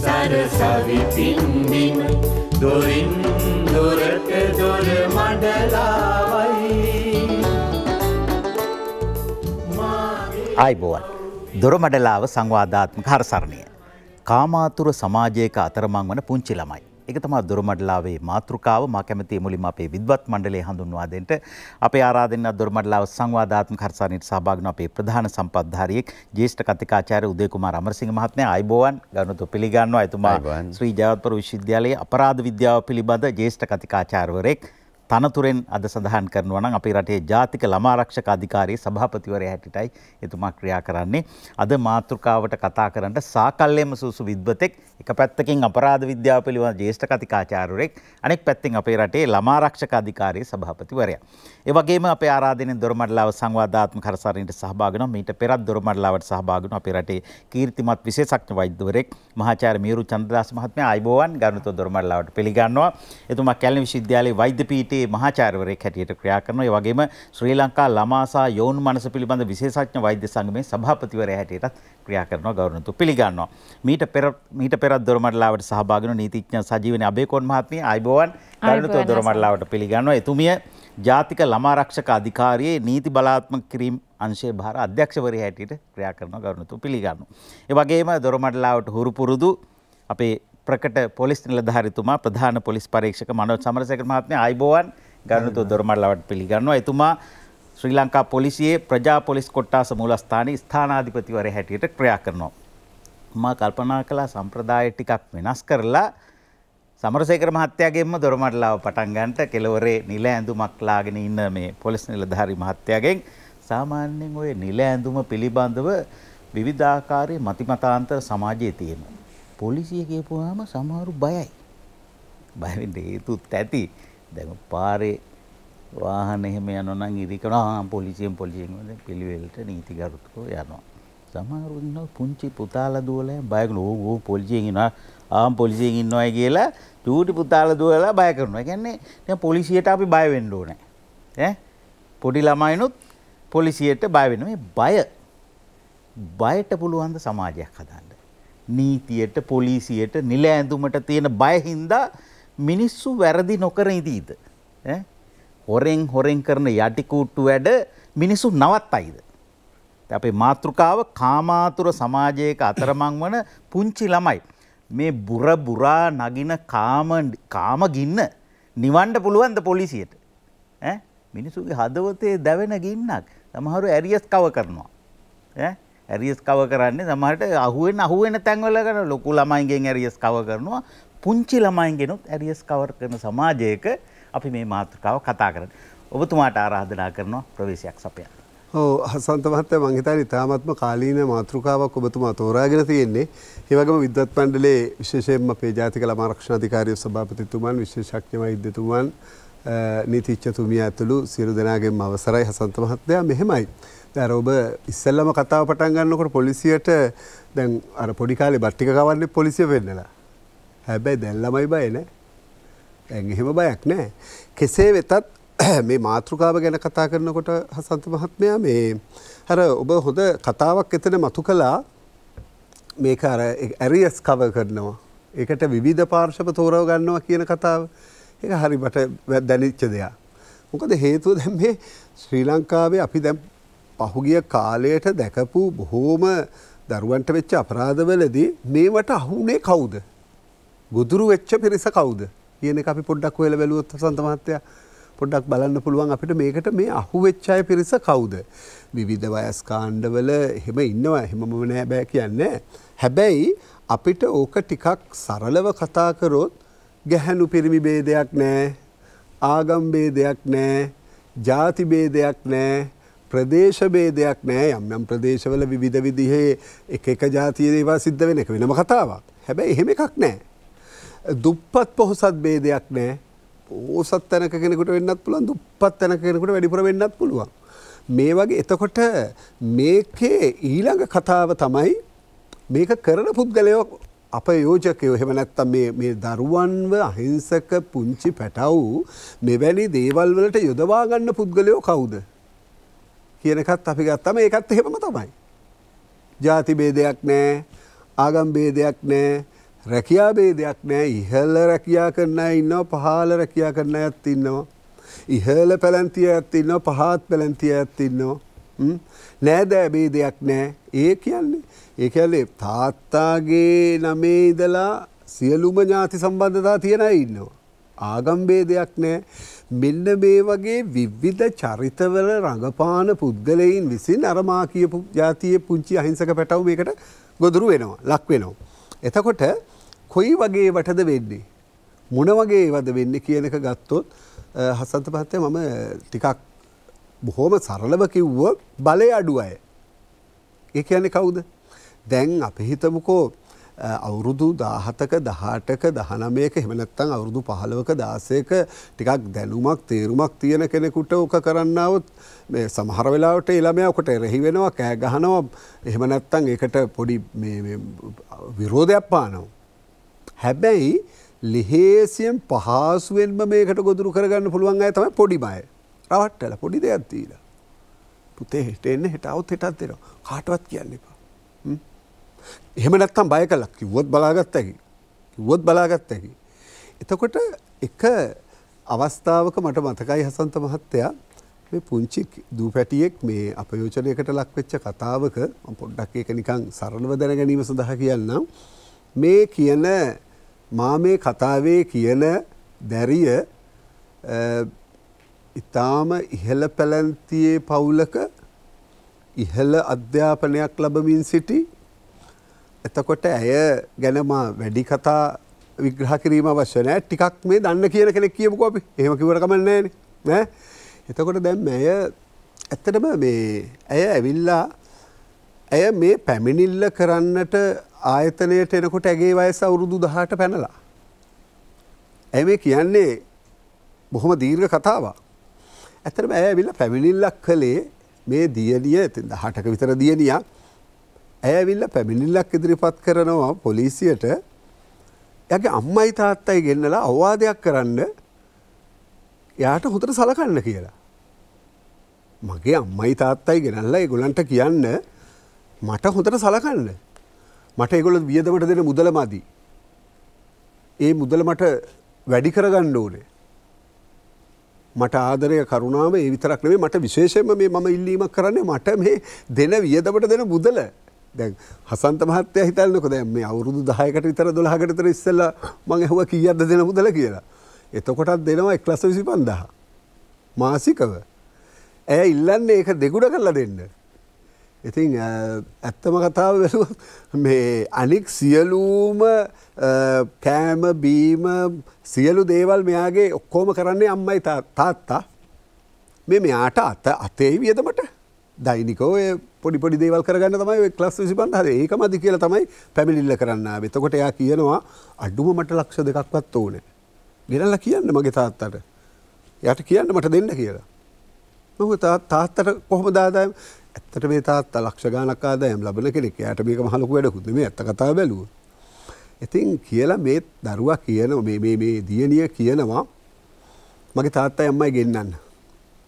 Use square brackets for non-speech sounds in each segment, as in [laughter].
සරසවිපින්දිම දොරින් දොරට දොර මඩලාවයි අයිබෝවන් දොරමඩලාව සංවාධාත්මක හරසරණය. කාමාතුර සමාජයක අතරමං වන පුංචි ළමයි. එක තමා දොරමඩලාවේ මාතෘකාව මා කැමති මුලින්ම අපේ විද්වත් මණ්ඩලය හඳුන්වා දෙන්න. අපේ ආරාධනා දොරමඩලාව සංවාදාත්මක හර්සානයේ සහභාගී වන අපේ ප්‍රධාන සම්පත්ධාරියෙක් ජ්‍යෙෂ්ඨ කතිකාචාර්ය උදේ කුමාර අමරසිංහ මහත්මයා ආයිබෝවන් ගනුදෙනු පිළිගන්නවා. එතුමා ශ්‍රී ජයවත්පුර විශ්වවිද්‍යාලයේ අපරාධ විද්‍යාව පිළිබඳ ජ්‍යෙෂ්ඨ කතිකාචාර්යවරයෙක්. තනතුරෙන් අද සඳහන් කරනවා නම් අපේ රටේ ජාතික ළමා ආරක්ෂක අධිකාරියේ සභාපතිවරයා හැටියටයි එතුමා ක්‍රියා කරන්නේ. අද මාතෘකාවට කතා කරන්නට සාකල්යෙම සුසු විද්වතෙක් එක පැත්තකින් අපරාධ විද්‍යාව පිළිබඳ ජ්‍යෙෂ්ඨ කතිකාචාර්යවරයෙක් අනෙක් පැත්තෙන් අපේ රටේ ළමා ආරක්ෂක අධිකාරියේ සභාපතිවරයා. ඒ වගේම අපේ ආරාධනෙන් දොරමඩලාව සංවාදාත්මක හරසාරණයට සහභාගී වෙනවා. මීට පෙරත් දොරමඩලාවට සහභාගී වුණු අපේ රටේ කීර්තිමත් විශේෂඥ වෛද්‍යවරයෙක් මහාචාර්ය මීරු චන්ද්‍රදාස මහත්මයා ආයිබෝවන් ගරුතව දොරමඩලාවට පිළිගන්නවා. එතුමා කැලණි විශ්වවිද්‍යාලයේ වෛද්‍ය පීඨයේ සමිතියේ මහාචාර්යවරයෙක් හැටියට ක්‍රියා කරනවා. ඒ වගේම ශ්‍රී ලංකා ළමා සහ යෝන් මනස පිළිබඳ විශේෂඥ වෛද්‍ය සංගමේ සභාපතිවරයා හැටියටත් ක්‍රියා කරනවා ගෞරවණීයතු පිළිගන්නවා. මීට පෙර මීට පෙරත් දොරමඩලාවට සහභාගී වුණු නීතිඥ සජීවනි අබේකෝන් මහත්මිය ආයිබෝවන් ගෞරවණීයතු දොරමඩලාවට පිළිගන්නවා. එතුමිය ජාතික ළමා ආරක්ෂක අධිකාරියේ නීති බලාත්මක කිරීම අංශයේ භාර අධ්‍යක්ෂවරයා හැටියට ක්‍රියා කරනවා ගෞරවණීයතු පිළිගන්නවා. ඒ වගේම දොරමඩලාවට හුරු පුරුදු අපේ ප්‍රකට පොලිස් නිලධාරිතුමා ප්‍රධාන පොලිස් පරීක්ෂක මනෝජ් සමරසේකර මහත්මයා අයිබෝවන් ගන්නතු දොරමඩලවට පිළිගන්නවා. එතුමා ශ්‍රී ලංකා පොලිසියේ ප්‍රජා පොලිස් කොට්ටාස මූලස්ථානයේ ස්ථානාධිපතිවරයා හැටියට ක්‍රියා කරනවා. මා කල්පනා කළා සම්ප්‍රදාය ටිකක් වෙනස් කරලා සමරසේකර මහත්තයාගෙන්ම දොරමඩලාව පටන් ගන්නට කෙළවරේ නිල ඇඳුමක් ලාගෙන ඉන්න මේ පොලිස් නිලධාරි මහත්තයාගෙන් සාමාන්‍යයෙන් ওই නිල ඇඳුම පිළිබඳව විවිධාකාරයේ මතිමතාන්තර සමාජයේ තියෙනවා. පොලිසිය කියපුවාම සමහරු බයයි. බය වෙන්න හේතුත් ඇති. දැන් පාරේ වාහන එහෙම යනවා නම් ඉරිකනවා පොලිසියෙන් පොලිසියෙන් පිළිවෙලට නීතිගරුකව යනවා. සමහරු ඉන්නවා පුංචි පුතාලා දුවලා බයගෙන ඕ ඕ පොලිසියෙන් ඉනවා ආම් පොලිසියෙන් ඉන්නවයි කියලා චූටි පුතාලා දුවලා බය කරනවා. ඒ කියන්නේ දැන් පොලිසියට අපි බය වෙන්න ඕනේ. ඈ පොඩි ළමයිනුත් පොලිසියට බය වෙනවා. මේ බය බයට පුළුවන් ද සමාජයක් හදන්න. නීතියට පොලිසියට නිල ඇඳුමට තියෙන බයහින්දා මිනිස්සු වැරදි නොකර ඉදීද. හොරෙන් හොරෙන් කරන යටිකූට්ටු වැඩ මිනිසු නවත් අයිද. අපේ මාතෘකාව කාමාතුර සමාජයක අතරමං වන පුංචි ළමයි. මේ බුරබුරා නගින කාම ගින්න නිවන්ඩ පුළුවන්ද පොලිසියට. මිනිසුගේ හදවතේ දැවෙන ගින්නක් සමහරු ඇරියස් කව කරනවා. ඇරියස් කව කරන්නේ සමහරට අහුවෙන් අහුවෙන තැන්වල කරන ලොකු ළමයින්ගෙන් ඇරියස් කව කරනවා පුංචි ළමයින්ගෙනුත් ඇරියස් කවර් කරන සමාජයක අපි මේ මාතෘකාව කතා කරන. ඔබතුමාට ආරාධනා කරනවා ප්‍රවේශයක් සපයා. හෝ හසන්ත මහත්තයා මං හිතන්නේ ඉතාමත්ම කාලීන මාතෘකාවක් ඔබතුමා තෝරාගෙන තියෙන්නේ. ඒ වගේම විද්වත් මණ්ඩලයේ විශේෂයෙන්ම අපේ ජාතික ළමා ආරක්ෂණ අධිකාරිය සභාපතිතුමන් විශේෂඥ වෛද්‍යතුමන් නීතිඥතුමිය ඇතුළු සියලු දෙනාගෙන්ම අවසරයි හසන්ත මහත්තයා මෙහෙමයි. දැර ඔබ ඉස්සල්ලම කතාව පටන් ගන්නකොට පොලිසියට දැන් අර පොඩිකාලේ බට්ටික කවන්නේ පොලිසිය වෙන්නලා. හැබැයි දැල්ලමයි බයන ඇන් එහෙම බයක් නෑ. කෙසේ වෙතත් [clears throat] මේ මාතෘකාව ගැන කතා කරනකොට හසන්ත මහත්මයා මේ හර ඔබ හොඳ කතාවක් එතන මතු කලා මේක අර ඇරියස් කව කරනවා. ඒකට විවිධ පාර්ශව තෝරව ගන්නවා කියන කතාව ඒ හරි මට දැනිච්ච දෙයක්. මොකද හේතුව දැම් මේ ශ්‍රී ලංකාවේ අපි දැම් පහුගිය කාලයට දැකපු බොහෝම දරුවන්ට වෙච්ච අපරාධවලදී මේවට අහුනේ කවුද. ගුදුරු වෙච්ච පිරිස කවුද කියන අපි පොඩ්ඩක් වෙල බැලුවොත් සන්තමහත්තය පොඩ්ඩක් බලන්න පුළුවන් අපිට මේකට මේ අහුවෙච්චාය පිරිස කවුද. විවිධ වයස්කාණ්ඩවල එහෙම ඉන්නවා එහෙමම නෑ බෑ කියන්න. හැබැයි අපිට ඕක ටිකක් සරලව කතාකරොත් ගැහැනු පිරිමි බේදයක් නෑ ආගම්බේදයක් නෑ ජාතිබේදයක් නෑ ප්‍රදේශබේදයක් නෑ යම් යම් ප්‍රදේශවල විධ විදිහේ එක එක ජාතිය ඒවා සිද්ධ වෙන එක වෙනම කතාවක් හැබැයි එහෙම එකක් නෑ. දුප්පත් පොහොසත් බේදයක් නෑ පෝසත් තැනක කෙනෙකුට වෙන්නත් පුළන් දුප්පත් තැන කෙනෙකුට වැඩිපුර වෙන්නත් පුළුවන්. මේ වගේ එතකොට මේකේ ඊළඟ කතාව තමයි මේක කරන පුද්ගලයෝ අප යෝජකයෝ හෙම නැත්තම් මේ දරුවන්ව අහිංසක පුංචි පැටව් මෙවැනි දේවල් වලට යොදවාගන්න පුද්ගලයෝ කවුද. කියනකත් අපි ගත්තම ඒකත් එහෙම තමයි. ජාතිබේදයක් නෑ ආගම්බේදයක් නෑ රැකයාබේදයක් නෑ ඉහල්ල රැකයා කරන්න ඉන්න පහල රැකයා කරන්න ඇත් ඉන්නවා. ඉහල පැලැන්තිය ඇත් ඉන්න පහත් පැලැන්තිය ඇත් ඉන්නවා. නෑදෑ බේදයක් නෑ ඒ කියන්නේ. ඒකැලේ තාත්තාගේ නමේ ඉදලා සියලුම ඥාති සම්බන්ධතා තියෙන ඉන්නවා. ආගම්බේදයක් නෑ මෙන්න මේ වගේ විවිධ චරිතවල රඟපාන පුද්ගලයින් විසින් අරමා කියපු ජාතිය පුංචි අහිංසක පැටව මේකට ගොදුරු වෙනවා ලක් වෙනවා. එතකොට කොයි වගේ වටද වෙන්නේ. මොන වගේ වද වෙන්න කියනක ගත්තොත් හසන්ත පත්තය මම ටිකක් බොහෝම සරලව කිව්ව බලය අඩු අය. ඒ කියන්නේ කවුද දැන් අපි හිතමුකෝ අවුරුදු දාහතක දහටක දහනමයක හෙමනැත්තං අවුරුදු පහලවක දාසයක ටිකක් දැනුමක් තේරුමක් තියෙන කෙනෙකුට ඕක කරන්නාවත් සමහර වෙලාවට එළමයකට එරෙහි වෙනවා කෑ ගහනවා එහෙම නැත්තං එකට පොඩි විරෝධයක් පානවා. හැබැයි ලිහේසියෙන් පහසුවෙන්ම මේකට ගොදුරු කරගන්න පුළුවන් ඇය තම පොඩි බය රවට්ටල පොඩි දෙයක් දීලා. පුතේ හිට එන්න හිටවත් හිටත් දෙෙනවා කාටවත් කියන්න එප. එහෙම නැත්තම් බය කලක් කිව්වොත් බලාගත් ඇකි කිව්වොත් බලාගත් ඇකි. එතකොට එක අවස්ථාවක මට මතකයි හසන්ත මහත්තයා මේ පුංචි දූපැටියෙක් මේ අපයෝචනයකට ලක්වෙච්ච කතාවක පොඩ්ඩක් එක නිකං සරලව දැන ගැනීම සඳහා කියන්නම්. මේ කියන මා මේ කතාවේ කියන දැරිය ඉතාම ඉහළ පැලැන්තියේ පවුලක ඉහළ අධ්‍යාපනයක් ලබමින් සිටි එතකොට ඇය ගැනම වැඩි කතා විග්‍රහ කිරීම අවශ්‍යනෑ ටිකක් මේ දන්න කියන කෙනෙක් කියපුක අපි එහෙම කිවරකමන්නේන නෑ එතකොට දැම් ඇය ඇත්තටම මේ ඇය ඇවිල්ලා ඇය මේ පැමිණිල්ල කරන්නට ආයතනයට එනකොට ඇගේ වයස අවුරුදු දහට පැනලා. ඇ මේ කියන්නේ බොහොම දීර්ඝ කතාවක්. ඇතරම ඇය ඇවිල්ල පැමිණිල්ලක් කළේ මේ දියනිය ඇතින් දහටක විතර දියනියක් ඇයවිල්ල පැමිණිල්ලක් ඉදිරිපත් කරනවා පොලිසියට ඇගේ අම්මයි තාත්තයි ගෙන්නලා අවවාදයක් කරන්න යාට හොතට සලකන්න කියලා. මගේ අම්මයි තාත්තයි ගෙනල්ලා ඒගොලන්ට කියන්න මට හොතට සලකන්න. මට ඒගොල වියදමට දෙන මුදල මදී. ඒ මුදල මට වැඩි කරගන්න ඕනේ. මට ආදරය කරුණාව ඒ විතරක් නෙවේ මට විශේෂයෙන්ම මේ මම ඉල්ලීමක් කරන්නේ මට මේ දෙන වියදමට දෙන මුදල දැන් හසන්ත මහත්තය හිතන්නක දැන් මේ අවුරුදු දහයකට විතර දොළහකටතර ඉස්සල්ල මං ඇහුව කියද දෙන මුදල කියලා. එතකොටත් දෙනවා එක් ලස විසි පන්දහ. මාසිකව. ඇය ඉල්ලන්න ඒක දෙගුඩ කරලා දෙන්න. ඉතින් ඇත්තම කතාව වැලු මේ අනික් සියලූම කෑම බීම සියලු දේවල් මෙයාගේ ඔක්කෝම කරන්නේ අම්මයි තාත්තා මේ මෙයාට අත අතේ වියදමට දෛනිකෝය පොඩි පොඩි දේවල් කරගන්න තමයි ක්ලස් විසි පන්හද ඒක මදි කියල තමයි පැමිණිල්ල කරන්න වෙතකොට එයා කියනවා අඩුම මට ලක්ෂ දෙකක්වත් ඕන ගෙනල්ල කියන්න මගේ තාත්තට යට කියන්න මට දෙන්න කියලා මොහ තාත්තට කොහොම දාදායම් ඇත්තට මේ තාත් ලක්ෂ ගානක්කාදායම් ලබන කෙනෙක් යට මේක මහලක වැඩකුද මේ ඇත කතා බැලුව ඉතින් කියලා මේ දරුවා කියන මේ දියනිය කියනවා මගේ තාත්තා එම්මයි ගෙන්න්න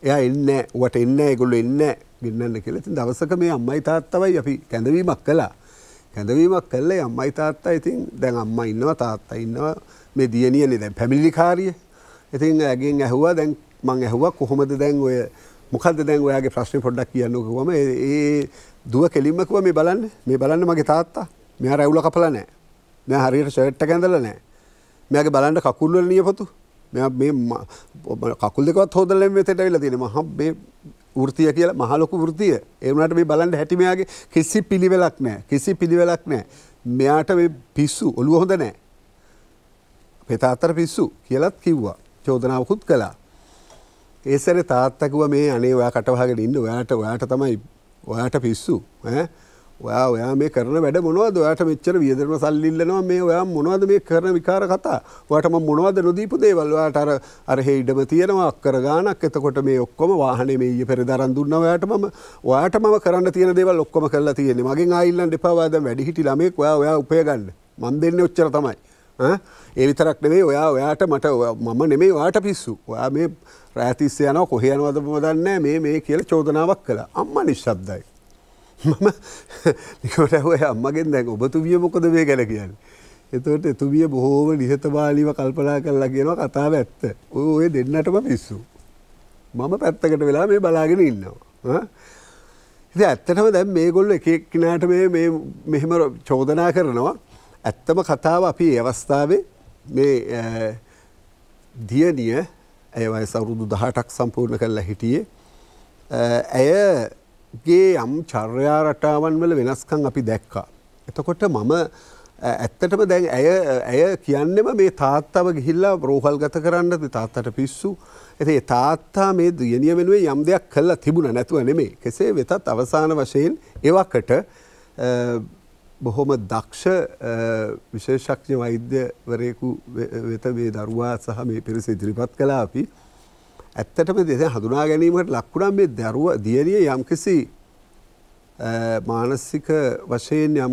එයා එන්න වට එන්න ගොල්ල එන්න ගෙන්න්න කෙල ති දවසක මේ අම්මයි තාත්තවයි අපි කැඳවීමක් කලා කැඳවීමක් කල්ලේ අම්මයි තාත්තා ඉතින් දැන් අම්ම ඉන්නවා තාත්තා ඉන්නවා මේ දියනියනෙ දැ පැමිල්ලිකාරිය ඉතින් ඇගෙන් ඇහවා දැන් මං ඇහවා කොහොමද දැන් ඔය මොකද දැන් ඔයාගේ ප්‍රශ්න පොඩ්ඩක් කියන්නකවම ඒ දුව කෙලින්මකුව මේ බලන්න මේ බලන්න මගේ තාත්තා මෙයා රැවුල කපල නෑ මෙ හරියට ෂට්ට කැඳල නෑ මෙයාගේ බලන්න කකුල්වල නියපොතු මෙ කකුල් දෙකවත් හෝදල මෙතට වෙලා තියෙන මහ ෘතිය කියලා මහලොකු ෘතිය ඒවනට මේ බලන්න හැටිමයාගේ කිසි පිළිවෙලක් නෑ කිසි පිළිවෙලක් නෑ මෙයාට පිස්සු ඔළුව හොඳ නෑ පෙතා අතර පිස්සු කියලත් කිව්වා චෝදනාවකුත් කලා ඒසර තාත්තකුව මේ අනේ ඔයා කටවාගෙන ඉන්න ඔයාට ඔයාට තමයි ඔයාට පිස්සු ඈ ඔයා ඔයා මේ කරන වැඩ මොනවද ඔයාට මෙච්චර වියදරම සල්ලිල්ලනවා මේ ඔයා මොනවද මේ කරන විකාර කතා ඔයාටම මොනවද නොදීපු දේවල් ඔයාට අර අර හෙයිඩම තියෙනවා අක්කර ගානක් එතකොට මේ ඔක්කොම වාහනේ මේ ඊයේ පෙර දරන් දුන්න ඔයාට මම ඔයාට මම කරන්න තියෙන දේවල් ඔක්කොම කරලා තියෙන්නේ මගෙන් ආයිල්ලන්න එපා ඔයා දැන් වැඩි හිටි ළමෙක් ඔයා ඔයා උපය ගන්න මන් දෙන්නේ ඔච්චර තමයි ඈ ඒ විතරක් නෙවෙයි ඔයා ඔයාට මට මම නෙමෙයි ඔයාට පිස්සු ඔයා මේ රෑතිස්සේ යනවා කොහේ යනවද මම දන්නේ නැහැ මේ මේ කියලා චෝදනාවක් කළා අම්මා නිශ්ශබ්දයි මම නිකොට ඔය අම්මගෙන් දැන් ඔබතුමිය මොකොද මේ ගැන කියන්න. එතට එතුමිය බොහෝම නිහතමාලිව කල්පනා කරලා කියනවා කතාව ඇත්ත. ඔය දෙන්නටම පිස්සු. මම පැත්තකට වෙලා මේ බලාගෙන ඉන්නවා. ඉති ඇත්තටම දැන් මේ ගොල්ල එකක්නට මෙහෙම චෝදනා කරනවා. ඇත්තම කතාව අපි අවස්ථාවේ මේ දියනිය ඇයවයි සවුරුදු දහටක් සම්පූර්ණ කරලා හිටියේ. ඇය ගේ යම් චර්යා රටාවන් වල වෙනස්කං අපි දැක්කා. එතකොට මම ඇත්තටම දැන් ඇය ඇය කියන්නෙම මේ තාත්තාව ගිහිල්ලා රෝහල් ගත කරන්නද තාත්තට පිස්සු. ඇති තාත්තා මේ දියනිය වෙනුවේ යම් දෙයක් කල්ලා තිබුණ නැතුව නෙමේ කෙසේ වෙතත් අවසාන වශයෙන් ඒවකට බොහොම දක්ෂ විශේෂක්ෂ වෛද්‍යවරයෙකු වෙත මේ දරුවා සහ මේ පිරිස ඉදිරිපත් කලා අපි ඇත්තටම දෙස හඳුනා ගැනීමට ලක්කුණම් මේ දරුව දියරිය යම්කිසි මානස්සික වශයෙන් යම්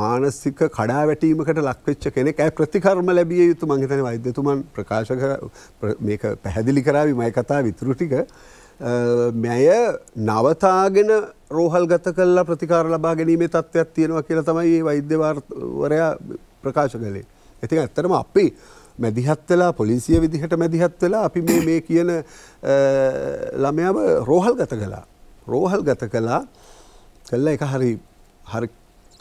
මානස්සික කඩා වැටීමකට ලක්වෙච්ච කෙනෙක් ඇ ප්‍රතිකර්ම ලැබිය යුතු මංහිතන වෛද්‍යතුමන් ප්‍රකාශ පැහැදිලි කරාවි මයි කතා විතුරු ටික මැය නවතාගෙන රෝහල් ගත කල්ලා ප්‍රතිකාර ලබා ගැනීමේ තත්ත්වයක් තියෙනවා කියලා තමයි ඒ වෛද්‍යවර්වරයා ප්‍රකාශ කළේ. ඉතින් ඇත්තටම අපි මැදිහත් වෙලා පොලිසිය විදිහට මැදිහත් වෙලා අපි මේ කියන ළමයාව රෝහල් ගත කලා. රෝහල් ගත කලා කල්ල එක හරි හරි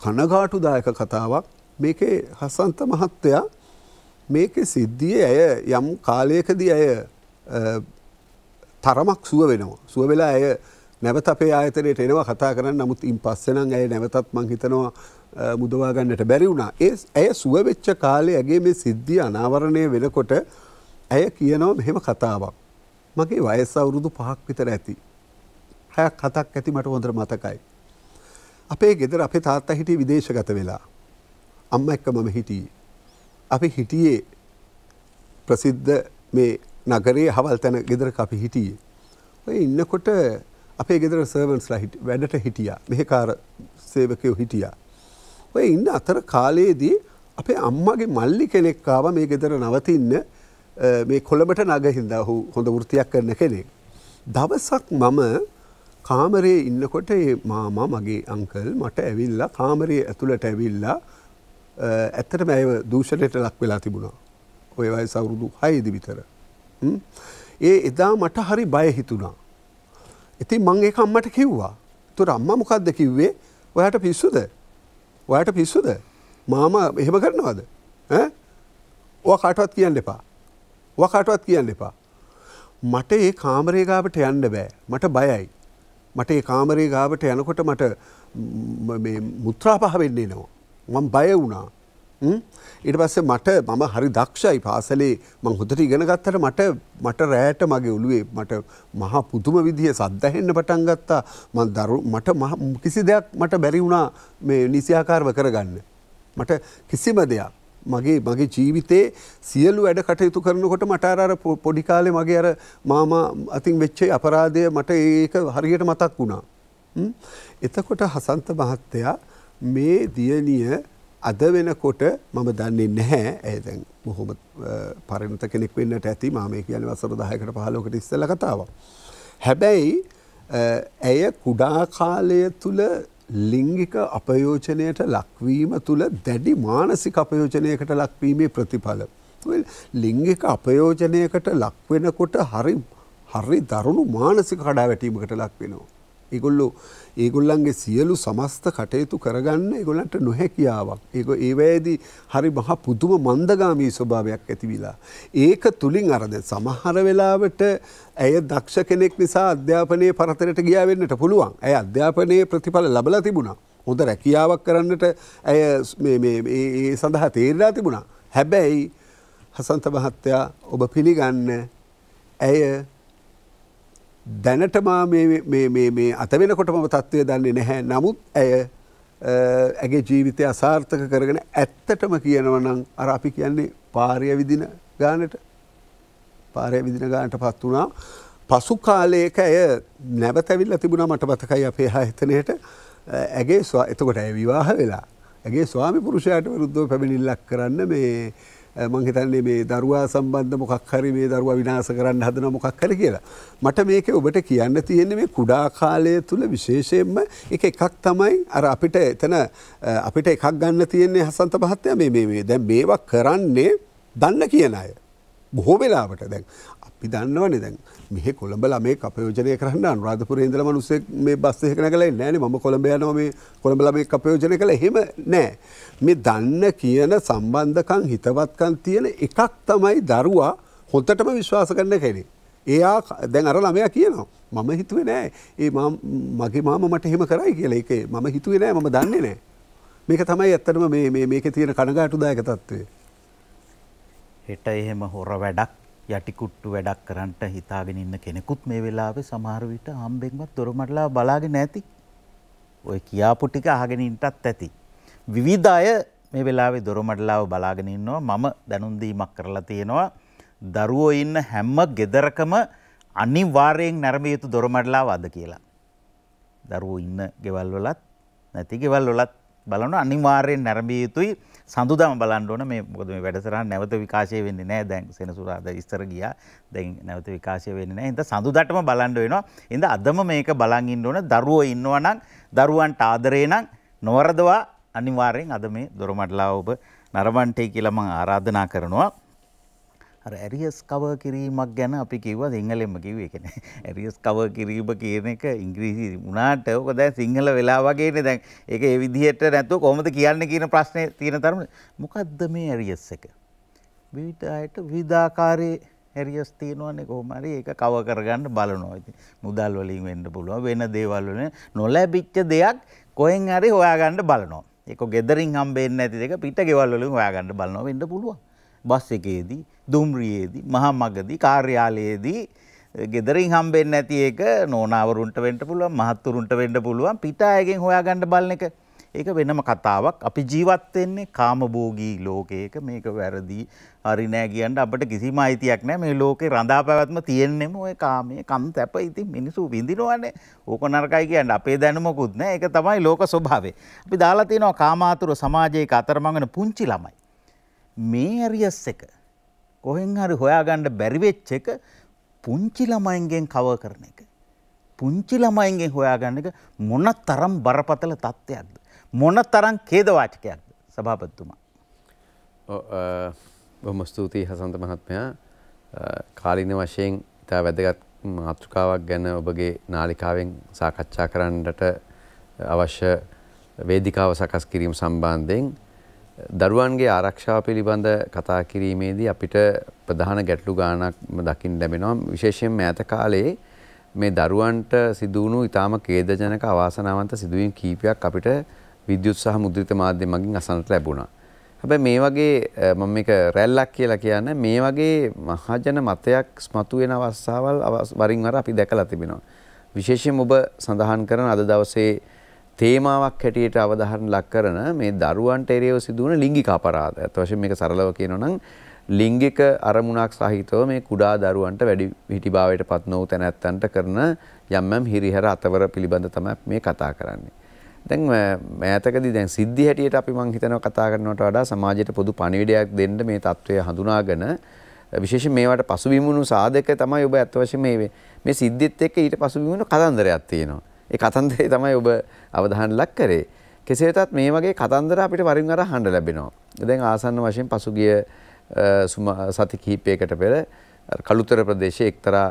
කනගාටුදායක කතාවක් මේකේ හසන්ත මහත්තයා මේක සිද්ධිය ඇය යම් කාලයකදී ඇය තරමක් සුව වෙනවා. සුව වෙලා ඇය නැවත අපේ ආතනයට එනවා කතා කරන්න නමුත් ඉන් පස්සෙනම් ඇය නැවතත් මංහිතනවා මුදවාගන්නට බැරි වුණා ඒ ඇය සුවවෙච්ච කාලේ ඇගේ මේ සිද්ධිය අනාවරණය වෙනකොට ඇය කියනව මෙහෙම කතාවක් මගේ වයස අවුරුදු පහක් විතර ඇති හයක් හතක් ඇති මට හොඳර මතකයි අපේ ගෙදර අපේ තාත්තා හිටිය විදේශගත වෙලා අම්ම එක්ක මම හිටියේ අපි හිටියේ ප්‍රසිද්ධ මේ නගරේ හවල් තැන ගෙදර අපි හිටියේ ඔය ඉන්නකොට අපේ ගෙදර සර්වන්ස්ලා වැඩට හිටියා මෙහෙකාර සේවකයෝ හිටියා ඔය ඉන්න අතර කාලයේදී අපේ අම්මගේ මල්ලි කෙනෙක්කාව මේ ගෙදර නවතින්න මේ කොළඹට නගහින්දා හු හොඳ ෘතියක් කරන කෙනෙක්. දවසක් මම කාමරයේ ඉන්නකොට මාමා මගේ අංකල් මට ඇවිල්ලා කාමරයේ ඇතුළට ඇවිල්ලා ඇත්තට මැව දූෂණයට ලක් වෙලා තිබුණා. ඔය වයි සවුරුදු හයදි විතර. ඒ එදා මට හරි බය හිතුණා. ඉතින් මං ඒක අම්මට කිව්වා. තුර අම්ම මොකක්ද කිව්වේ ඔයාට පිස්සුද ඔයට පිස්සුද මාම එහෙම කරනවාද ඕ කටවත් කියන්න එපා ව කටවත් කියන්න එපා මට ඒ කාමරේ ගාවට යන්න බෑ මට බයයි මට ඒ කාමරේ ගාවට යනකොට මට මුත්‍රා පහ වෙන්නේ නවා මං බය වුණා ඊට පස්සේ මට මම හරි දක්ෂයි පාසලේ මං හොඳට ඉගෙන ගත්තට මට මට රෑට මගේ ඔළුවේ මට මහා පුදුම විදිහ සද්දහෙන්න පටන් ගත්තා මං දරු මට කිසි දෙයක් මට බැරි වුණා මේ නිසියාකාරව කරගන්න. මට කිසිම දෙයක් මගේ මගේ ජීවිතේ සියලු වැඩ කටයුතු කරනකොට මට අර පොඩිකාලෙ මගේ අර මාම අතින් වෙච්චේ අපරාධය මට ඒක හරියට මතක් වුණා. එතකොට හසන්ත මහත්තයා මේ දියණිය අද වෙනකොට මම දන්නේ නැහැ ඇදැන් බොහොම පරිණත කෙනෙක් වෙන්නට ඇති මම කියන වසර දායකට පහලෝකට ඉස්සල කතාව. හැබැයි ඇය කුඩා කාලය තුළ ලිංගික අපයෝජනයට ලක්වීම තුළ දැඩි මානසික අපයෝජනයකට ලක්වීමේ ප්‍රතිඵල. ලිංගික අපයෝජනයකට ලක්වෙනකොට හරි හරි දරුණු මානසික කඩා වැටීමකට ලක්වෙනවා. ඒගොල්ලෝ ඒගොල්ලන්ගේ සියලු සමස්ත කටයුතු කරගන්න ඒගොලන්ට නොහැකියාවක් ඒක ඒවැයේදී හරි මහ පුදුම මන්දගාමී ස්වභාවයක් ඇතිවිලා. ඒක තුළින් අරද සමහර වෙලාවට ඇය දක්ෂ කෙනෙක් නිසා අධ්‍යාපනය පරතරට ගියාවෙන්නට පුළුවන් ඇය අධ්‍යාපනයේ ප්‍රතිඵල ලබල තිබුණා හොඳ රැකියාවක් කරන්නට ඇය ඒ සඳහා තේරලා තිබුණා. හැබැයි හසන්ත මහත්තයා ඔබ පිළිගන්න ඇය දැනටමා මේ අතවෙනකොටම තත්ත්වය දන්නේ නැහැ නමුත් ඇය ඇගේ ජීවිතය අසාර්ථක කරගෙන ඇත්තටම කියනවනම් අර අපි කියන්නේ පාරය විදින ගානට පාරය විදින ගානට පත් වුණා. පසු කාලයක ඇය නැවතැවිල් තිබුණ මට පතකයි අපේ හා එතනයට ඇගේ ස්වා එතකොට ඇ විවාහ වෙලා ඇගේ ස්වාමි පුරුෂයට විරුද්ධව පැමිණිල්ලක් කරන්න මේ මංහිතන්නේ මේ දරවා සම්බන්ධ මොකක් හරි මේ දරවා විනාස කරන්න හදන මොකක් කර කියලා. මට මේක ඔබට කියන්න තියෙන්නේ මේ කුඩා කාලය තුළ විශේෂයෙන්ම එක එකක් තමයි අර අපිට එතන අපිට එකක් ගන්න තියෙන්නේ හසන්ත පහත්තය මේ මේ දැන් මේවා කරන්නේ දන්න කියන අය. බොහෝ වෙලාවට දැන් අපි දන්නවනේ දැන්. මේ කොළඹල මේ අපයෝජනය කරන්න අනුරාධපුර ඉදල මනුසෙක් මේ බස්සෙක කළ නෑන ම කොළඹයන මේ කොළඹල මේ අපයෝජනය කළ හෙම නෑ. මේ දන්න කියන සම්බන්ධකං හිතවත්කන් තියෙන එකක් තමයි දරුවා හොත්තටම විශ්වාස කරන්න කෙනෙ. එයා දැන් අර ළමයා කියනවා. මම හිතුවේ නෑ ඒ මගේ මාම මට හෙම කරයි කියලා එක මම හිතුවේ නෑ මම දන්නේ නෑ. මේක තමයි ඇත්තටම මේක තියෙන කණගාටුදායක තත්ත්වය. හෙට එහෙම හොර වැඩක් යටිකුට්ටු වැඩක් කරන්නට හිතාගෙන ඉන්න කෙනෙකුත් මේ වෙලාවේ සමහර විට හම්බෙන්වත් දොරමඩලා බලාගෙන ඇති. ඔය කියාපු ටික අහගෙන ඉන්නත් ඇති. විවිධ අය මේ වෙලාවේ දොරමඩලාව බලාගෙන ඉන්නවා. මම දැනුම් දීමක් කරලා තියෙනවා. දරුවෝ ඉන්න හැම ගෙදරකම අනිවාර්යෙන් නැරඹිය යුතු දොරමඩලාව අද කියලා. දරුවෝ ඉන්න ගෙවල් වලත් නැති ගෙවල් වලත් බලන අනිවාර්යෙන් නැරඹිය යුතුයි. සඳුදම බලන්න ඕන මේ මොකද මේ වැඩසටහන නැවත විකාශය වෙන්නේ නැහැ දැන් සෙනසුරාදා ඉස්සර ගියා දැන් නැවත විකාශය වෙන්නේ නැහැ ඉතින් සඳුදටම බලන්න වෙනවා ඉතින් අදම මේක බලන් ඉන්න ඕන දරුවෝ ඉන්නවා නම් දරුවන්ට ආදරේ නම් නොවරදවා අනිවාර්යෙන් අද මේ දොරමඩලාව ඔබ නරඹන්ටයි කියලා මම ආරාධනා කරනවා ඇරියස් කව කිරීමක් ගැන අපි කිව්ව සිංහලෙම කිව් එකන ඇරියස් කව කිරීම කියන එක ඉංග්‍රීසි උනාට ඕක දැ සිංහල වෙලා වගේන දැන් එක එවිදිහට නැතු කොමද කියන්න කියන ප්‍රශ්නය තියෙන තරම මොකක්ද මේ ඇරියස් එක. විවිට අයට විධාකාරයේ හැරියස් තියෙනවන්නේ කොහොමරි ඒක කව කරගන්න බලනවා. ඉතින් මුදල් වලින් වෙන්න පුළුවන් වෙන දේවල් වලින් නොලැබිච්ච දෙයක් කොහෙන් හරි හොයාගන්න බලනවා. ඒක ගෙදරින් හම්බෙන්නේ නැති දෙක පිට ගෙවල් වලින් හොයාගන්න බලනවා වෙන්න පුළුවන්. බස් එකේදී දුම්රියේදී මහා මගදී කාර්යාලයේදී ගෙදරින් හම්බෙන්නේ නැති එක නෝනාවරුන්ට වෙන්න පුළුවන් මහත්තුරුන්ට වෙන්න පුළුවන් පිටායගෙන් හොයාගන්න බලන එක ඒක වෙනම කතාවක් අපි ජීවත් වෙන්නේ කාමභෝගී ලෝකයක මේක වැරදි හරි නෑ කියන්න අපිට කිසිම අයිතියක් නෑ මේ ලෝකේ රඳා පැවැත්ම තියෙන්නෙම ওই කාමයේ කම් තැප ඉතින් මිනිස්සු විඳිනවනේ ඕක නරකයි කියන්න අපේ දැනුමකුත් නෑ ඒක තමයි ලෝක ස්වභාවය අපි දාලා තිනවා කාමාතුර සමාජයක අතරමං වෙන පුංචි ළමයි මේ ඇරියස් එක කොහෙන් හරි හොයාගන්න බැරිවෙච්ච එක පුංචි ළමයින්ගෙන් කව කරන එක. පුංචි ළමයින්ගෙන් හොයාගන්න එක මොන තරම් බරපතල තත්ත්වයක්ද. මොන තරම් කේදවාචකයක්ද සභාපත්තුමා. බොම ස්තුතියි හසන්ත මහත්මයා කාලින වශයෙන් ඉතා වැදගත් මාතෘකාවක් ගැන ඔබගේ නාලිකාවෙන් සාකච්ඡා කරන්නට අවශ්‍ය වේදිකාව සකස් කිරීම සම්බන්ධයෙන් දරුවන්ගේ ආරක්ෂාව පිළිබඳ කතා කිරීමේදී අපිට ප්‍රධාන ගැටලු ගානක් දකිින් ලැබෙනවා විශේෂයෙන් ඇත කාලයේ මේ දරුවන්ට සිදුවුණු ඉතාම කේදජනක අවාසනාවන්ත සිදුවීම් කීපයක් අපිට විද්‍යුත් සහ මුද්‍රිත මාධ්‍ය මගින් අසනට ලැබුණා. හැබැ මේ වගේ මම එක රැල්ලක් කියලා කියන්න මේ වගේ මහජන මතයක් ස්මතුවෙන අවස්සාවල් වරින්වර අපි දැකලා තිබෙනවා. විශේෂයෙන් ඔබ සඳහන් කරන අද දවසේ තේමාවක් හැටියට අවධාරණ ලක් කරන මේ දරුවන්ට එරෙහිව සිදුවන ලිංගික අපරාධ. අත් වශයෙන් මේක සරලව කියනොනම් ලිංගික අරමුණක් සහිතව මේ කුඩා දරුවන්ට වැඩි හිටිභාවයට පත් නොවූ තැනැත්තන්ට කරන යම් යම් හිරිහැර අතවර පිළිබඳ තමයි මේ කතා කරන්නේ. දැන් මෑතකදී දැන් සිද්ධි හැටියට අපි මං හිතනවා කතා කරනවට වඩා සමාජයට පොදු පණිවිඩයක් දෙන්න මේ தত্ত্বය හඳුනාගෙන විශේෂයෙන් මේවට පසුබිමුණු සාධක තමයි ඔබ අත්වශයෙන් මේ මේ සිද්ධිත් එක්ක ඊට පසුබිමුණු කතන්දරයක් තියෙනවා. ඒ කතන්දරේ තමයි ඔබ අවධානය ලක් කරේ. කෙසේ වෙතත් මේ වගේ කතන්දර අපිට වරින් වර අහන්න ලැබෙනවා. දැන් ආසන්න වශයෙන් පසුගිය සති කිහිපයකට පෙර කළුතර ප්‍රදේශයේ එක්තරා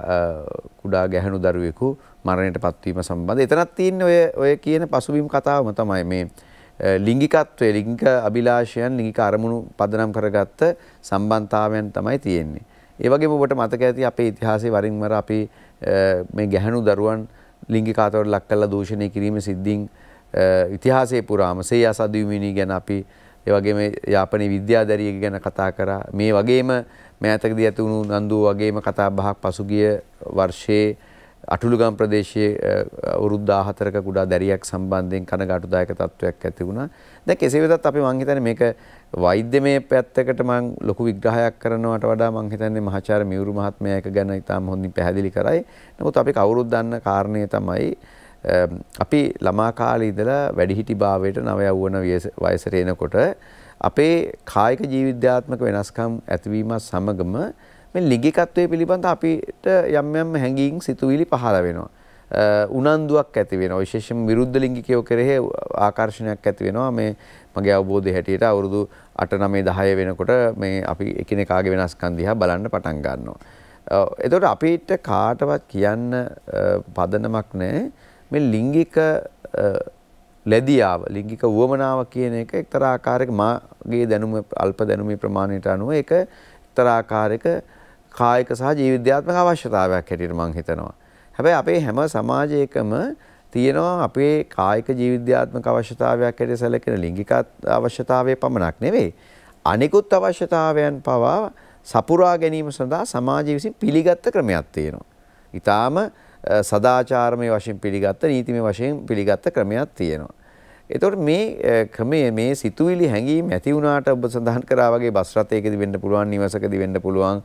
කුඩා ගැහැණු දරුවෙකු මරණයට පත්වීම සම්බන්ධ එතනත් තියෙන ඔය ඔය කියන පසුබිම් කතාවම තමයි මේ ලිංගිකත්වය ලිංගික අභිලාෂයන් ලිංගික අරමුණු පදනම් කරගත්ත සම්බන්ධතාවයන් තමයි තියෙන්නේ. ඒ වගේම ඔබට මතක ඇති අපේ ඉතිහාසයේ වරින් වර අපි මේ ගැහැණු දරුවන් ලිංගි කාතවට ලක් කල්ලා දූෂණය කිරීම සිද්ධින් ඉතිහාසේ පුරාම සේ අසදවිමිනී ගැන අපි ඒවගේම යාපනය විද්‍යාදරිය ගැන කතා කරා මේ වගේම මෑතකද ඇතිවුණු නන්දූ වගේම කතා බහක් පසුගිය වර්ෂයේ අටුළුගම් ප්‍රදේශයේ අවුරුද්දා හතරක කුඩා දැරියක් සම්බන්ධයෙන් කනගාටුදායක තත්ත්වයක් ඇති වුණා. දැන් කෙසේ වෙතත් අපි මං හිතන්නේ මේක වෛද්‍යමය පැත්තකට මම ලොකු විග්‍රහයක් කරනවට වඩා මම හිතන්නේ මහාචාර්ය මියුරු මහත්මයා එක ගැන ඉතාම හොඳින් පැහැදිලි කරයි. නමුත් අපි කවුරුත් දන්න කාරණේ තමයි අපි ළමා කාලේ ඉඳලා වැඩිහිටි භාවයට නව යවුවන වයසට එනකොට අපේ කායික ජීවිද්‍යාත්මක වෙනස්කම් ඇතිවීමත් සමගම මේ ලිංගිකත්වයේ පිළිබඳ අපිට යම් යම් හැඟීම් සිතුවිලි පහළ වෙනවා. උනන්දුවක් ඇති වෙනවා. විශේෂයෙන් විරුද්ධ ලිංගිකයෝ කෙරෙහි ආකර්ෂණයක් ඇති වෙනවා. මේ මගේ අවබෝධය හැටියට අවුරුදු අට නමේ දහය වෙනකොට මේ අපි එකිනෙකාගේ වෙනස්කම් දිහා බලන්න පටන් ගන්නවා. එතකොට අපිට කාටවත් කියන්න පදනමක් නැහැ මේ ලිංගික ලැබියාව ලිංගික වුවමනාව කියන එක එක්තරා ආකාරයක මාගේ දැනුම අල්ප දැනුමේ ප්‍රමාණයට අනුව ඒක එක්තරා ආකාරයක කායික සහ ජීවිද්‍යාත්මක අවශ්‍යතාවයක් හැටියට මම හිතනවා. හැබැයි අපේ හැම සමාජයකම තියෙනවා අපේ කායික ජීවිද්‍යාත්මක අවශ්‍යතාවයක් හැටියට සැලකෙන ලිංගික අවශ්‍යතාවයේ පමණක් නෙවෙයි අනිකුත් අවශ්‍යතාවයන් පවා සපුරා ගැනීම සඳහා සමාජය විසින් පිළිගත් ක්‍රමයක් තියෙනවා. ඊටාම සදාචාරමය වශයෙන් පිළිගත්ත නීතිමය වශයෙන් පිළිගත් ක්‍රමයක් තියෙනවා. එතකොට මේ ක්‍රමයේ මේ සිතුවිලි හැඟීම් ඇති වුණාට ඔබ සඳහන් කරා වගේ බස් රථයකදී වෙන්න පුළුවන් නිවසකදී වෙන්න පුළුවන්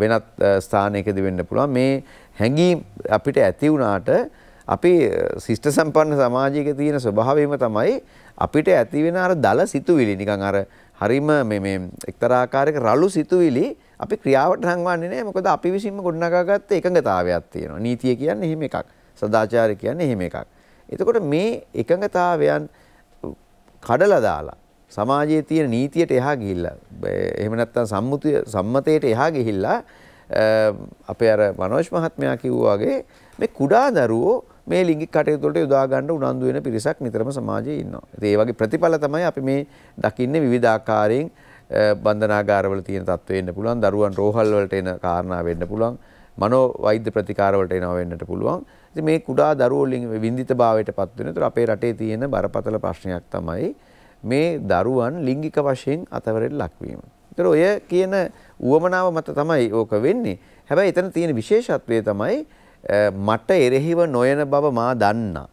වෙනත් ස්ථානයකදී වෙන්න පුළුවන් මේ හැඟීම් අපිට ඇති වුණාට අපි ශිෂ්ට සම්පන්න සමාජයක තියෙන ස්වභාවයම තමයි අපිට ඇති වෙන අර දල සිතුවිලි නිකන් අර හරිම මේ මේ එක්තරා ආකාරයක රළු සිතුවිලි අපි ක්‍රියාවට හංවන්නේ නැහැ මොකද අපි විසින්ම ගොඩනගාගත්ත එකඟතාවයක් තියෙනවා නීතිය කියන්නේ එහෙම එකක් සදාචාරය කියන්නේ එහෙම එකක් එතකොට මේ එකඟතාවයන් කඩලා දාලා සමාජයේ තියෙන නීතියට එහා ගිහිල්ලා එහෙම නැත්නම් සම්මුතිය සම්මතයට එහා ගිහිල්ලා අපේ අර මනෝජ් මහත්මයා කිව්වා වගේ මේ කුඩා දරුවෝ මේ ලිංගික කටයුතු වලට යොදා ගන්න උනන්දු වෙන පිරිසක් නිතරම සමාජයේ ඉන්නවා. ඉතින් ඒ වගේ ප්‍රතිඵල තමයි අපි මේ දකින්නේ විවිධාකාරයෙන් බන්ධනාගාරවල තියෙන තත්ත්වෙ වෙන්න පුළුවන්, දරුවන් රෝහල් වලට එන කාරණා වෙන්න පුළුවන්, මනෝ වෛද්‍ය ප්‍රතිකාර වලට එනවා වෙන්නට පුළුවන්. ඉතින් මේ කුඩා දරුවෝ ලිංග විඳිතභාවයටපත් වෙන. ඒතර අපේ රටේ තියෙන බරපතල ප්‍රශ්නයක් තමයි මේ දරුවන් ලිංගික වශයෙන් අතවරට ලක්වීම. ඒතර ඔය කියන උවමනාව මත තමයි ඕක වෙන්නේ. හැබැයි එතන තියෙන විශේෂත්වය තමයි මට එරෙහිව නොයන බව මා දන්නා.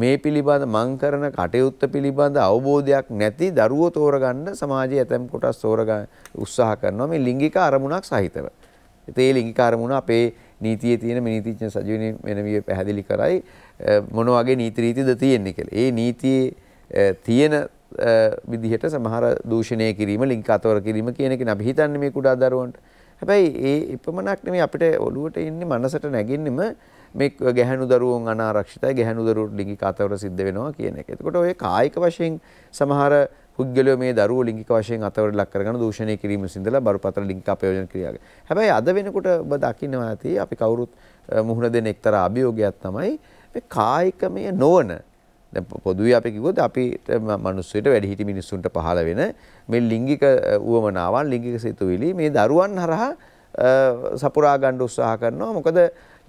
මේ පිළිබඳ මං කරන කටයුත්ත පිළිබඳ අවබෝධයක් නැති දරුවෝ තෝරගන්න සමාජයේ ඇතැම් කොටස් තෝරගන්න උත්සාහ කරනවා මේ ලිංගික අරමුණක් සහිතව. ඒ ලිංගික අරමුණ අපේ නීතියේ තියෙන මේ නීතිඥ සජීවනී වෙනවිය පැහැදිලි කරයි මොන වගේ නීති රීතිද තියෙන්නේ කියලා. ඒ නීතියේ තියෙන විදිහට සමහර දූෂණය කිරීම ලිංගික අතවර කිරීම කියන එක නේ අපි හිතන්නේ මේ කුඩා දරුවන්ට. හැබැයි ඒ එපමණක් නෙමෙයි අපිට ඔළුවට ඉන්නේ මනසට නැගින්නෙම මේ ගැහණු දරුවෝන් අනාරක්ෂිතයි ගැහණු දරුවෝ ලිංගික අතවර සිද්ධ වෙනවා කියන එක. එතකොට ඔය කායික වශයෙන් සමහර පුද්ගලයෝ මේ දරුවෝ ලිංගික වශයෙන් අතවර ලක් කරගෙන දූෂණය කිරීම සිඳලා බරපතල ලිංගික අපයෝජන ක්‍රියාවක. හැබැයි අද වෙනකොට ඔබ දකින්නවා ඇති අපි කවුරුත් මුහුණ දෙන එක්තරා අභියෝගයක් තමයි මේ කායිකමය නොවන දැන් පොදුවේ අපි කිව්වොත් අපිට මිනිස්සුන්ට වැඩිහිටි මිනිස්සුන්ට පහළ වෙන මේ ලිංගික උවමනාවන් ලිංගික සිතුවිලි මේ දරුවන් හරහා සපුරා ගන්න උත්සාහ කරනවා මොකද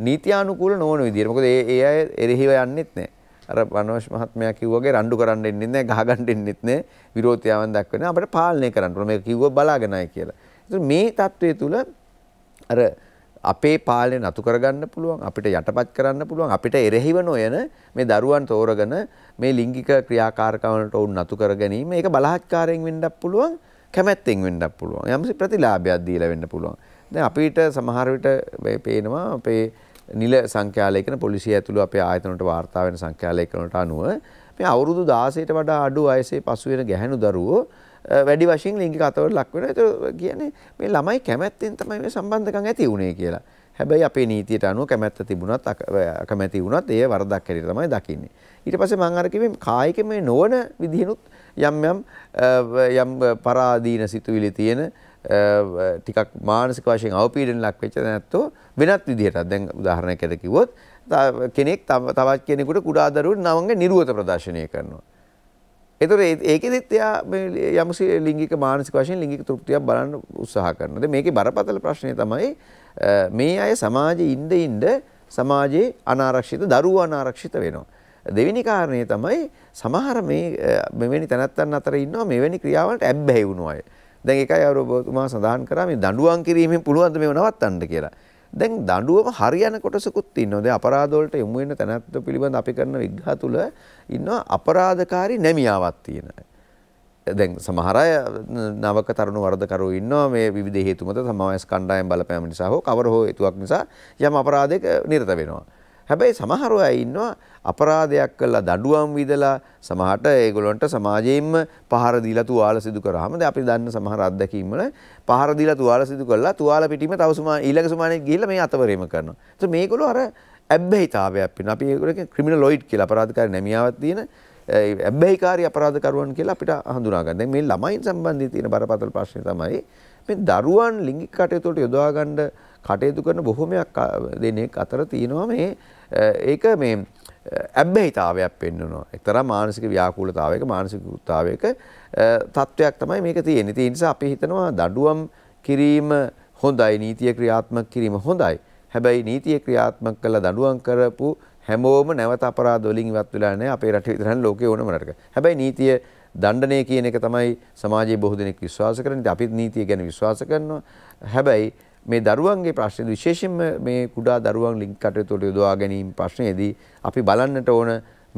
නීතියානුකූල නොවන විදිහට මොකද ඒ ඒ අය එරෙහිව යන්නෙත් නැහැ අර වනෝෂ් මහත්මයා කිව්වාගේ රණ්ඩු කරන්න එන්නෙත් නැහැ ගහ ගන්න එන්නෙත් නැහැ විරෝධතාවන් දක්වන අපිට පාලනය කරන්න ඕන මේක කිව්ව බලාගෙනයි කියලා. ඉතින් මේ தત્ත්වය තුල අර අපේ පාලනය නතු කරගන්න පුළුවන් අපිට යටපත් කරන්න පුළුවන් අපිට එරෙහිව නොයන මේ දරුවන් තෝරගෙන මේ ලිංගික ක්‍රියාකාරකවලට ඔවුන් නතු කර ගැනීම ඒක බලහත්කාරයෙන් වෙන්නත් පුළුවන් කැමැත්තෙන් වෙන්නත් පුළුවන් යම්සි ප්‍රතිලාභයක් දීලා වෙන්න පුළුවන් දැන් අපිට සමහර විට පේනවා අපේ නිල සංඛ්‍යාලයකන පොලිසිය ඇතුළු අපේ ආයතන වලට වාර්තා වෙන සංඛ්‍යාලයකනට අනුව මේ අවුරුදු 16ට වඩා අඩු වයසේ පසු වෙන ගැහැණු දරුවෝ වැඩි වශයෙන් ලිංගික අතවල ලක් වෙනවා. ඒක කියන්නේ මේ ළමයි කැමැත්තෙන් තමයි මේ සම්බන්ධකම් ඇති වුනේ කියලා. හැබැයි අපේ නීතියට අනුව කැමැත්ත තිබුණත් අකමැති වුණත් ඒ වරදක් හැටියට තමයි දකින්නේ. ඊට පස්සේ මම අර කිව්වේ කායික මේ නොවන විදිහිනුත් යම් යම් යම් පරාදීන සිතුවිලි තියෙන ටිකක් මානසික වශයෙන් අවපීඩන ලක් වෙච්ච නැත්තෝ වෙනත් විදිහටත් දැන් උදාහරණයක් ඇර කිව්වොත් කෙනෙක් තවත් කෙනෙකුට කුඩා දරුවෝ නවංග නිරුවත ප්‍රදර්ශනය කරනවා. එතකොට ඒකෙදිත් එයා මේ යම්සි ලිංගික මානසික වශයෙන් ලිංගික තෘප්තියක් බලන්න උත්සාහ කරනවා. දැන් මේකේ බරපතල ප්‍රශ්නේ තමයි මේ අය සමාජයේ ඉඳ ඉඳ සමාජයේ අනාරක්ෂිත දරුවෝ අනාරක්ෂිත වෙනවා. දෙවෙනි කාරණේ තමයි සමහර මේ මෙවැනි තැනැත්තන් අතර ඉන්නවා මෙවැනි ක්‍රියාවලට ඇබ්බැහි වුණු අය. දැන් ඒකයි අර ඔබතුමා සඳහන් කරා මේ දඬුවම් කිරීමෙන් පුළුවන් ද මේව නවත්තන්න කියලා. දැන් දඬුවම හරියන කොටසකුත් ඉන්නවා. දැන් අපරාධ වලට යොමු වෙන තැනැත්ත පිළිබඳ අපි කරන විග්‍රහ තුල ඉන්නවා අපරාධකාරී නැමියාවක් තියෙන. දැන් සමහර අය නවක තරුණ වරදකරෝ ඉන්නවා මේ විවිධ හේතු මත සමාජ ස්කණ්ඩායම් බලපෑම නිසා හෝ කවර හෝ හේතුවක් නිසා යම් අපරාධයක නිරත වෙනවා. හැබැයි සමහර අය ඉන්නවා අපරාධයක් කළා දඬුවම් විදලා සමහරට ඒගොල්ලන්ට සමාජයෙන්ම පහර දීලා තුවාල සිදු කරාම දැන් අපි දන්න සමහර අත්දැකීම් වල පහර දීලා තුවාල සිදු කළා තුවාල පිටීම තව සුමා ඊළඟ සුමානෙත් ගිහිල්ලා මේ අතවරේම කරනවා. ඒත් මේගොල්ලෝ අර ඇබ්බැහිතාවයක් වෙනවා. අපි ඒගොල්ලෝ ක්‍රිමිනලොයිඩ් කියලා අපරාධකාරී නැමියාවක් තියෙන ඇබ්බැහිකාරී අපරාධකරුවන් කියලා අපිට හඳුනා ගන්න. දැන් මේ ළමයින් සම්බන්ධයෙන් තියෙන බරපතල ප්‍රශ්නේ තමයි මේ දරුවන් ලිංගික කටයුතු වලට යොදවා ගන්න කටයුතු කරන බොහොමයක් දෙනෙක් අතර තියෙනවා මේ ඒක මේ ඇබ්බැහිතාවයක් පෙන්වනවා. එක්තරා මානසික ව්‍යාකූලතාවයක මානසිකතාවයක තත්වයක් තමයි මේක තියෙන්නේ. ඒ නිසා අපි හිතනවා දඬුවම් කිරීම හොඳයි, නීතිය ක්‍රියාත්මක කිරීම හොඳයි. හැබැයි නීතිය ක්‍රියාත්මක කළ දඬුවම් කරපු හැමෝම නැවත අපරාධ වලින් ඉවත් වෙලා නැහැ අපේ රටේ විතරක් ලෝකේ ඕනම රටක. හැබැයි නීතිය දණ්ඩනය කියන එක තමයි සමාජයේ බොහෝ දෙනෙක් විශ්වාස කරන්නේ. අපිත් නීතිය ගැන විශ්වාස කරනවා. හැබැයි මේ දරුවන්ගේ ප්‍රශ්නේ විශේෂයෙන්ම මේ කුඩා දරුවන් ලිංග කටයුතු වලට යොදවා ගැනීම ප්‍රශ්නයේදී අපි බලන්නට ඕන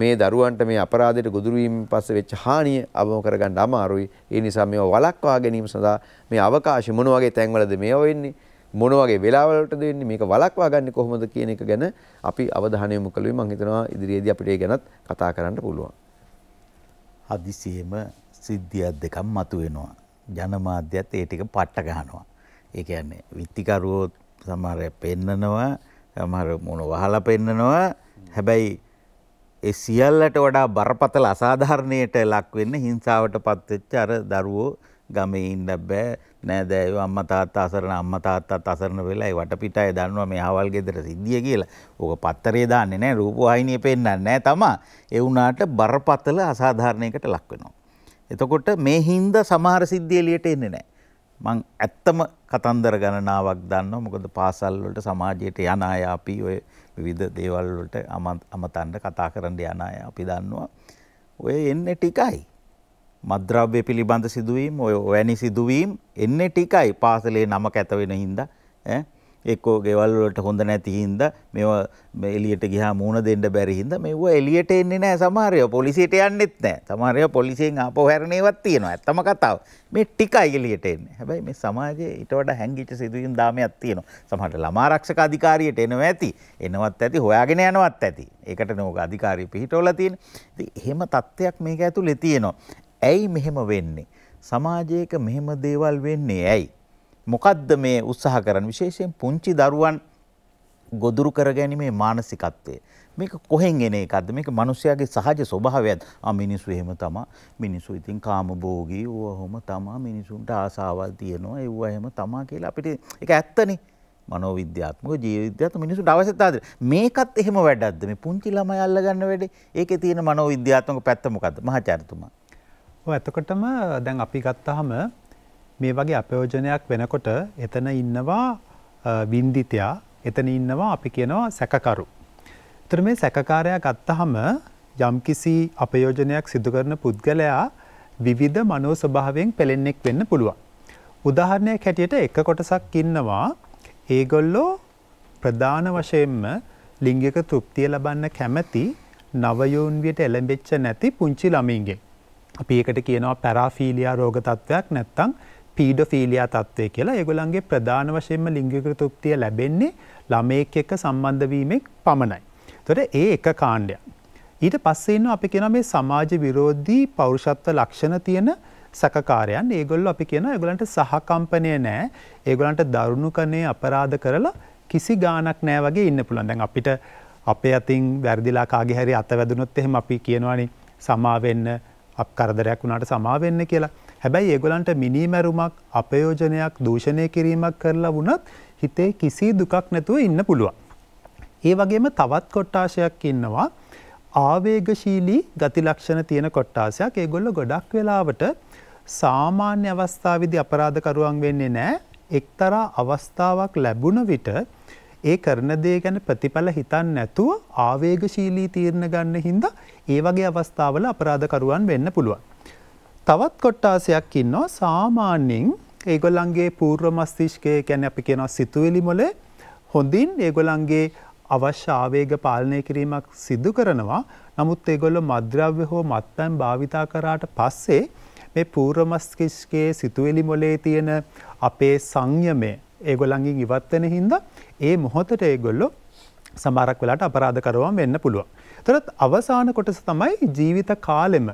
මේ දරුවන්ට මේ අපරාධයට ගොදුරු වීම පස්සේ වෙච්ච හානිය අවම කරගන්න අමාරුයි. ඒ නිසා මේව වළක්වා ගැනීම සඳහා මේ අවකාශය මොන වගේ තැන්වලද මේව වෙන්නේ? මොන වගේ වෙලාවලටද වෙන්නේ? මේක වළක්වා ගන්න කොහොමද කියන එක ගැන අපි අවධානය යොමු කළුවේ මම හිතනවා ඉදිරියේදී අපිට ඒ ගැනත් කතා කරන්න පුළුවන්. හදිසියෙම සිද්ධියක් දෙකක් මතුවෙනවා. ජනමාධ්‍යත් ඒ ටික පට්ට ගන්නවා. ඒ කියන්නේ විත්තිකරුවෝ සමහර පෙන්නනවා සමහර මොන වහලා පෙන්නනවා හැබැයි ඒ සියල්ලට වඩා බරපතල අසාධාරණයට ලක් වෙන්න හිංසාවට පත්වෙච්ච අර දරුවෝ ගමේ ඉන්න බෑ නෑදෑයෝ අම්මා තාත්තා අසරණ අම්මා තාත්තා අසරණ වෙලා ඒ වටපිටාය දන්නවා මේ ආවල් ගෙදර සිද්ධිය කියලා. ඕක පත්තරේ දාන්නේ නෑ රූපවාහිනියේ පෙන්නන්නේ නෑ තමා. ඒ වුණාට බරපතල අසාධාරණයකට ලක් වෙනවා. එතකොට මේ හින්දා සමහර සිද්ධිය එළියට එන්නේ නෑ. මං ඇත්තම කතන්දර ගණනාවක් දන්නවා මොකද පාසල් වලට සමාජයට යන අය අපි ඔය විවිධ දේවල් වලට අමතන්න කතා කරන්න යන අය අපි දන්නවා ඔය එන්නේ ටිකයි මද්‍රව්‍ය පිළිබඳ සිදුවීම් ඔය වැනි සිදුවීම් එන්නේ ටිකයි පාසලේ නම කැත වෙන හින්දා ඈ එක්කෝ ගෙවල් වලට හොඳ නැති හින්දා මේවා එළියට ගියා මූණ දෙන්න බැරි හින්දා මේව එළියට එන්නේ නැහැ සමහරය පොලිසියට යන්නෙත් නැහැ. සමහරය පොලිසියෙන් ආපහු හැරෙන ඒවාත් තියෙනවා. ඇත්තම කතාව. මේ ටිකයි එළියට එන්නේ. හැබැයි මේ සමාජයේ ඊට වඩා හැංගිච්ච සිදුවීම් දාමයක් තියෙනවා. සමහරට ළමා ආරක්ෂක අධිකාරියට එනවා ඇති. එනවත් ඇති හොයාගෙන යනවත් ඇති. ඒකට නෝග අධිකාරිය පිහිටවලා තියෙන. ඉතින් එහෙම තත්ත්වයක් මේක ඇතුලේ තියෙනවා. ඇයි මෙහෙම වෙන්නේ? සමාජයක මෙහෙම දේවල් වෙන්නේ ඇයි? මොකද්ද මේ උත්සාහ කරන විශේෂයෙන් පුංචි දරුවන් ගොදුරු කරගැනීමේ මානසිකත්වය මේක කොහෙන් එන එකක්ද මේක මිනිස්යාගේ සහජ ස්වභාවයත් ආ මිනිස්සු එහෙම තමයි මිනිස්සු ඉතින් කාමභෝගී ඕවහම තමයි මිනිසුන්ට ආසාවල් තියෙනවා ඒව එහෙම තමයි කියලා අපිට ඒක ඇත්තනේ මනෝවිද්‍යාත්මක ජීවවිද්‍යාත්මක මිනිසුන්ට අවශ්‍යතාවද මේකත් එහෙම වැඩක්ද මේ පුංචි ළමයි අල්ලගන්න වැඩේ ඒකේ තියෙන මනෝවිද්‍යාත්මක පැත්ත මොකද්ද මහාචාර්යතුමා ඔව් එතකොටම දැන් අපි ගත්තාම මේ වගේ අපයෝජනයක් වෙනකොට එතන ඉන්නවා වින්දිතයා එතන ඉන්නවා අපි කියනවා සැකකරු. එතන මේ සැකකාරයක් අත්තහම යම්කිසි අපයෝජනයක් සිදුකරන පුද්ගලයා විවිධ මනෝ ස්වභාවයෙන් පෙළෙන්නෙක් වෙන්න පුළුවන්. උදාහරණයක් හැටියට එක කොටසක් ඉන්නවා ඒගොල්ලෝ ප්‍රධාන වශයෙන්ම ලිංගික තෘප්තිය ලබන්න කැමැති නවයෝන්වියට එළඹෙච්ච නැති පුංචි ළමින්ගෙන්. අපි ඒකට කියනවා පැරාෆීලියා රෝග තත්ත්වයක් නැත්තම් පීඩොෆීලියා තත්ත්වය කියලා ඒගොල්ලන්ගේ ප්‍රධාන වශයෙන්ම ලිංගික තෘප්තිය ලැබෙන්නේ ළමයෙක් එක්ක සම්බන්ධ වීමෙන් පමණයි. එතකොට ඒ එක කාණ්ඩයක්. ඊට පස්සේ ඉන්න අපි කියන මේ සමාජ විරෝධී පෞරුෂත්ව ලක්ෂණ තියෙන සකකාරයන් ඒගොල්ලෝ අපි කියන ඒගොල්ලන්ට සහකම්පනය නැහැ. ඒගොල්ලන්ට දරුණුකමේ අපරාධ කරලා කිසි ගාණක් නැහැ වගේ ඉන්න පුළුවන්. දැන් අපිට අපේ අතින් වැරදිලා කාගේ හරි අත වැදුනොත් එහෙම අපි කියනවනේ සමා වෙන්න අප කරදරයක් වුණාට සමා වෙන්න කියලා. හැබැයි ඒගොලන්ට මිනිමැරුමක් අපයෝජනයක් දූෂණය කිරීමක් කරලා වුණත් හිතේ කිසි දුකක් නැතුව ඉන්න පුළුවන්. ඒ වගේම තවත් කොට්ටාශයක් ඉන්නවා ආවේගශීලී ගති ලක්ෂණ තියෙන කොට්ටාසයක් ඒගොල්ල ගොඩක් වෙලාවට සාමාන්‍ය අවස්ථාවේදී අපරාධකරුවන් වෙන්නේ නැහැ. එක්තරා අවස්ථාවක් ලැබුණ විට ඒ කරන දේ ගැන ප්‍රතිඵල හිතන්නේ නැතුව ආවේගශීලී තීරණ ගන්න හින්දා ඒ වගේ අවස්ථාවල අපරාධකරුවන් වෙන්න පුළුවන්. තවත් කොට්ටාසයක් ඉන්නවා සාමාන්‍යෙන් ඒගොල්ලන්ගේ පූර්ව මස්තිෂ්කය ගැන අපි කෙන සිතුවෙලි මොල හොඳින් ඒගොලන්ගේ අවශ්‍ය ආවේග පාලනය කිරීමක් සිදු කරනවා නමුත් ඒගොල්ල මද්‍රව්‍ය හෝ මත්තැම් භාවිතා කරාට පස්සේ මේ පූර්වමස්කිෂ්කයේ සිතුවෙලි මොලේ තියෙන අපේ සංයමය ඒගොලඟින් ඉවත්වෙන හින්ද ඒ මොහොතට ඒගොල්ලො සමාරක් වෙලාට අපරාධකරවම් වෙන්න පුළුවන්. තරත් අවසාන කොටස තමයි ජීවිත කාලෙම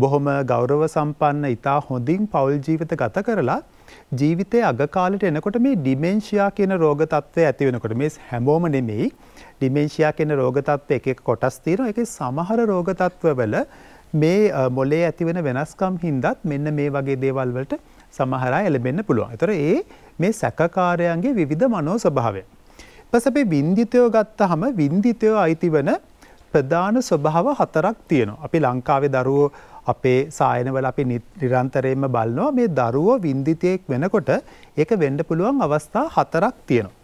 බොහොම ගෞරව සම්පන්න ඉතා හොඳින් පවුල් ජීවිත ගත කරලා ජීවිතය අගකාලට එනකොට මේ ඩිමෙන්ශයා කියන රෝගතත්වය ඇති වෙනකොට මේ හැමෝම නෙමෙයි ඩිමෙන්ශයා කියන රෝගතත්ව එක කොටස් තියෙන එක සමහර රෝගතත්වවල මේ මොලේ ඇතිවෙන වෙනස්කම් හින්දත් මෙන්න මේ වගේ දේවල් වලට සමහරා එළබෙන්න පුළුවන්. ඒතර ඒ මේ සැකකාරයන්ගේ විවිධ මනෝ ස්වභාවය. ඊපස් අපි වින්දිතයෝ ගත්තහම වින්දිතයෝ අයිති වෙන ප්‍රධාන ස්වභාව හතරක් තියෙනවා. අපි ලංකාවේ දරුවෝ අපේ සායනවල අපි නිරන්තරයෙන්ම බලනවා මේ දරුවෝ වින්දිතයෙක් වෙනකොට ඒක වෙන්න පුළුවන් අවස්ථා හතරක් තියෙනවා.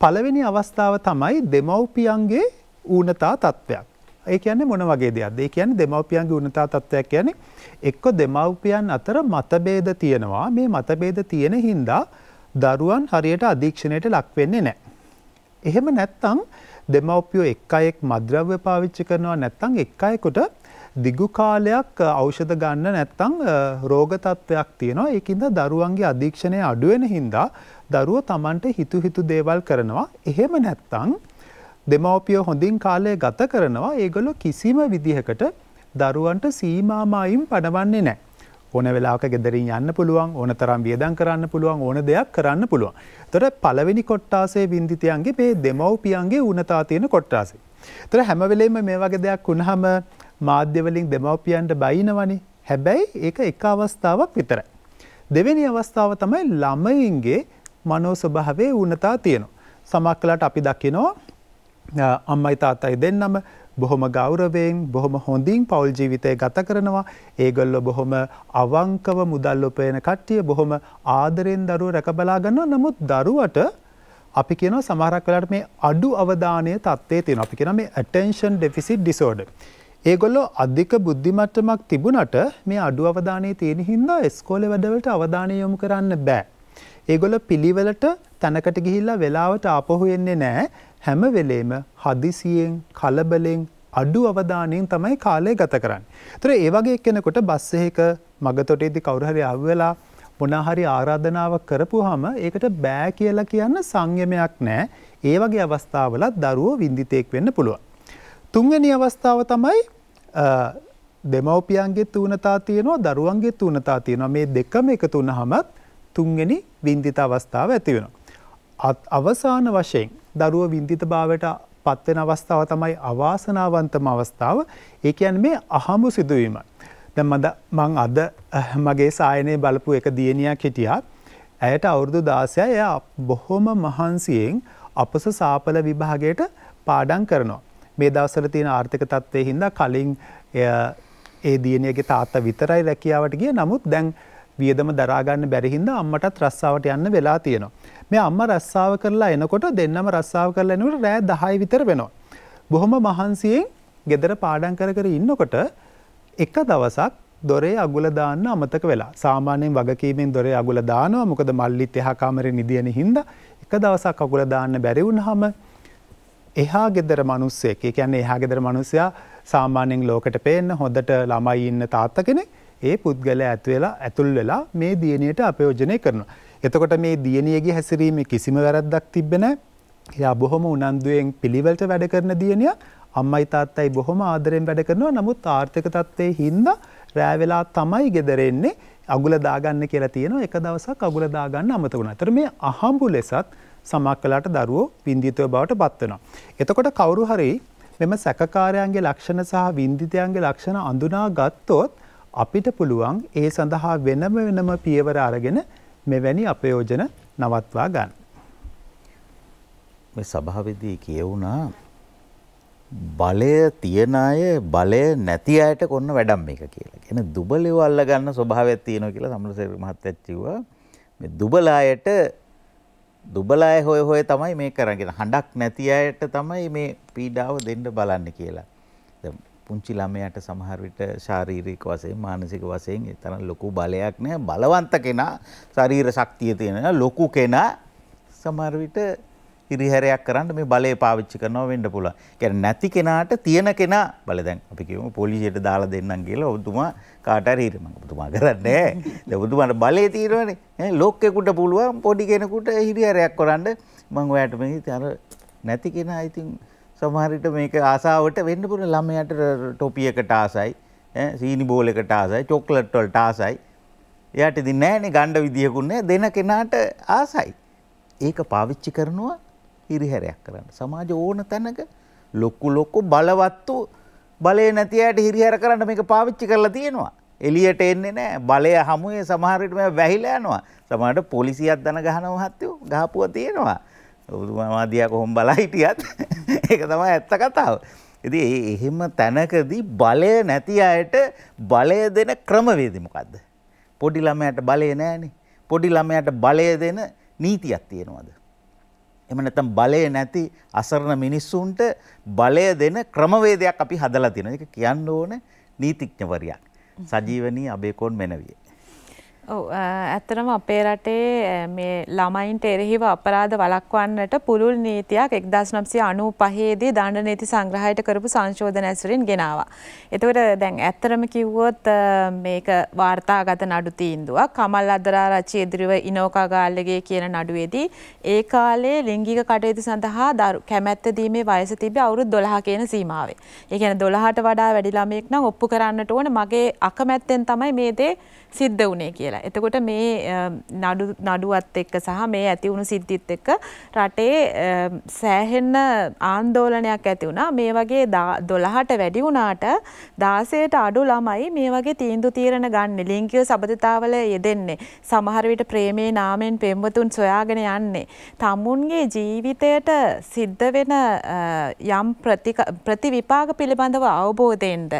පළවෙනි අවස්ථාව තමයි දෙමව්පියන්ගේ ඌනතා තත්ත්වයක්. ඒ කියන්නේ මොන වගේ දෙයක්ද? ඒ කියන්නේ දෙමව්පියන්ගේ ඌනතා තත්ත්වයක් කියන්නේ එක්ක දෙමව්පියන් අතර මතභේද තියෙනවා. මේ මතභේද තියෙන හින්දා දරුවන් හරියට අධීක්ෂණයට ලක් වෙන්නේ නැහැ. එහෙම නැත්නම් දෙමව්පියෝ එක් අයෙක් මද්‍රව්‍ය පාවිච්චි කරනවා නැත්නම් එක් අයෙකුට දිගු කාලයක් ඖෂධ ගන්න නැත්තම් රෝග තත්ත්වයක් තියෙනවා. ඒකින්ද දරුවන්ගේ අධීක්ෂණය අඩු වෙන හින්දා දරුවෝ Tamanට හිතු හිතු දේවල් කරනවා. එහෙම නැත්තම් දෙමව්පිය හොඳින් කාලය ගත කරනවා. ඒගොල්ලෝ කිසිම විදිහකට දරුවන්ට සීමාමායින් පඩවන්නේ නැහැ. ඕන වෙලාක ගෙදරින් යන්න පුළුවන් ඕන තරම් වියදන් කරන්න පුළුවන් ඕන දෙයක් කරන්න පුළුවන්. තොට පළවෙනි කොට්ටාසේ විින්දිතයන්ගේ පේ දෙමව්පියන්ගේ උනතා තියෙන කොට්ටාසේ. තොර හැමවෙලේම මේ වගේ දෙයක් උුණහම මාධ්‍යවලින් දෙමවපියන්ට බයිනවනි හැබැයි ඒක එක අවස්ථාවක් විතරයි. දෙවෙනි අවස්ථාව තමයි ළමයින්ගේ මනෝ ස්වභාවේ ඌනතා තියෙනවා. සමක්කලට අපි දකිනවා අම්මයි තාත්තයි දෙන්නම බොහොම ගෞරවයෙන් බොහොම හොඳින් පවුල් ජීවිතය ගත කරනවා ඒගොල්ලො බොහොම අවංකව මුදල් උපයන කට්ටිය බොහොම ආදරෙන් දරුව රැකබලා ගන්නවා නමුත් දරුවට අපි කියන සමහරක් වෙලාට මේ අඩු අවධානය තත්ත්වයේ තියෙනවා අපි කියන මේ attention deficit disorder ඒගොල්ලෝ අධික බුද්ධිමට්ටමක් තිබුණට මේ අඩු අවධානයේ තියෙන හින්දා ඉස්කෝලේ වැඩවලට අවධානය යොමු කරන්න බෑ. ඒගොල්ලෝ පිළිවෙලට තැනකට ගිහිල්ලා වෙලාවට ආපහු එන්නේ නැහැ. හැම වෙලේම හදිසියෙන් කලබලෙන් අඩු අවධානයෙන් තමයි කාලය ගත කරන්නේ. ඒතර ඒ වගේ කෙනෙකුට බස් එකක මගතොටේදී කවුරු හරි ආවෙලා මොනාහරි ආරාධනාවක් කරපුහම ඒකට බෑ කියලා කියන්න සංයමයක් නැහැ. ඒ වගේ අවස්ථාවලත් දරුවෝ විඳිතෙක් වෙන්න පුළුවන්. තුන්වැනි අවස්ථාව තමයි දෙමව්පියන්ගේ තුනතා තියෙනවා දරුවන්ගේ තුනතා තියෙනවා මේ දෙකම එකතු වුණහමත් තුන්වෙනි වින්දිත අවස්ථාව ඇති වෙනවා. අවසාන වශයෙන් දරුව වින්දිතභාවයට පත්වෙන අවස්ථාව තමයි අවාසනාවන්තම අවස්ථාව. ඒ කියන්නේ මේ අහමු සිදුවීම. දැන් මම අද මගේ සායනයේ බලපු එක දියණියක් හිටියා. ඇයට අවුරුදු 16 එයා බොහොම මහන්සියෙන් අපස සාපල විභාගයට පාඩම් කරනවා. මේ දවසල තියෙන ආර්ථික තත්ත්වය හින්දා කලින් ඒ දියණියගේ තාත්තා විතරයි රැකියාවට ගිය නමුත් දැන් වියදම දරාගන්න බැරිහින්දා අම්මටත් රස්සාාවට යන්න වෙලා තියෙනවා. මේ අම්ම රස්සාාව කරලා එනකොට දෙන්නම රස්සාාව කරලා එනට රෑ දහයි විතර වෙනවා. බොහොම මහන්සියෙන් ගෙදර පාඩන් කර කර ඉන්නකොට එක දවසක් දොරේ අගුල දාන්න අමතක වෙලා සාමාන්‍යයෙන් වගකීමෙන් දොරේ අගුල දානවා මොකද මල්ලිත් එහා කාමරේ නිදියන හින්දා එක දවසක් අගුල දාන්න බැරි වුණාම එහා ගෙදර මනුස්සයෙක් ඒ කියන්නේ එහා ගෙදර මනුස්සයා සාමාන්‍යයෙන් ලෝකෙට පේන්න හොඳට ළමයි ඉන්න තාත්තා කෙනෙක් ඒ පුද්ගලයා ඇතු වෙලා ඇතුල් වෙලා මේ දියණියට අපයෝජනය කරනවා. එතකොට මේ දියණියගේ හැසිරීමේ කිසිම වැරද්දක් තිබ්බේ නැහැ. එයා බොහොම උනන්දුවෙන් පිළිවෙලට වැඩ කරන දියණිය අම්මයි තාත්තයි බොහොම ආදරෙන් වැඩ කරනවා. නමුත් ආර්ථික තත්ත්වයේ හින්දා රෑ වෙලා තමයි ගෙදර එන්නේ. අගුල දාගන්න කියලා තියෙනවා. එක දවසක් අගුල දාගන්න අමතක වුණා. ඒතර මේ අහඹු ලෙසත් සමහර වෙලාවට දරුවෝ වින්දිතය බවට පත් වෙනවා. එතකොට කවුරු හරි මෙම සැකකාරයන්ගේ ලක්ෂණ සහ වින්දිතයන්ගේ ලක්ෂණ අඳුනා ගත්තොත් අපිට පුළුවන් ඒ සඳහා වෙනම වෙනම පියවර අරගෙන මෙවැනි අපයෝජන නවත්වා ගන්න. මේ සභාවේදී කියවුණා බලය තියන අය බලය නැති අයට කොන්න වැඩම් මේක කියලා. කියන්නේ දුබලව අල්ල ගන්න ස්වභාවයක් තියෙනවා කියලා සම්මලසේර මහත්තයත් කිව්වා. මේ දුබල අයට දුබල අය හොය හොය තමයි මේ කරගෙන හඬක් නැති අයට තමයි මේ පීඩාව දෙන්න බලන්නේ කියලා. දැන් පුංචි ළමයාට සමහර විට ශාරීරික වශයෙන් මානසික වශයෙන් ඒ තරම් ලොකු බලයක් නැහැ. බලවන්ත කෙනා ශරීර ශක්තිය තියෙන ලොකු කෙනා සමහර විට හිරිහැරයක් කරන්න මේ බලය පාවිච්චි කරනවා වෙන්න පුළුවන්. කියන්නේ නැති කෙනාට තියෙන කෙනා බල දැන් අපි කියමු පොලිසියට දාලා දෙන්නම් කියලා ඔබතුමා කාට හරි හිරි මම ඔබතුමා කරන්නේ නැහැ. ඔබතුමාට බලය තියෙනවනේ. ඈ ලෝකෙකට පුළුවන් පොඩි කෙනෙකුට හිරිහැරයක් කරන්න මම ඔයාට මේ අර නැති කෙනා ඉතින් සමහර විට මේක ආසාවට වෙන්න පුළුවන් ළමයාට ටොපියකට ආසයි. ඈ සීනි බෝලයකට ආසයි, චොක්ලට් වලට ආසයි. එයාට ඉතින් නැහැනේ ගණ්ඩ විදියකුත් නැහැ දෙන කෙනාට ආසයි. ඒක පාවිච්චි කරනවා හිරිහැරයක් කරන්න. සමාජ ඕන තැනක ලොකු ලොකු බලවත්තු බලය නැති අයට හිරිහැර කරන්න මේක පාවිච්චි කරලා තියෙනවා. එලියට එන්නේ නැහැ. බලය හමුවේ සමහර විට මේ වැහිලා යනවා. සමහරට පොලිසියක් දන ගහනවා මහත්තයෝ ගහපුවා තියෙනවා. උතුමාදියා කොහොම බලා හිටියත් [laughs] ඒක තමයි ඇත්ත කතාව. ඉතින් එහෙම තැනකදී බලය නැති අයට බලය දෙන ක්‍රමවේද මොකද්ද? පොඩි ළමයාට බලය නැහැනේ. පොඩි ළමයාට බලය දෙන නීතියක් තියෙනවද? එම නැතම් බලය නැති අසරණ මිනිස්සුන්ට බලය දෙන ක්‍රමවේදයක් අපි හදලා තියෙනවා. ඒක කියන්න ඕන නීතිඥවරයක්. සජීවනී අබේකෝන් මෙනවිය. ඇත්තටම අපේ රටේ මේ ළමයින්ට එරෙහිව අපරාධ වළක්වන්නට පුළුල් නීතියක් 1995 දී දඬ නීති සංග්‍රහයට කරපු සංශෝධන ඇසුරින් ගෙනාවා. එතකොට දැන් ඇත්තටම කිව්වොත් මේක වාර්තාගත නඩු තීන්දුවක්. කමල් අද්දරාරච්චි එදිරිව ඉනෝකා ගාල්ලගේ කියන නඩුවේදී ඒ කාලේ ලිංගික කටයුතු සඳහා කැමැත්ත දීමේ වයස තිබේ අවුරුදු 12 කියන සීමාවේ. ඒ කියන්නේ 12ට වඩා වැඩි ළමයෙක් නම් ඔප්පු කරන්නට ඕන මගේ අකමැත්තෙන් තමයි මේ දේ සිද්ධ වුණේ කියලා. කියලා. එතකොට මේ නඩුවත් එක්ක සහ මේ ඇති වුණු සිද්ධිත් එක්ක රටේ සෑහෙන්න ආන්දෝලනයක් ඇති වුණා. මේ වගේ 12ට වැඩි වුණාට 16ට අඩු ළමයි මේ වගේ තීන්දුව තීරණ ගන්න ලිංගික සබඳතාවල යෙදෙන්නේ. සමහර විට ප්‍රේමේ නාමයෙන් පෙම්වතුන් සොයාගෙන යන්නේ. තමුන්ගේ ජීවිතයට සිද්ධ වෙන යම් ප්‍රතිවිපාක පිළිබඳව අවබෝධයෙන්ද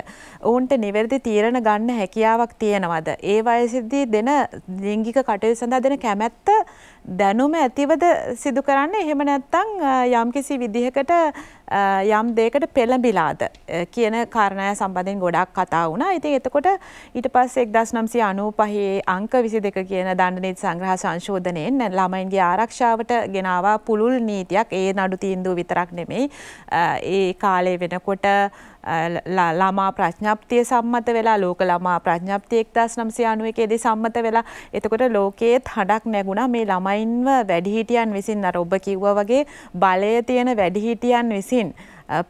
ඔවුන්ට නිවැරදි තීරණ ගන්න හැකියාවක් තියෙනවද? ඒ වයසිද්දී දෙන ලිංගික කටයුතු සඳහා දෙන කැමැත්ත දැනුම ඇතිවද සිදු කරන්න එහෙම නැත්නම් යම්කිසි විදිහකට යම් දෙයකට පෙළඹිලාද කියන කාරණය සම්බඳධින් ගොඩක් කතා වුණා ඉති එතකොට ඊට පස් එක් දස් නම්සේ අනු පහේ අංක විසි දෙක කියන දණ්ඩනීත් සංග්‍රහ සංශෝධනයෙන් ළමයින්ගේ ආරක්ෂාවට ගෙනවා පුළුල් නීතියක් ඒ නඩු තීන්දූ විතරක් නෙමෙයි ඒ කාලය වෙනකොට ළමා ප්‍රඥප්තිය සම්මත වෙලා ලෝක ළමා ප්‍රඥප්තියෙක් දස් නම්සේ අනුව එකේදී සම්මත වෙලා එතකොට ලෝකයේත් හඩක් නැගුණා මේ ළමයින්ව වැඩිහිටියන් විසින් අර ඔබ කිව්ව වගේ බලය තියෙන වැඩිහිටියන් විසින් වශයෙන්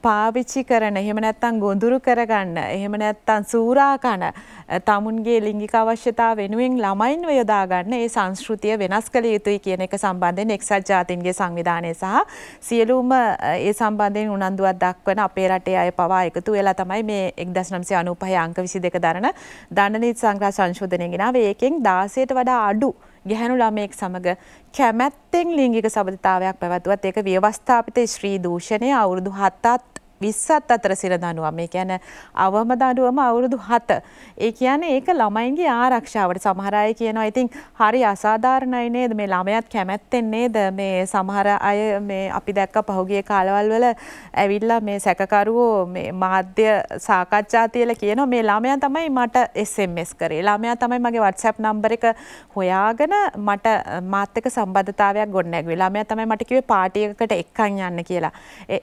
පාවිච්චි කරන එහෙම නැත්තම් ගොඳුරු කරගන්න එහෙම නැත්තම් සූරා කන තමුන්ගේ ලිංගික අවශ්‍යතා වෙනුවෙන් ළමයින්ව යොදා ගන්න ඒ සංස්කෘතිය වෙනස් කළ යුතුයි කියන එක සම්බන්ධයෙන් එක්සත් ජාතීන්ගේ සංවිධානය සහ සියලුම ඒ සම්බන්ධයෙන් උනන්දුවක් දක්වන අපේ රටේ අය පවා එකතු වෙලා තමයි මේ 1995 අංක 22 දරන දණනිත් සංග්‍රහ සංශෝධනය ගෙනාවේ ඒකෙන් 16ට වඩා අඩු ගැහැණු ළමයෙක් සමග කැමැත්තෙන් ලිංගික සබඳතාවයක් පැවැතුවත් ඒක ව්‍යවස්ථාපිත ස්ත්‍රී දූෂණය අවුරුදු 7ත් විස්සත් අතර සිරදනුවම මේ කියන අවම දඩුවම අවුරුදු හත. ඒ කියන්නේ ඒක ළමයින්ගේ ආරක්ෂාවට සමහරය කියනවා ඉතින් හරි අසාධාරණයි නේද මේ ළමයත් කැමැත්තෙන්නේ ද මේ සමහර අය මේ අපි දැක්ක පහුගිය කාලවල් වල ඇවිල්ලා මේ සැකකරුවෝ මේ මාධ්‍ය සාකච්ඡා තියලා කියනවා මේ ළමයා තමයි මට SMS කරේ. ළමයා තමයි මගේ WhatsApp නම්බර එක හොයාගෙන මට මාත් එක්ක සම්බන්ධතාවයක් ගොඩනැගුවේ. ළමයා තමයි මට කිව්වේ පාටි එකකට එක්කන් යන්න කියලා.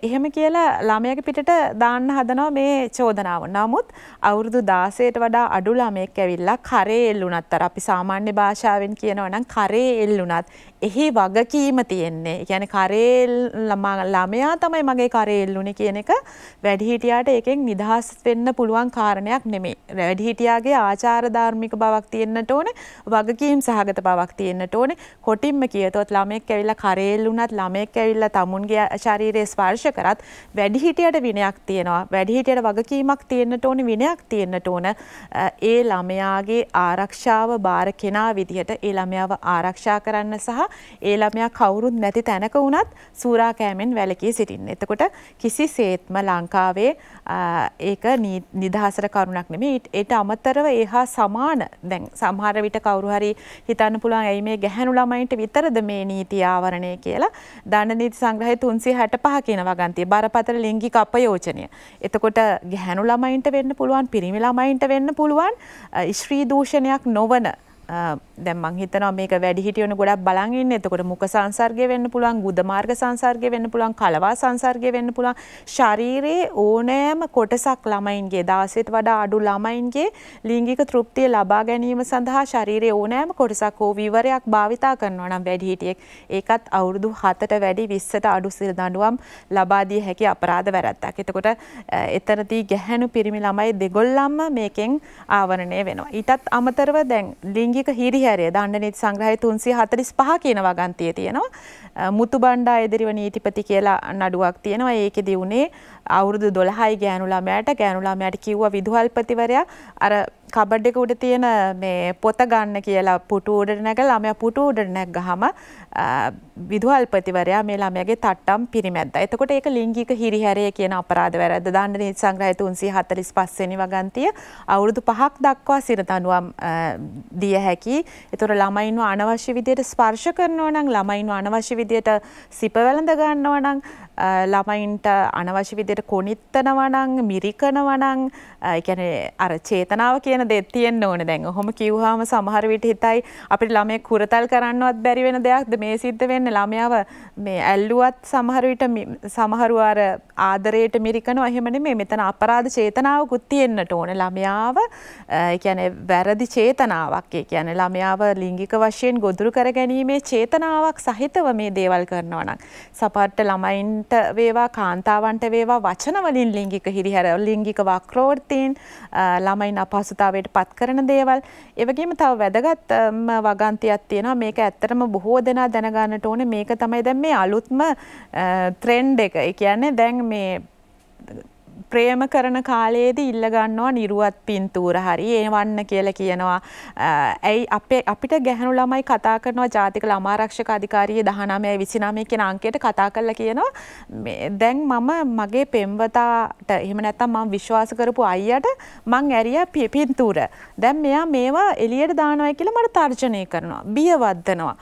එහෙම කියලා ළමයාගේ පිටට දාන්න හදනවා මේ චෝදනාව. නමුත් අවුරුදු 16ට වඩා අඩු ළමෙක් ඇවිල්ලා කරේ එල්ලුණත් අර අපි සාමාන්‍ය භාෂාවෙන් කියනවා නම් කරේ එල්ලුණත් එහි වගකීම තියෙන්නේ. يعني කරේල් ළමයා තමයි මගේ කරේල්ුනේ කියන එක වැඩිහිටියාට ඒකෙන් නිදහස් වෙන්න පුළුවන් කාරණයක් නෙමෙයි. වැඩිහිටියාගේ ආචාර ධාර්මික බවක් තියෙන්නට ඕනේ, වගකීම් සහගත බවක් තියෙන්නට ඕනේ. කොටින්ම කියතොත් ළමෙක් ඇවිල්ලා කරේල් වුණත් ළමෙක් ඇවිල්ලා tamunගේ ශරීරයේ ස්පර්ශ කරත් වැඩිහිටියට විනයක් තියෙනවා. වැඩිහිටියට වගකීමක් තියෙන්නට ඕනේ, විනයක් තියෙන්නට ඕන. ඒ ළමයාගේ ආරක්ෂාව බාර කෙනා විදිහට ඒ ළමයාව ආරක්ෂා කරන්න සහ ඒ ළමයා කවුරුත් නැති තැනක වුණත් සූරා කෑමෙන් වැළකී සිටින්න. එතකොට කිසිසේත්ම ලංකාවේ ඒක නිදහසට කරුණක් නෙමෙයි. ඒට අමතරව ඒහා සමාන දැන් සමහර විට කවුරු හරි හිතන්න පුළුවන් ඇයි මේ ගැහැණු ළමයින්ට විතරද මේ නීති ආවරණය කියලා. දඬ නීති සංග්‍රහය 365 කියන වගන්තිය බරපතල ලිංගික අපයෝජනය. එතකොට ගැහැණු ළමයින්ට වෙන්න පුළුවන්, පිරිමි ළමයින්ට වෙන්න පුළුවන්, ස්ත්‍රී දූෂණයක් නොවන දැන් මං හිතනවා මේක වැඩි හිටියොන ගොඩක් බලන් ඉන්න. එතකොට මුඛ සංසර්ගය වෙන්න පුළුවන්, ගුද මාර්ග සංසර්ගය වෙන්න පුළුවන්, කලවා සංසර්ගය වෙන්න පුළුවන්. ශරීරයේ ඕනෑම කොටසක් ළමයින්ගේ 16ට වඩා අඩු ළමයින්ගේ ලිංගික තෘප්තිය ලබා ගැනීම සඳහා ශරීරයේ ඕනෑම කොටසක් හෝ විවරයක් භාවිතා කරනවා නම් වැඩි හිටියෙක් ඒකත් අවුරුදු 7ට වැඩි 20ට අඩු සිර දඬුවම් ලබා දිය හැකි අපරාධ වැරැද්දක්. එතකොට එතරදී ගැහැණු පිරිමි ළමයි දෙගොල්ලන්ම මේකෙන් ආවරණය වෙනවා. ඊටත් අමතරව දැන් ලිංගික හිරිහැර අධ්‍යයරය දණ්ඩ නීති සංග්‍රහය 345 කියන වගන්තියේ තියෙනවා. මුතු බණ්ඩා එදිරිව නීතිපති කියලා නඩුවක් තියෙනවා ඒකෙදී උනේ අවුරුදු 12යි ගෑනු ළමයාට ගෑනු ළමයාට කිව්වා විදුහල්පතිවරයා අර කබඩ් එක උඩ තියෙන මේ පොත ගන්න කියලා පුටු උඩට නැග ළමයා පුටු උඩට නැග්ගහම විදුහල්පතිවරයා මේ ළමයාගේ තට්ටම් පිරිමැද්දා. එතකොට ඒක ලිංගික හිරිහැරය කියන අපරාධ වැරැද්ද දණ්ඩ නීති සංග්‍රහය 345 වෙනි වගන්තිය අවුරුදු 5ක් දක්වා සිරතනුවම් දිය හැකි. ඒතර ළමයින්ව අනවශ්‍ය විදියට ස්පර්ශ කරනවා නම් ළමයින්ව අනවශ්‍ය විදියට සිප වැළඳ ගන්නවා නම් ළමයින්ට අනවශ්‍ය විදියට කොනිත්තනවනං මිරිකනවනං එකැන අර චේතනාව කියන දෙත්තියෙන් ඕන දැන් හොම කිව්හාම සමහරවිට හිතයි අපි ළමය කුරතල් කරන්නවත් බැරිවෙන දෙයක්ද මේ සිද්ධ වෙන්න ළමයාව මේ ඇල්ලුවත් සමහරවිට සමහරුවාර ආදරයට මිරිකන අහෙමන මේ මෙතන අපරාධ චේතනාවකුත් තියෙන්න්නට ඕන ළමයාව එකැන වැරදි චේතනාවක් කියන ළමයාව ලිංගික වශයෙන් ගොදුරු කර ගැනීමේ චේතනාවක් සහිතව මේ දේවල් කරනවනක් සපට්ට ළමයින්ට ස්ත්‍රීන්ට වේවා කාන්තාවන්ට වේවා වචනවලින් ලිංගික හිරිහැර ලිංගික වක්‍රෝර්තීන් ළමයින් අපහසුතාවයට පත් කරන දේවල් ඒවගේම තව වැදගත් වගන්තියක් තියෙනවා මේක ඇත්තටම බොහෝ දෙනා දැනගන්නට ඕනේ මේක තමයි දැන් මේ අලුත්ම ට්‍රෙන්ඩ් එක. ඒ කියන්නේ දැන් මේ ප්‍රේම කරන කාලයේදී ඉල්ල ගන්නවා නිරුවත් පින්තූර හරි ඒ වන්න කියලා කියනවා. ඇයි අපේ අපිට ගැහණු ළමයි කතා කරනවා ජාතික ළමා ආරක්ෂක අධිකාරියේ 19 29 කියන අංකයට කතා කරලා කියනවා මේ දැන් මම මගේ පෙම්වතාට එහෙම නැත්නම් මම විශ්වාස කරපු අයියට මං ඇරියා පින්තූර. දැන් මෙයා මේවා එළියට දානවා කියලා මට තර්ජනය කරනවා. බිය වදනවා.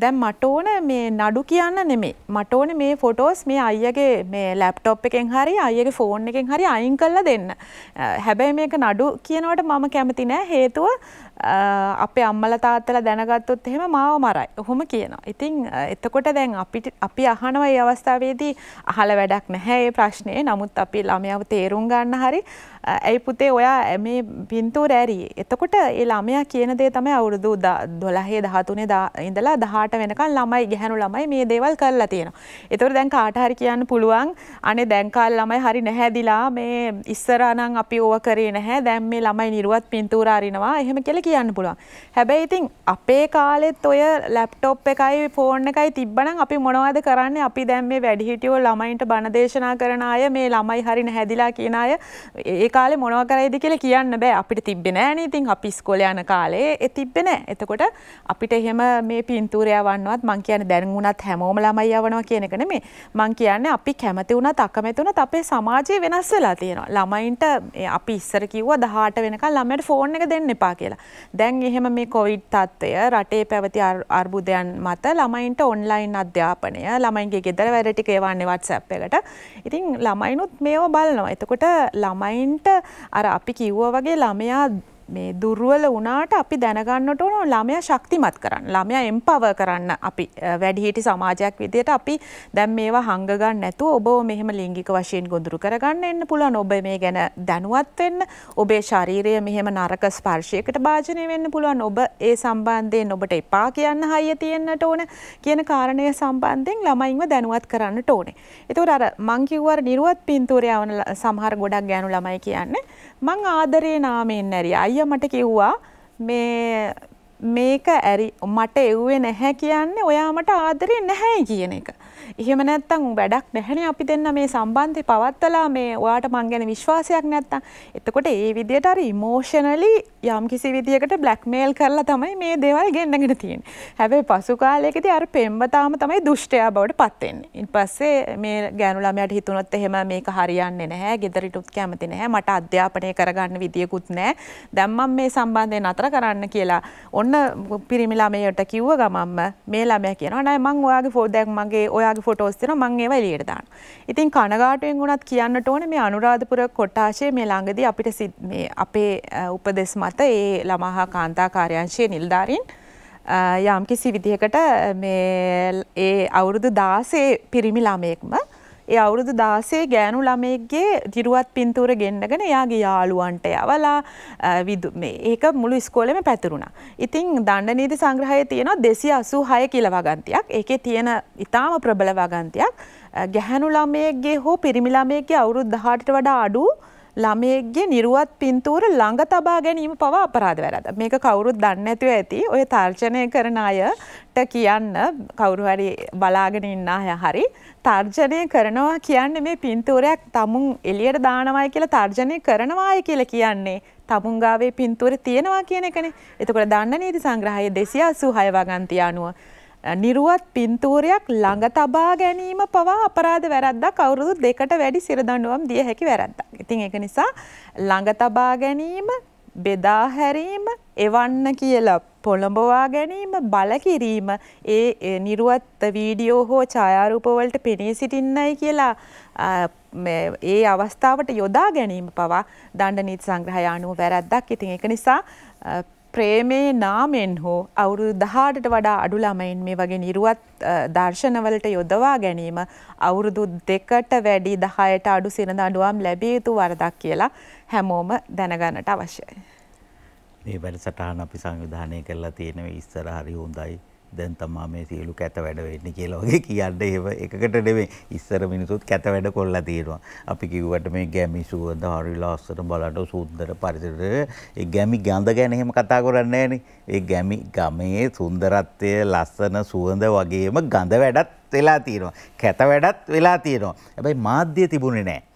දැන් මට ඕන මේ නඩු කියන්න නෙමෙයි. මට ඕනේ මේ ෆොටෝස් මේ අයියගේ මේ ලැප්ටොප් එකෙන් හරි අයියගේ ෆෝන් එකෙන් හරි අයින් කල්ල දෙන්න. හැබැයි මේක නඩු කියනවට මම කැමති නෑ හේතුව අපේ අම්මල තාත්තල දැනගත්තොත් එහෙම මාව මරයි. ඔහොම කියනවා. ඉතින් එතකොට දැන් අපිට අපි අහනවා මේ අවස්ථාවේදී අහල වැඩක් නැහැ මේ ප්‍රශ්නේ. නමුත් අපි ළමයාව තේරුම් ගන්න හරි ඇයි පුතේ ඔයා මේ පින්තූර ඇරියේ. එතකොට ඒ ළමයා කියන දේ තමයි අවුරුදු 12 13 ඉඳලා 18 වෙනකන් ළමයි ගැහණු ළමයි මේ දේවල් කරලා තියෙනවා. ඒතකොට දැන් කාට හරි කියන්න පුළුවන් අනේ දැන් කාල් ළමයි හරි නැහැදිලා මේ ඉස්සරහනම් අපි ඕව කරේ නැහැ. දැන් මේ ළමයි නිර්වත් පින්තූර අරිනවා. එහෙම කියලා කියන්න පුළුවන්. හැබැයි ඉතින් අපේ කාලෙත් ඔය ලැප්ටොප් එකයි ෆෝන් එකයි තිබ්බනම් අපි මොනවද කරන්නේ? අපි දැන් මේ වැඩිහිටියෝ ළමයින්ට බණ දේශනා කරන අය මේ ළමයි හරින හැදිලා කියන අය ඒ කාලේ මොනව කරයිද කියලා කියන්න බෑ. අපිට තිබ්බේ නෑනේ. ඉතින් අපි ඉස්කෝලේ යන කාලේ ඒ තිබ්බේ නෑ. එතකොට අපිට එහෙම මේ පින්තූරය වන්නවත් මං කියන්නේ දැන් වුණත් හැමෝම ළමයි යවනවා කියන එක නෙමෙයි. මං කියන්නේ අපි කැමති වුණත් අකමැති වුණත් අපේ සමාජය වෙනස් වෙලා තියෙනවා. ළමයින්ට අපි ඉස්සර කිව්වා 18 වෙනකන් ළමයට ෆෝන් එක දෙන්න එපා කියලා. දැන් එහෙම මේ කොවිඩ් තත්ත්වය රටේ පැවති අර්බුදයන් මත ළමයින්ට ඔන්ලයින් අධ්‍යාපනය ළමයින්ගේ ගෙදර වැඩ ටික ඒවන්නේ WhatsApp එකට. ඉතින් ළමයිනුත් මේව බලනවා. එතකොට ළමයින්ට අර අපි කිව්වා වගේ ළමයා මේ දුර්ුවල වනාට අපි දැනගන්නට ඕන ළමය ශක්තිමත් කරන්න ළමය එම්පව කරන්න අපි වැඩිහිටි සමාජයක් විදියට අපි දැම් මේවා හංගගන්න නැතු ඔබ මෙහම ලිංගික වශයෙන් ගොඳුරු කරගන්න එන්න පුළන් ඔබ මේ ගැන දැනුවත්වෙන්න ඔබේ ශරීරය මෙහෙම නරක ස්පර්ශයකට භාජනය වෙන්න පුළුවන් ඔබ ඒ සම්බන්ධයෙන් ඔබට එපා කියන්න හයිය තියෙන්න්නට ඕන කියන කාරණය සම්බන්ධයෙන් ළමයින්ව දැනුවත් කරන්න ඕනේ. එතුට අර මංකිවර නිරුවත් පින්තූරයාවන සහර ගොඩක් ගෑනු ළමයි කියන්නේ මං ආදරේ නාමෙන් නැරි අයි අයිය මට කිව්වා මේ මේක ඇරි මට එව්වේ නැහැ කියන්නේ ඔයා මට ආදරේ නැහැයි කියන එක. එහෙම නැත්තම් වැඩක් නැහැනේ අපි දෙන්න මේ සම්බන්ධය පවත්වලා මේ ඔයාට මං ගැන විශ්වාසයක් නැත්තම් එතකොට ඒ විදියට අර ඉමෝෂනලි යම්කිසි විදියකට බ්ලැක්මේල් කරලා තමයි මේ දේවල් ගෙන්නගෙන තියෙන්නේ. හැබැයි පසු කාලයකදී අර පෙම්බතාම තමයි දුෂ්ටයා බවට පත් වෙන්නේ. ඊට පස්සේ මේ ගෑනු ළමයාට හිතුණොත් එහෙම මේක හරියන්නේ නැහැ, ගෙදරටත් කැමති නැහැ, මට අධ්‍යාපනය කරගන්න විදියකුත් නැහැ. දැන් මම මේ සම්බන්ධය නතර කරන්න කියලා ඔන්න පිරිමි ළමයට කිව්ව ගමම්ම මේ ළමයා කියනවා නෑ මං ඔයාගේ ෆෝන් දැන් මගේ ඔයා එයාගේ ෆොටෝස් තියෙනවා මම ඒවා එළියට දානවා. ඉතින් කනගාටුවෙන් වුණත් කියන්නට ඕනේ මේ අනුරාධපුර කොට්ටාශයේ මේ ළඟදී අපිට මේ අපේ උපදෙස් මත ඒ ළමා හා කාන්තා කාර්යාංශයේ නිලධාරීන් යම්කිසි විදිහකට මේ ඒ අවුරුදු 16 පිරිමි ළමයෙක්ම ඒ අවුරුදු දාසේ ගෑනු ළමයෙක්ගේ දිරුවත් පින්තූර ගෙන්ඩගෙන යාගේ යාළුවන්ට යවලා ඒක මුළු ස්කෝලෙම පැතුරුණා. ඉතිං දණ්ඩ නීති සංග්‍රහය තියෙනවා දෙසි අසූ හය කියල වගන්තියක් ඒකේ තියෙන ඉතාම ප්‍රබල වගන්තියක් ගැහැනු ළමයෙක්ගේ හෝ පිරිමිලාමයගේ අවුරුදු දහටට වඩා අඩු ළමයෙක්ගේ නිරුවත් පින්තූර ළඟ තබා ගැනීම පවා අපරාධ වැරද. මේක කවුරුත් දන්න ඇතුව ඇති ඔය තර්ජනය කරන අයට කියන්න කවුරු හරි බලාගෙන ඉන්න අය හරි තර්ජනය කරනවා කියන්නේ මේ පින්තූරයක් තමුන් එළියට දානවයි කියලා තර්ජනය කරනවාය කියලා කියන්නේ තමුන්ගාවේ පින්තූර තියෙනවා කියන එකනේ. එතකොට දන්න නීති සංග්‍රහයේ 286 වගන්තිය අනුව නිරුවත් පින්තූරයක් ළඟ තබා ගැනීම පවා අපරාධ වැරද්දක් අවුරුදු දෙකට වැඩි සිරදඬුවම් දිය හැකි වැරද්දක්. ඉතින් ඒක නිසා ළඟ තබා ගැනීම, බෙදා හැරීම, එවන්න කියලා පොළඹවා ගැනීම, බල කිරීම, ඒ නිරුවත් වීඩියෝ හෝ ඡායාරූප වලට පෙනී සිටින්නයි කියලා ඒ අවස්ථාවට යොදා ගැනීම පවා දණ්ඩ නීති සංග්‍රහය අනුව වැරද්දක්. ඉතින් ඒක නිසා ප්‍රේමයේ නාමෙන් හෝ අවුරුදු 18ට වඩා අඩු ළමයින් මේ වගේ නිර්වත් දර්ශනවලට යොදවා ගැනීම අවුරුදු දෙකට වැඩි 10ට අඩු සිනදාඩුවම් ලැබිය යුතු වරදක් කියලා හැමෝම දැනගන්නට අවශ්‍යයි. මේ වැඩසටහන අපි සංවිධානය කරලා තියෙනවා ඉස්සර හරි හොඳයි. දැන් තමා මේ සියලු කැත වැඩ වෙන්නේ කියලා වගේ කියන්නේ එහෙම එකකට නෙමෙයි. ඉස්සර මිනිසුත් කැත වැඩ කොල්ලා තියෙනවා. අපි කිව්වට මේ ගැමි සුවඳ හරි ලස්සන බලන්න සුන්දර පරිසරය. ඒ ගැමි ගඳ ගැන එහෙම කතා කරන්නේ නැහනේ. ඒ ගැමි ගමේ සුන්දරත්වය ලස්සන සුවඳ වගේම ගඳ වැඩත් වෙලා තියෙනවා. කැත වැඩත් වෙලා තියෙනවා. හැබැයි මාධ්‍ය තිබුණේ නැහැ.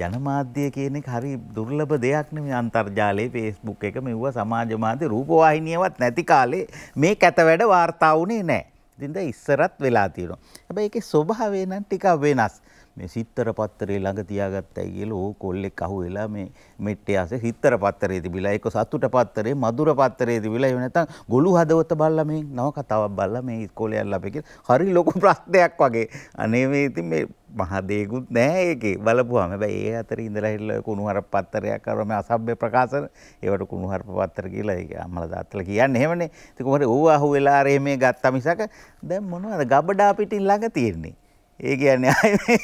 ජනමාධ්‍ය කියනෙක් හරි දුර්ලභ දෙයක්න මේ අන්තර්ජාලයේ පේස්බුක් එක මෙව්ව සමාජමාධ්‍ය රූපවාහිනියවත් නැති කාලේ මේ කැතවැඩ වාර්තා වුණේ නෑ. ඉතින්ද ඉස්සරත් වෙලා තියෙනවා. හැබැයි ඒකේ ස්වභාවය නම් ටිකක් වෙනස්. මේ සිත්තර පත්තරේ ළඟ තියාගත්තයි කියලා ඕ කොල්ලෙක් අහුවෙලා මේ මෙට්ටේ ආසේ සිත්තර පත්තරේ තිබිලා ඒක සතුට පත්තරේ මధుර පත්තරේ තිබිලා එහෙම නැත්නම් ගොළු හදවත බලලා මේ නව කතාවක් බලලා මේ ඉස්කෝලේ යන්න අපේ කියලා හරි ලොකු ප්‍රශ්නයක් වගේ. අනේ මේ ඉතින් මේ මහදේකුත් නෑ ඒකේ බලපුවාම. හැබැයි ඒ අතරේ ඉඳලා හිටලා කුණුහරුප පත්තරයක් කරාම අසභ්‍ය ප්‍රකාශන ඒවට කුණුහරුප පත්තර කියලා ඒක අම්මලා තාත්තලා කියන්නේ එහෙමනේ. ඉතින් කොහොමද ඌ අහු වෙලා අර මේ ගත්තා මිසක දැන් මොනවද ගබඩා පිටින් ළඟ තියෙන්නේ. ඒ කියන්නේ ආයේ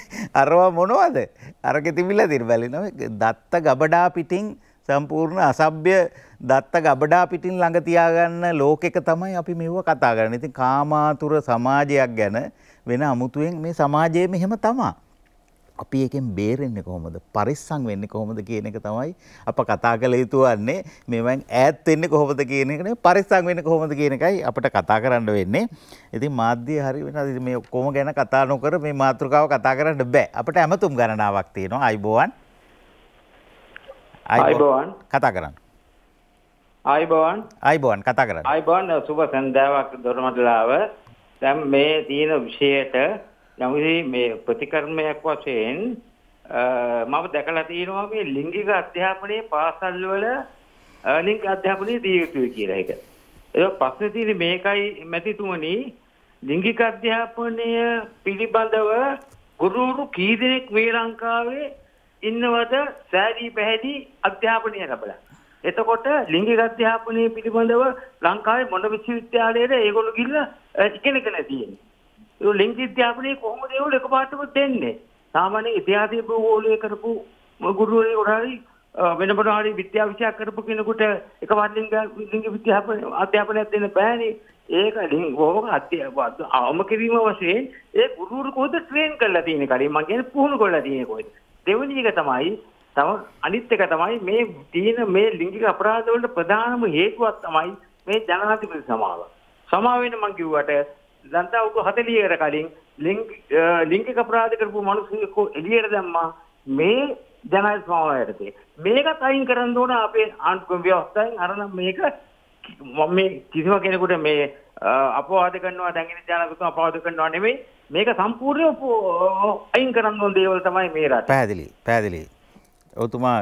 අරවා මොනවද? අරකේ තිබිලා තියෙන බැලිනම දත්ත ගබඩා පිටින් සම්පූර්ණ අසභ්‍ය දත්ත ගබඩා පිටින් ළඟ තියාගන්න ලෝකෙක තමයි අපි මෙවුව කතා කරන්නේ. ඉතින් කාමාතුර සමාජයක් ගැන වෙන අමුතුවෙන් මේ සමාජයේ මෙහෙම තමා. අපි එකෙන් බේරෙන්නේ කොහොමද? පරිස්සම් වෙන්නේ කොහොමද කියන එක තමයි අප කතා කළ යුතු වන්නේ. මේවෙන් ඈත් වෙන්නේ කොහොමද කියන එක නෙවෙයි පරිස්සම් වෙන්නේ කොහොමද කියන එකයි අපිට කතා කරන්න වෙන්නේ. ඉතින් මාධ්‍ය හරි වෙනවා. මේ ඔක්කොම ගැන කතා නොකර මේ මාතෘකාව කතා කරන්න බෑ. අපිට ඇමතුම් ගණනාවක් තියෙනවා. අයිබෝවන්. අයිබෝවන්. කතා කරන්න. අයිබෝවන්. අයිබෝවන් කතා කරන්න. අයිබෝවන් සුබ සන්ධ්‍යාවක් දොරමඩලාව. දැන් මේ තියෙන විෂයට යම්කිසි මේ ප්‍රතිකර්මයක් වශයෙන් මම දැකලා තියෙනවා මේ ලිංගික අධ්‍යාපනයේ පාසල් වල ලිංගික අධ්‍යාපනයේ දිය යුතුයි කියලා එක. ඒක ප්‍රශ්නේ තියෙන්නේ මේකයි මැතිතුමනි ලිංගික අධ්‍යාපනය පිළිබඳව ගුරුවරු කී දෙනෙක් මේ ලංකාවේ ඉන්නවද සෑදී පැහැදී අධ්‍යාපනය ලැබලා? එතකොට ලිංගික අධ්‍යාපනය පිළිබඳව ලංකාවේ මොන විශ්වවිද්‍යාලයේද ඒගොල්ලෝ ගිහිල්ලා ඉගෙනගෙන තියෙන්නේ. ඒ ලිංගික අධ්‍යාපනය කොහොමද ඒගොල්ලෝ එකපාරටම දෙන්නේ? සාමාන්‍ය ඉතිහාසය භූගෝලය කරපු ගුරුවරයෙකු හරි වෙන මොන හරි විද්‍යා විෂය කරපු කෙනෙකුට එකපාර ලිංග ලිංගික අධ්‍යාපන අධ්‍යාපනයක් දෙන්න බෑනේ. ඒක බොහොම අවම කිරීම වශයෙන් ඒ ගුරුවරු කොහොද ට්‍රේන් කරලා තියෙන්නේ කලින් මම කියන්නේ පුහුණු කරලා තියෙන්නේ කොහෙද? දෙවෙනි එක තමයි තව අනිත් එක තමයි මේ තියෙන මේ ලිංගික අපරාධ වලට ප්‍රධානම හේතුවක් තමයි මේ ජනාධිපති සමාව. සමාව වෙන මං කිව්වට දන්තාවක 40කට කලින් ලිංගික අපරාධ කරපු මිනිස්සු එළියට දැම්මා මේ ජනාධිපති සමාව යටතේ. මේකත් අයින් කරන්න ඕන අපේ ආණ්ඩුක්‍රම ව්‍යවස්ථාවෙන් අරනම් මේක මම මේ කිසිම කෙනෙකුට මේ අපවාද කරනවා දැඟිලි ජනාධිපතිතුමා අපවාද කරනවා නෙමෙයි මේක සම්පූර්ණයෙන් අයින් කරන්න ඕන දේවල් තමයි මේ රට. පැහැදිලි පැහැදිලි ඔවතුමා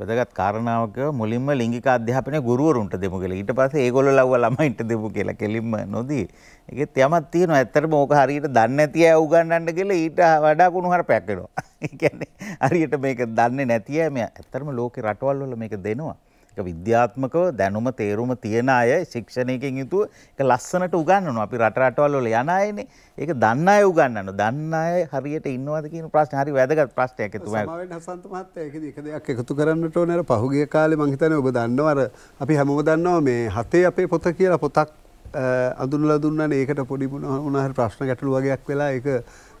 වැදගත් කාරණාවක මුලින්ම ලිංගික අධ්‍යාපනය ගුරුවරුන්ට දෙමු කියලා. ඊට පස්සේ ඒගොල්ලෝ ලව්ව ළමයින්ට දෙමු කියලා කෙලින්ම නොදී. ඒකෙත් යමක් තියෙනවා. ඇත්තටම ඕක හරියට දන්නේ නැති අය උගන්වන්න කියලා ඊට වඩා කුණුහරුපයක් වෙනවා. [laughs] ඒ කියන්නේ හරියට මේක දන්නේ නැති අය මේ ඇත්තටම ලෝකේ රටවල් වල මේක දෙනවා. විද්‍යාත්මකව දැනුම තේරුම තියෙන අය ශික්ෂණයකින් යුතුව එක ලස්සනට උගන්නනවා අපි රට රටවල් වල යන අයනේ ඒක දන්න අය උගන්වනවා දන්න අය හරියට ඉන්නවද කියන ප්‍රශ්නේ හරි වැදගත් ප්‍රශ්නයක් එතුමා සමාවෙන්න හසන්ත මහත්තයා ඒකදී එක දෙයක් එකතු කරන්නට ඕනේ අර පහුගිය කාලේ මං හිතන්නේ ඔබ දන්නවා අර අපි හැමෝම දන්නවා මේ හතේ අපේ පොත කියලා පොතක් අඳුනලා දුන්නනේ ඒකට පොඩි මොනවාහරි ප්‍රශ්න ගැටලු වගේක් වෙලා ඒක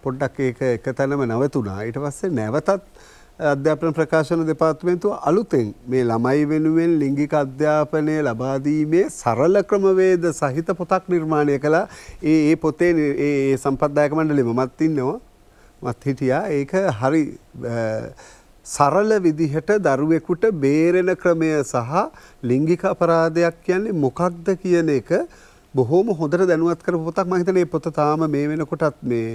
පොඩ්ඩක් ඒක එක තැනම නැවතුණා ඊට පස්සේ නැවතත් අධ්‍යාපන ප්‍රකාශන දෙපාත්මේන්තුව අලුතෙන් මේ ළමයි වෙනුවෙන් ලිංගික අධ්‍යාපනය ලබාදීමේ සරල ක්‍රමවේද සහිත පොතක් නිර්මාණය කළ ඒ ඒ පොතේ ඒ සම්පත්දායක මණ්ඩලෙ මමත් ඉන්නවා මත් හිටියා ඒක හරි සරල විදිහට දරුවෙකුට බේරෙන ක්‍රමය සහ ලිංගික අපරාධයක් කියන්නේ මොකක්ද කියන එක බොහෝම හොඳට දැනුවත් කර පොතක් මහිතනේ පොත තාම මේ වෙනකොටත් මේ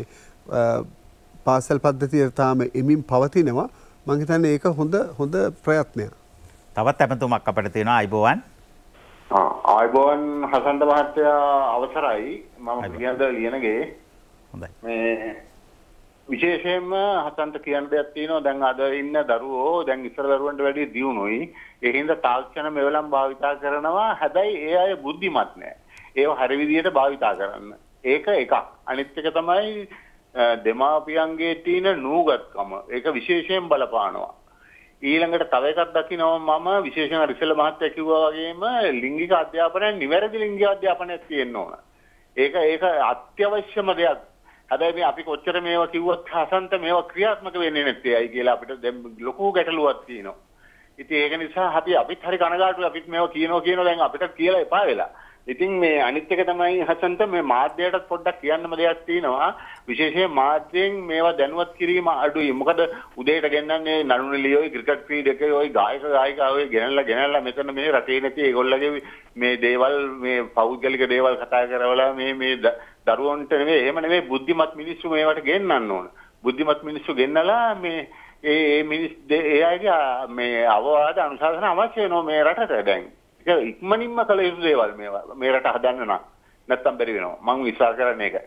පාසල් පද්ධතිය තාම එමින් පවතිනවා මංහිතන්න ඒක හොඳ හොඳ ප්‍රයත්නය තවත් ඇමතුමක් අපට තියෙන අයිබෝවන් ආයිබෝන් හසන්ට මහත්තයා අවසරයි මම කියද ලියනගේ හොඳයි විශේෂයෙන්ම හතන්ට කියන්න දෙයක් තියෙනවා දැන් අද ඉන්න දරුවෝ දැන් ඉස්සර දරුවන්ට වැඩිය දියුණුයි ඒ හින්දා තාක්ෂණ මෙවලම් භාවිතා කරනවා හැබැයි ඒ අය බුද්ධිමත් නෑ ඒව හරි විදියට භාවිතා කරන්න ඒක එකක් අනිත් එක තමයි දෙමාපියන්ගේ තියෙන නූගත්කම ඒක විශේෂයෙන් බලපානවා. ඊළඟට තව එකක් දකිනවා මම විශේෂයෙන් රිසල මහත්තයා කිව්වා වගේම ලිංගික අධ්‍යාපනය නිවැරදි ලිංගික අධ්‍යාපනයක් තියෙන්න ඕන. ඒක ඒක අත්‍යවශ්‍යම දෙයක්. හැබැයි මේ අපි කොච්චර මේවා කිව්වත් හසන්ත මේවා ක්‍රියාත්මක වෙන්නේ නැත්තේ අය කියලා අපිට දැන් ලොකු ගැටලුවක් තියෙනවා. ඉතින් ඒක නිසා අපි අපිත් හරි කනගාටුයි අපිත් මේවා කියනවා කියනවා දැන් අපිට කියලා එපා වෙලා. ඉතින් මේ අනිත් එක තමයි හසන්ත මේ මාධ්‍යයටත් පොඩ්ඩක් කියන්නම දෙයක් තියෙනවා විශේෂයෙන් මාධ්‍යෙන් මේවා දැනුවත් කිරීම අඩුයි මොකද උදේට ගෙන්නන්නේ නළුනිලියෝයි ක්‍රිකට් ක්‍රීඩකයෝයි ගායක ගායිකාවෝයි ගෙනල්ලා ගෙනල්ලා මෙතන මේ රටේ නැති ඒගොල්ලගේ මේ දේවල් මේ පෞද්ගලික දේවල් කතා කරවලා මේ මේ දරුවන්ට නෙවෙයි එහෙම නෙවෙයි බුද්ධිමත් මිනිස්සු මේවට ගෙන්නන්න ඕන බුද්ධිමත් මිනිස්සු ගෙන්නලා මේ ඒ මිනිස් ඒ අයගේ මේ අවවාද අනුශාසන අවශ්‍ය වෙනවා මේ රටට දැන් ඒක ඉක්මනින්ම කළ යුතු දේවල් මේවා මේ රට හදන්න නම් නැත්තම් බැරි වෙනවා මම විශ්වාස කරන්නේ ඒකයි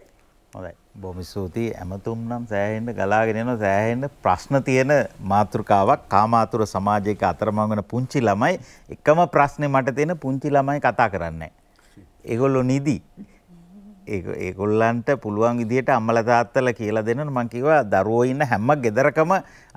හොඳයි බොහොම ස්තුතියි ඇමතුම් නම් සෑහෙන්න ගලාගෙන යන සෑහෙන්න ප්‍රශ්න තියෙන මාතෘකාවක් කාමාතුර සමාජයක අතරමං වෙන පුංචි ළමයි එකම ප්‍රශ්නේ මට තියෙන පුංචි ළමයි කතා කරන්නේ ඒගොල්ලෝ නිදි ඒගොල්ලන්ට පුළුවන් විදිහට අම්මල තාත්තල කියලා දෙන්න මං කිව්වා දරුවෝ ඉන්න හැම ගෙදරකම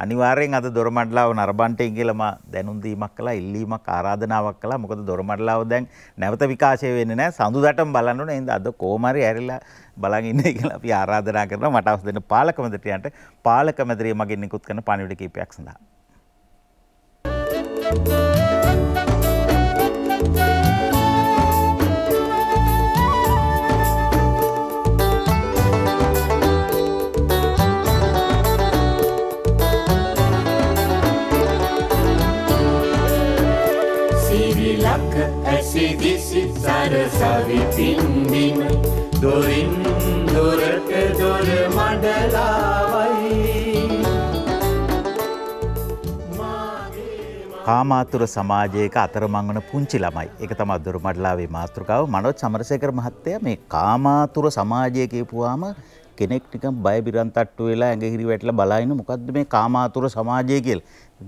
අනිවාර්යෙන් අද දොරමඩලාව නරඹන්ටෙන් කියලා මම දැනුම් දීමක් කළා ඉල්ලීමක් ආරාධනාවක් කළා මොකද දොරමඩලාව දැන් නැවත විකාශය වෙන්නේ නැහැ සඳුදටම බලන්න ඕනේ ඉතින් අද කොහොම හරි ඇරිලා බලන් ඉන්නේ කියලා අපි ආරාධනා කරනවා මට අවශ්‍ය දෙන පාලක මැදිරියන්ට පාලක මැදිරිය මගෙන් නිකුත් කරන පණිවිඩ කීපයක් සඳහා Thank you. අර සවිපින්දිම දොරින් දොරට දොර මඩලාවයි කාමාතුර සමාජයක අතරමංගන පුංචි ළමයි එක තම අදුර මඩලාවේ මාතෘකාව මනොත් සමරසයකර මහත්තය මේ කාමාතුර සමාජය කියපුවාම කෙනෙක්ටික බයබිරන්තට්ටු වෙලා ඇඟහිරි වැටල බලායින මොකක්ද මේ කාමාතුර සමාජය කියල්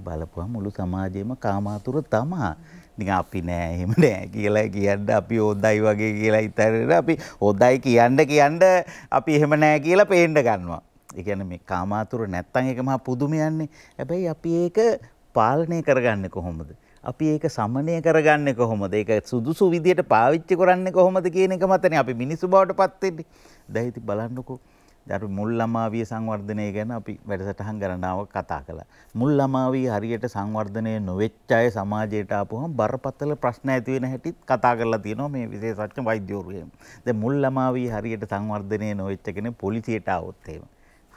බලපුවා මුළු සමාජයම කාමාතුර තමා. නිකන් අපි නෑ එහෙම නෑ කියලා කියන්න අපි හොඳයි වගේ කියලා හිතන අපි හොඳයි කියන්න කියන්න අපි එහෙම නෑ කියලා පේන්න ගන්නවා. ඒ කියන්නේ මේ කාමාතුර නැත්තම් ඒක මහා පුදුමයන්නේ. හැබැයි අපි ඒක පාලනය කරගන්නේ කොහොමද? අපි ඒක සමනය කරගන්නේ කොහොමද? ඒක සුදුසු විදියට පාවිච්චි කරන්නේ කොහොමද කියන එක මතනේ අපි මිනිසු බවට පත් වෙන්නේ. දැන් ඉතින් බලන්නකෝ දරු මුල් ළමාවිය සංවර්ධනය ගැන අපි වැඩසටහන් ගණනාව කතා කළා. මුල් ළමාවිය හරියට සංවර්ධනය නොවෙච්ච අය සමාජයට ආපුවම බරපතල ප්‍රශ්න ඇති වෙන හැටිත් කතා කරලා තියෙනවා මේ විශේෂඥ වෛද්‍යවරු එහෙම. දැන් මුල් ළමාවිය හරියට සංවර්ධනය නොවෙච්ච කෙනෙක් පොලිසියට ආවොත් එහෙම.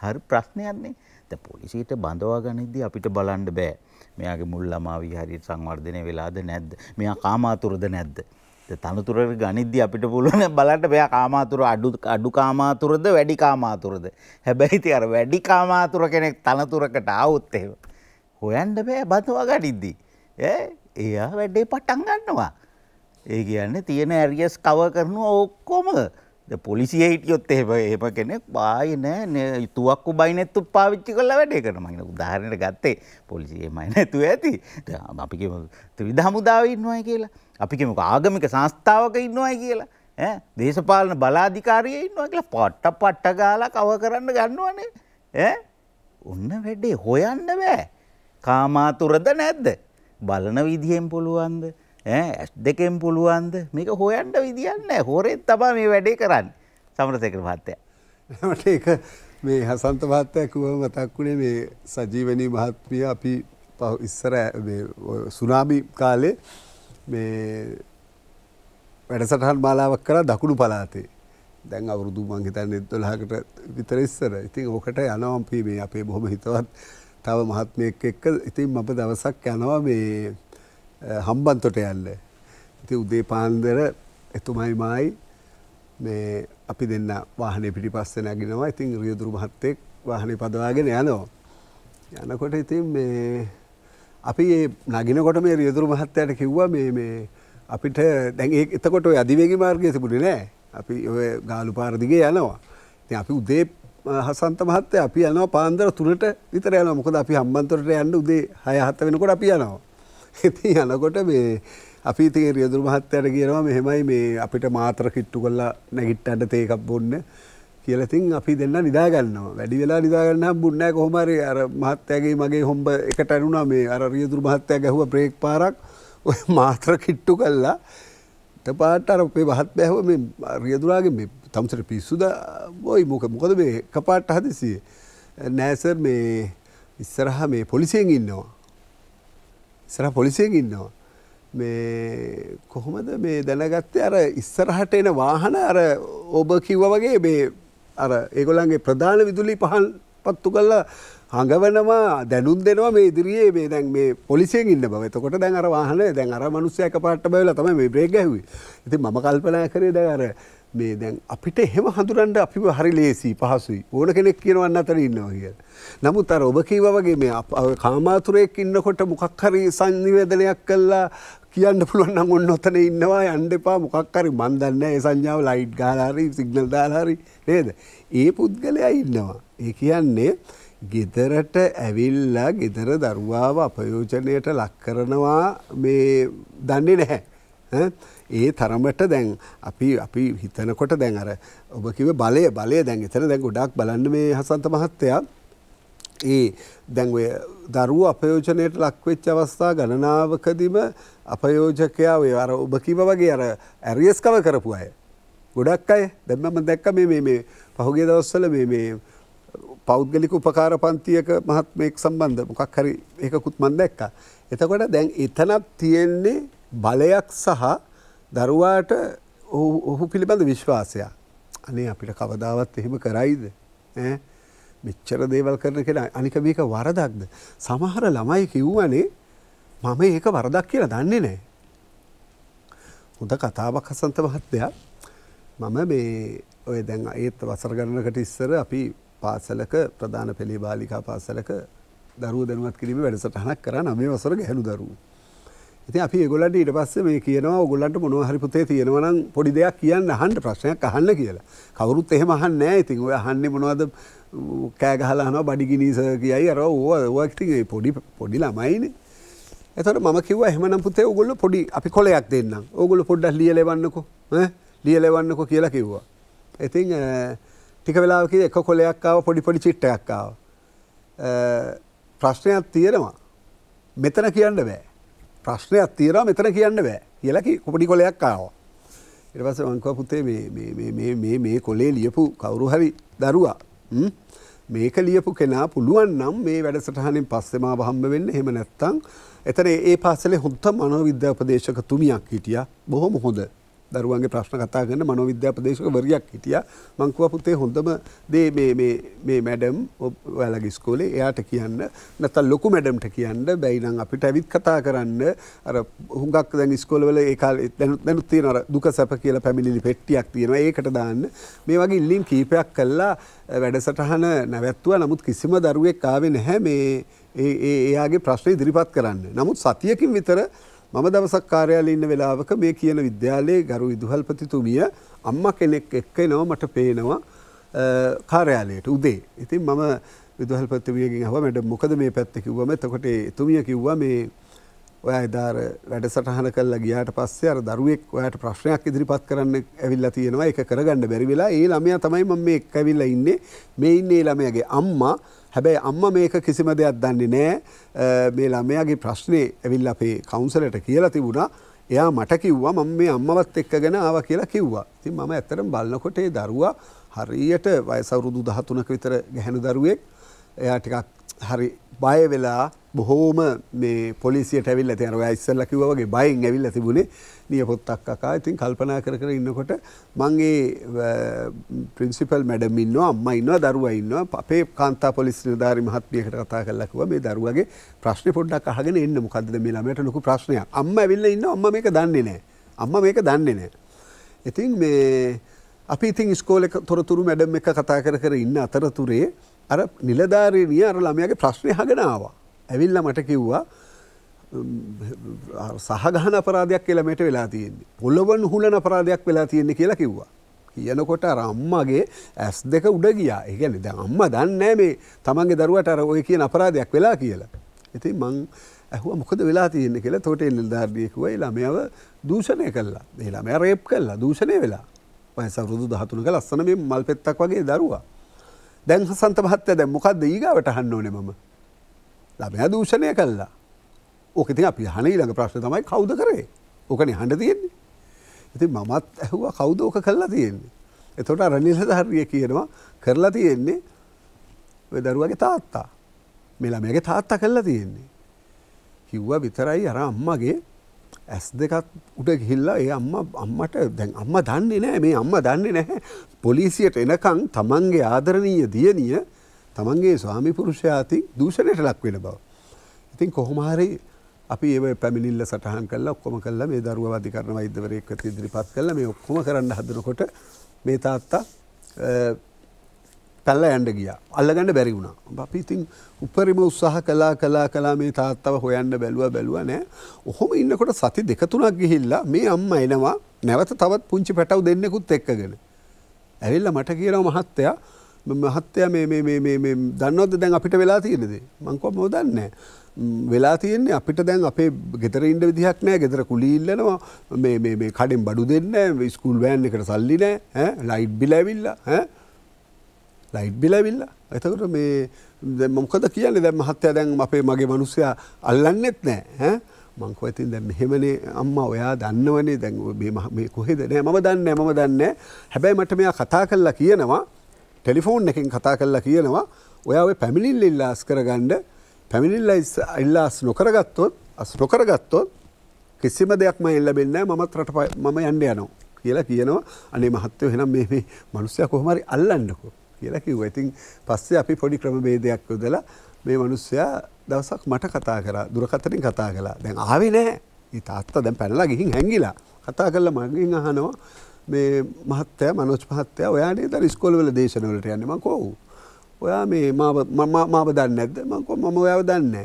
හරි ප්‍රශ්නයක් නේ. දැන් පොලිසියට බඳවා ගනිද්දී අපිට බලන්න බෑ. මෙයාගේ මුල් ළමාවිය හරියට සංවර්ධනය වෙලාද නැද්ද? මෙයා කාමාතුරද නැද්ද? තනතුර ගනිද්දි අපිට පුළුවන් බලන්න මෙයා කාමාතුර අඩු අඩු කාමාතුරද වැඩි කාමාතුරද හැබැයි ඉතින් අර වැඩි කාමාතුර කෙනෙක් තනතුරකට ආවොත් එහෙම හොයන්න බෑ බඳවා ගනිද්දි ඈ එයා වැඩේ පටන් ගන්නවා ඒ කියන්නේ තියෙන ඇරියස් කව කරනවා ඔක්කොම පොලිසිය හිටියොත් එහෙම එහෙම කෙනෙක් බායි නෑ තුවක්කු බයි නැත්තු පාවිච්චි කරලා වැඩේ කරනවා මම උදාහරණයක් ගත්තේ පොලිසිය එමය නැතුව ඇති අපි කියමු ත්‍රිවිධ හමුදාවේ ඉන්නවයි කියලා අපි කියමු ආගමික සංස්ථාවක ඉන්නවයි කියලා ඈ දේශපාලන බලාධිකාරියෙ ඉන්නවා කියලා පට්ට පට්ට ගාලා කව කරන්න ගන්නවනේ ඈ ඔන්න වැඩේ හොයන්න බෑ කාමාතුරද නැද්ද බලන විදිහෙන් පුළුවන්ද ඇස් දෙකෙන් පුළුවන්ද මේක හොයන්ට විදින්න හෝරෙත් තබා මේ වැඩේ කරන්න සමරසකර පත්තය. එමට එක මේ හසන්ත පත්තය කුව මතක්ුණේ මේ සජීවනී මහත්මිය අපි ඉස්සර සුනාමි කාලේ මේ වැඩසටහන් මාලාවක් කර දකුණු පලාතේ දැන් අවුරුදු මංහිතන්න එත්තුොලහකට විතර ඉස්සර ඉතින් ඕකට යනවම්පී මේ අපේ බොහොම හිතවත් තව මහත්මයක් එක්ක ඉතින් මප දවසක් යනවා මේ හම්බන්තොට යන්න. ඇති උදේ පාන්දර එතුමයිමයි මේ අපි දෙන්න වාහනේ පිටි පස්ස නැගෙනවා ඉතින් රියදුරු මහත්තෙක් වාහනේ පදවාගෙන යනවා. යනකොට ඉතින් මේ අපි නගිනකොට මේ රියදුරු මහත්තයට කිව්වා මේ මේ අපිට දැන් එතකොට අධිවේගි මාර්ගය තිබුණේ නෑ අපි ඔය ගාලු පාරදිගේ යනවා. ඉතින් අපි උදේ හසන්ත මහත්තය අපි යනවා පාන්දර තුනට විතර යනවා මොකද අපි හම්බන්තොට යන්න උදේ හය හත වෙනකොට අපි යනවා. ඉති යනකොට මේ අපි ඉතින් රියදුරු මහත්තයට කියනවා මෙහෙමයි මේ අපිට මාතර කිට්ටු කරලා නැගිට්ටන්ට තේකක් බොන්න කියලා ඉතින් අපි දෙන්න නිදා ගන්නවා. වැඩි වෙලා නිදා ගන්න හම්බුන්නේ නැහැ කොහොම හරි අර මහත්තයාගේ මගේ හොම්බ එකට ඇරුණා මේ අර රියදුරු මහත්තයා ගැහුවා බ්‍රේක් පාරක් ඔය මාතර කිට්ටු කරලා ඊට පාට අර අපේ මහත් බෑහුව මේ රියදුරාගේ මේ තමුසට පිස්සුද ඔයි මොක මොකද මේ කපාට හදිසියේ නෑසර් මේ ඉස්සරහා මේ පොලිසියෙන් ඉන්නවා ඉස්සර පොලිසියෙන් ඉන්නවා. මේ කොහොමද මේ දැනගත්තේ අර ඉස්සරහට එන වාහන අර ඔබ කිව්ව වගේ මේ අර ඒගොලන්ගේ ප්‍රධාන විදුලි පහන් පත්තු කල්ලා හඟවනවා දැනුම් දෙනවා මේ ඉදිරියේ මේ දැන් මේ පොලිසියෙන් ඉන්න බව එතකොට දැන් අර වාහන දැන් අර මනුස්සයක පාට බැවලා තමයි මේ බ්‍රේක් ගැහුවේ. ඉතින් මම කල්පනා කරේ දැන් අර මේ දැන් අපිට එහෙම හඳුරන්ට අපිම හරි ලේසි පහසුයි ඕන කෙනෙක් කියනවන්න අතර ඉන්නවා කිය. නමුත් අර ඔබ කීව වගේ මේ කාමාතුරයෙක් ඉන්නකොට මොකක් හරි සංනිවේදනයක් කල්ලා කියන්න පුළුවන් නම් ඔන්න ඔතන ඉන්නවා යන්න එපා මොකක් හරි මන් දන්නේ ඒ සංඥාව ලයිට් ගහලා හරි සිග්නල් දාලා හරි නේද? ඒ පුද්ගලයා ඉන්නවා. ඒ කියන්නේ ගෙදරට ඇවිල්ලා ගෙදර දරුවාව අපයෝජනයට ලක් කරනවා මේ දන්නේ නැහැ. ඒ තරමට දැන් අපි අපි හිතනකොට දැන් අර ඔබ කිව බලය බලය දැන් එතන දැන් ගොඩක් බලන්න මේ හසන්ත මහත්තයා ඒ දැන් ඔය දරුව අපයෝජනයට ලක්වෙච්ච අවස්ථා ගණනාවකදිම අපයෝජකයා ඔය අර ඔබ කිව වගේ අර ඇරියස් කව කරපු අය ගොඩක් අය දැම්මම දැක්ක මේ මේ පහුගේ දවස්සල මේ මේ පෞද්ගලික උපකාර පන්තියක මහත්මයෙක් සම්බන්ධ මොකක් හරි එකකුත් මන් දැක්ක. එතකොට දැන් එතනත් තියෙන්නේ බලයක් සහ දරුවාට ඔහු පිළිබඳ විශ්වාසයක්. අනේ අපිට කවදාවත් එහෙම කරයිද. මෙච්චර දේවල් කරන කෙන අනික මේක වරදක්ද. සමහර ළමයි කිව්වනේ මම ඒක වරදක් කියලා දන්නේ නෑ. හොඳ කතාවක් හසන්ත මහත්තයා මම මේ ඔය දැන් ඒත් වසර ගණනකට ඉස්සර අපි පාසලක ප්‍රධාන පෙළේ බාලිකා පාසලක දරුව දැනුවත් කිරීම වැඩසටහනක් කර නමේ වසර ගැහනු දරුවූ. ඉති අපි ගොලන්ට ඊට පස්සේ මේ කියනවා ගොල්ලන්ට මොනව හරිපුතේ තියෙනවනම් පොඩි දෙයක් කියන්න හන්ට ප්‍රශ්නයක් අහන්න කියලා කවරුත් එහෙම අහන්න නෑ ඉතින් ඔය අහන්නේ මොනවද කෑගහලාන බඩිගිනිස කියයි අර ඕ ඔක්ති පොඩි පොඩි ළමයිනේ එතට ම කිව හමන පුතේ ඔගොල්ල පොඩි අපි කොලයක් දෙන්න ඕගොල පොඩ්ඩක් ලියලෙවන්නකු ලියලෙවන්නකු කියලා කිව්වා ඉතින් ටික වෙලාකි එක කොලයක්කාව පොඩි පොඩි චිට්ටයක්කාව ප්‍රශ්නයක් තියෙනවා මෙතන කියන්න බෑ ප්‍රශ්නයක් තියෙන මෙතන කියන්න බෑ කියලකි කොපටි කොලයක් ආවා. එරපස මංකව පුතේ මේ කොලේ ලියපු කවුරු හරි දරුවා. මේක ලියපු කෙනා පුළුවන් නම් මේ වැඩසටහනින් පස්සෙම හම්බ වෙන්න හෙම නැත්තං එතන ඒ පාසලේ හොත්ත මනෝ විද්‍යාපදේශක තුමියක් හිටිය බොහොම හොඳ දරුවන්ගේ ප්‍රශ්න කතා කරන මනොවිද්‍යා ප්‍රදේශක වරියක් හිටිය මංකුව පුතේ හොඳම දේ මේ මැඩම් ඔයාලගේ ස්කෝලේ එයාට කියන්න නැත ලොකු මැඩම්ට කියන්න බැයිනම් අපිට ඇවිත් කතා කරන්න අර හුඟක් දැන් ස්කෝලවල ඒකාල දැනුත් තියෙන අර දුක සැප කියලා පැමිණිලි පෙට්ටියක් තියෙනවා ඒකට දාන්න මේ වගේ ඉල්ලින් කීපයක් කළා වැඩසටහන නැවැත්තුවා නමුත් කිසිම දරුවෙක් ආවේ නැහැ මේ ඒ එයාගේ ප්‍රශ්න ඉදිරිපත් කරන්න නමුත් සතියකින් විතර මම දවසක් කාරයාල ඉන්න වෙලාවක මේ කියන විද්‍යාලයේ ගරු ඉදුහල්පතිතුමිය අම්ම කෙනෙක් එක්ක නව මට පේනවා කාරයාලයට උදේ. ඉතින් මම විදුහල්පතිමියගින් හව මට මොකද මේ පැත්ත කිව්වම තකොට එතුමිය කිව්වා මේ ඔය අධාර වැඩ සටහන කල්ලා ගියාට පස්සේ අර දරුවෙක් ඔයාට ප්‍රශ්නයක් ඉදිරිපත් කරන්න ඇවිල්ලා තියෙනවා එක කරගන්න බැරිවෙලා ඒ ළමයා තමයි ම මේ එක් ඇවිල්ලා ඉන්නේ මේ ඉන්නේ ළමයගේ අම්මා හැබැයි අම්ම මේක කිසිම දෙයක් දන්නේ නෑ මේ ළමයාගේ ප්‍රශ්නය ඇවිල් අපේ කවුන්සලට කියලා තිබුණා එයා මට කිව්වා මම මේ අම්මවත් එක්ක ගැෙන ආව කියලා කිව්වා ති මම ඇතරම් බලන්නකොටේ දරවා හරියට වයසවුරුදු දහතුනක විතර ගැහැන දරුවෙක් එයා ටිකක් හරි බය වෙලා බොහෝම මේ පොලිසියට ඇවිල්ල තියනවා ඉස්සල්ල කිවගේ බයින් ඇවිල්ල තිබුණේ දිය පොත්තක් අකා ඉතින් කල්පනා කර කර ඉන්නකොට මංගේ ප්‍රින්සිපල් මැඩමින්ව අම්ම ඉන්නවා දරුව ඉන්නවා අපේ කාන්තා පොලිස් නිධාරි මහත්මියකට කතා කල්ලකුව මේ දරුවගේ ප්‍රශ්න පොඩ්ඩක් අහගෙන එන්න මොකක්ද මේ ළමයට ලොකු ප්‍රශ්නය අම්ම ඇවිල්ල ඉන්න අම්ම මේක දන්නේ නෑ අම්ම මේක දන්නේ නෑ ඉතින් මේ අපි ඉතින් ස්කෝල තොරතුරු මැඩම් එක කතා කර කර ඉන්න අතරතුරේ අර නිලධාරීනිය අර ළමයගේ ප්‍රශ්නය හගෙනවා ඇවිල්ල මට කිව්වා සහගහන අපරාධයක් කියලමට වෙලා තියෙන්නේ. පොල්ලවන් හුලන අපරාධයක් වෙලා තියෙන්නේ කියලා කිව්වා. කියනකොට අම්මගේ ඇස් දෙක උඩ ගියා ඒගැන ද අම්ම දන්නෑ මේ තමන්ගේ දරුවට අර ඔය කියන අපරාධයක් වෙලා කියලා. ඉති මං ඇහුව මොකද වෙලා තියෙන්නේ කියලා තොටේ නිල්ධාර්ඩියකුව ළමයව දූෂණය කල්ලා ඒලාම රේප් කල්ලා දූෂණය වෙලා ඔය සවරුදු දහතුනක ලස්සන මේ මල් පෙත්තක් වගේ දරුවා. දැන් සන්ත පහත්ත දැ මොකක්ද ඒගාවට හන්න ඕනෙ මම ළමය දූෂණය කල්ලා ඕකඉතින් අපි හන ඊළඟ ප්‍රශ්න තමයි කවුද කරේ ඕකන හඬ තියෙන්නේ. ඉතින් මමත් ඇහුවා කෞදෝක කරලා තියෙන්නේ. එතොට අරනිලද හරිය කියනවා කරලා තියෙන්නේ වෙදරුවගේ තාත්තා. මෙළමගේ තාත්තා කරලා තියෙන්නේ. කිව්වා විතරයි අර අම්මගේ ඇස් දෙකත් උඩ ගිහිල්ලා ඒ අම්ම අම්මට දැන් අම්ම දන්නේ නෑ මේ අම්ම දන්නේ නැහැ පොලිසියට එනකං තමන්ගේ ආදරණීය දියනිය තමන්ගේ ස්වාමි පුරුෂයාති දූෂණයට ලක් වෙන බව. ඉතින් කොහොමහරි අපි ඒ පැමිල්ල සටහන් කල්ල ඔක්කොම කල්ල මේ දරුව අධිකරන වෛදවරයක ඉදිරිපත් කල මේ ඔක්කොම කරන්න හදනකොට මේ තාත්තා පැල්ල ඇන්ඩ ගිය අල්ලගන්න බැරි වුණා අපි ඉතින් උපරිම උත්සාහ කලා කලා කලා මේ තාත්තව හොයන්න බැලුව බැලුව නෑ ඔහොම ඉන්නකොට සති දෙකතුනක් ගිහිල්ලා මේ අම්ම එනවා නැවත තවත් පුංචි පැටව් දෙන්නෙකුත් එක්කගෙන. ඇවිල්ල මට කියනව මහත්තයා මහත්තය දන්නවද දැන් අපිට වෙලා තියෙනෙදේ මංකොම මෝදන්නේ. වෙලා තියන්නේ අපිට දැන් අපේ ගෙතර ඉන්ඩ විදිහක් නෑ ගෙතර කුලිඉල්ලනවා මේ කඩෙන් බඩු දෙන්න ස්කුල් වෑන් එකට සල්ලි නෑ ලයිට් බිලැවිල්ල ලයිට් බිලැවිල්ල එතකට මේ මොකද කියන්න දැම් මහත්තය දැන් අපේ මගේ මනුස්සය අල්ලන්නෙත් නෑ මංකව ඇතින් දැ මෙහෙමනේ අම්ම ඔයා දන්නවනේ දැන් කොහෙද නෑ ම දන්න මම දන්න හැබැයි මට මෙයා කතා කල්ලා කියනවා ටෙලිෆෝන් එකින් කතා කල්ලා කියනවා ඔයා පැමිණිල්ල ඉල්ලාස් කරගණ්ඩ පැමිණිල්ල ඉල්ලාස් නොකරගත්තොත් අස් නොකරගත්තොත් කිසිම දෙයක්ම එල්ලබෙන්න මත් රට මම යන්න යනවා කියලා කියනවා අනේ මහත්තයෝ හෙනම් මේ මනුස්සය කොහමරි අල්ලන්නකෝ කියලා කිව් ඉතින් පස්සේ අපි පොඩි ක්‍රම බේදයක් යොදලා මේ මනුස්සයා දවසක් මට කතා කර දුරකතරින් කතා කලා දැන් ආවේ නෑ ඒ තාත්තා දැන් පැනලා ගිහින් හැංගිලා කතා කරල මගින් අහනවා මේ මහත්තය මනොච් පහත්තය ඔයානේ ද ස්කොල්වල දේශනවලට යන්නම කෝවූ ඔයා මේ මාව දන්න ඇද මක මම ඔයාව දන්න.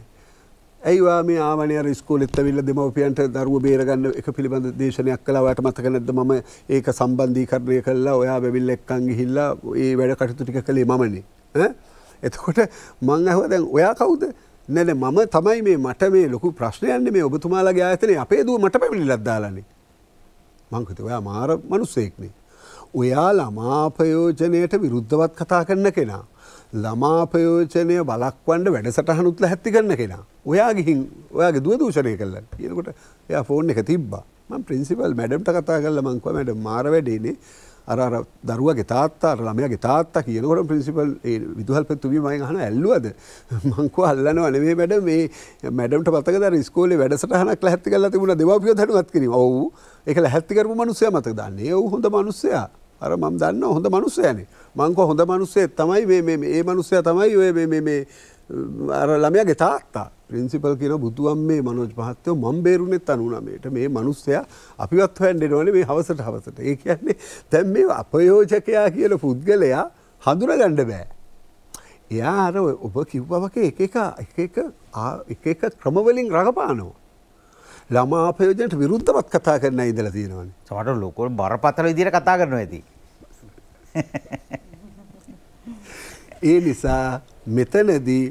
ඇයිවා මේ ආමන ස්කෝලෙත් විල්ල දෙමවපියන්ට දරුව බේරගන්න එක පිළිබඳ දේශනයක් කලාවට මතක නැද ම ඒක සම්බන්ධී කරණය කල්ලා ඔයා බැවිල් එක්කන්ගේ හිල්ලා ඒ වැඩ කටතුටික කළේ මමනේ. එතකොට මං ඇහව දැන් ඔයා කවුද නැන මම තමයි මේ මට මේ ලොකු ප්‍රශ්නයන්න මේ ඔබතුමාලාගේ ආතනේ අපේ දුව මට පැමිලි ලද්දාලනේ. මංකත ඔයා මාර මනුස්සෙක්නේ. ඔයා ළමාපයෝජනයට විරුද්ධවත් කතා කරන්න කෙනා. ළමාපයෝචනය බලක්වන්ට වැඩසටහනුත්ල හැත්ති කරන්න කෙනා. ඔයා ගිහින් ඔයාගේ දුව දූෂණය කරල කියනකොට එය ෆෝන් එක තිබ්බා ම ප්‍රින්සිපල් මැඩම්ට කතා කරල මංකව මැඩ මාර වැඩේනේ අර දරුවගේ තාත්තා ළමයගේ තාත්තා කියනකොට පිසිිපල් විදුහල් පැත්තුවීම මයි හන ඇල්ලුවද මංකු අල්ලන අනේ වැඩ මේ මැඩට පතක ස්කෝල වැඩසටහනක් හැත්ති කල තිබුණ දෙවපිය දනුවත් කිරීම ඔවු එක හැත්තිකරපු මනුසය මතක දන්නේ ඔහු හොඳ මනුස්සයා අර මම් දන්න හොඳ මනුස්සයනේ මංක හොඳ මනුස්සේ තමයි ඒ මනුස්සය තමයි අර ළමයගේ තාත්තා ප්‍රින්සිපල් කියන බුදුුවන් මේ මනෝජ පහත්තයෝ මං බේරුණෙත් අනුනමට මේ මනුස්සය අපිවත් හැන්ඩෙනවන මේ හවසට හවසට ඒ කියන්නේ තැන් මේ අපයෝජකයා කියල පුද්ගලයා හඳුර ගණ්ඩ බෑ. එයා අර ඔබ කිව්වවගේ එක එක ක්‍රමවලින් රඟපානවා. ළමා අපයෝජනට විරුද්ධවත් කතා කරන්න ඉදල තියෙනවන සමට ලොකොල් බරපතල ඉදිර කතා කරනවා ඇති. ඒ නිසා මෙතනදී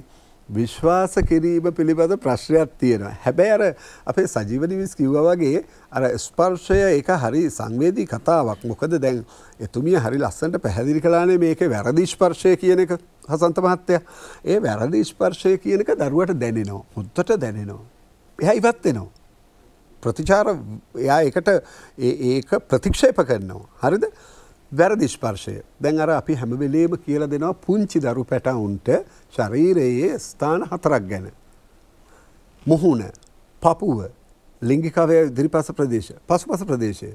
විශ්වාස කිරීම පිළිබඳ ප්‍රශ්නයක් තියෙනවා. හැබැයි අර අපේ සජීවනිවිස් කිව්ව වගේ අර ස්පර්ශය එක හරි සංවේදී කතාවක් මොකද දැන් එතුමිය හරි ලස්සන්ට පැහැදිලි කලානේ මේක වැරදි ස්පර්ශය කියන එක හසන්ත මහත්තය. ඒ වැරදි ස්පර්ශය කියන එක දරුවට දැනෙනවා. හොත්තට දැනෙනවා. එහ ඉවත් වෙනවා. ප්‍රතිචාර එයා එකට ඒක ප්‍රතික්ෂේප කරනවා. හරිද? වැරදි ස්පර්ශය දැන් අර අපි හැමවෙලේම කියල දෙනවා පුංචි දරු පැටවුන්ට ශරීරයේ ස්ථාන හතරක් ගැන. මුහුණ පපුුව ලිංගිකවය දිරිපස ප්‍රදේශ පසු පස ප්‍රදේශය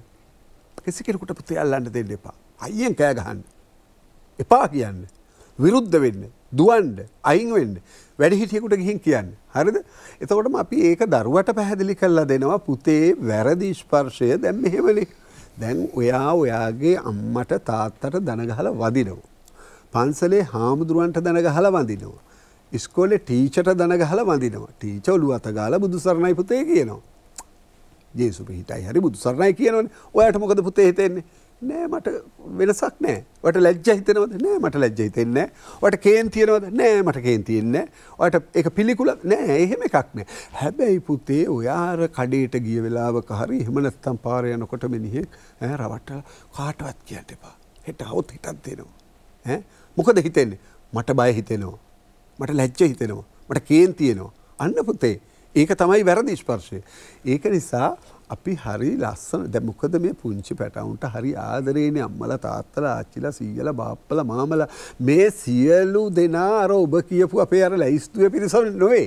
කිසිකෙකුට පුති අල්ලන්න දෙන්න එපා අයියෙන් කෑගහන්න. එපා කියන්න විරුද්ධ වෙන්න දුවන්ඩ අයින් වෙන්න වැඩිහිටියකුට ගිහින් කියන්න හරිද එතකොටම අපි ඒක දරුවට පැහැදිලි කල්ලා දෙනවා පුතේ වැරදි ස්පර්ශය දැම් මෙහෙවලේ දැන් ඔයා ඔයාගේ අම්මට තාත්තට දනගහල වදිනවා. පන්සලේ හාමුදුරුවන්ට දනගහල වඳිනවා. ඉස්කෝලේ ටීචට දනගහල වඳිනවා ටීචවලු අතගාල බුදුසරණයි පුතේ කියනවා. ජේසු පිහිටයි හරි බුදුසරණයි කියනවන ඔයායට මොකද පුතේ හිතෙන්නේ නෑ මට වෙනසක් නෑ වට ලැජ්ජ හිතනවද නෑ මට ලැජ්ජ හිතෙන්න වට කේන් තියෙනවද නෑ මට කේන් තියෙන්න ට එක පිළිකුල නෑ එහෙම එකක් නෑ හැබැයි පුතේ ඔයාර කඩේට ගිය වෙලාවක හරි හෙමනත්තම් පාරයනකොට මිනිහෙක් ඇ රවට්ටල කාටවත් කියන්න එපා හෙට හවුත් හිටත් දෙෙනවා මොකද හිතෙන්නේ මට බය හිතෙනවා මට ලැජ්ජ හිතෙනවා මට කේන් තියෙනවා අන්න පුතේ ඒක තමයි වැරදිශ් පර්ශය ඒක නිසා අපි හරි ලස්සන දැ මොකද මේ පුංචි පැටවුන්ට හරි ආදරේනය අම්මල තාත්තල ආච්චිල සීියල බාප්පල මාමල මේ සියලු දෙනාර ඔබ කියපු අපේ අර ලැයිස්තුව පිරිසල් නොවේ.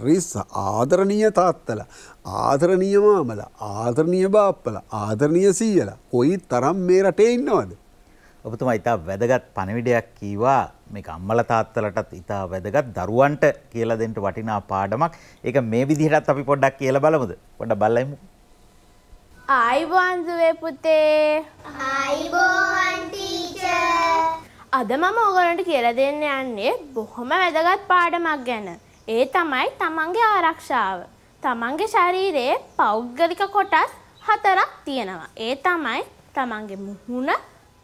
හරිස් ආදරණීය තාත්තල ආදරණීය මාමල ආදරණීය බාප්පල ආදරණීය සීයල කොයි තරම් මේ රටේ ඉන්නවද. ඔබතුමා ඉතා වැදගත් පණවිඩයක් කීවා මේක අම්මල තාත්තලටත් ඉතා වැදගත් දරුවන්ට කියලා දෙන්න වටිනා පාඩමක්. ඒක මේ විදිහටත් අපි පොඩ්ඩක් කියලා බලමුද? පොඩ්ඩක් බලලායිමු. ආයිබෝන් සුවේ පුතේ. ආයිබෝන් ටීචර්. අද මම ඔයගලන්ට කියලා දෙන්න යන්නේ බොහොම වැදගත් පාඩමක් ගැන. ඒ තමයි තමන්ගේ ආරක්ෂාව. තමන්ගේ ශරීරයේ පෞද්ගලික කොටස් හතරක් තියෙනවා. ඒ තමයි තමන්ගේ මුහුණ,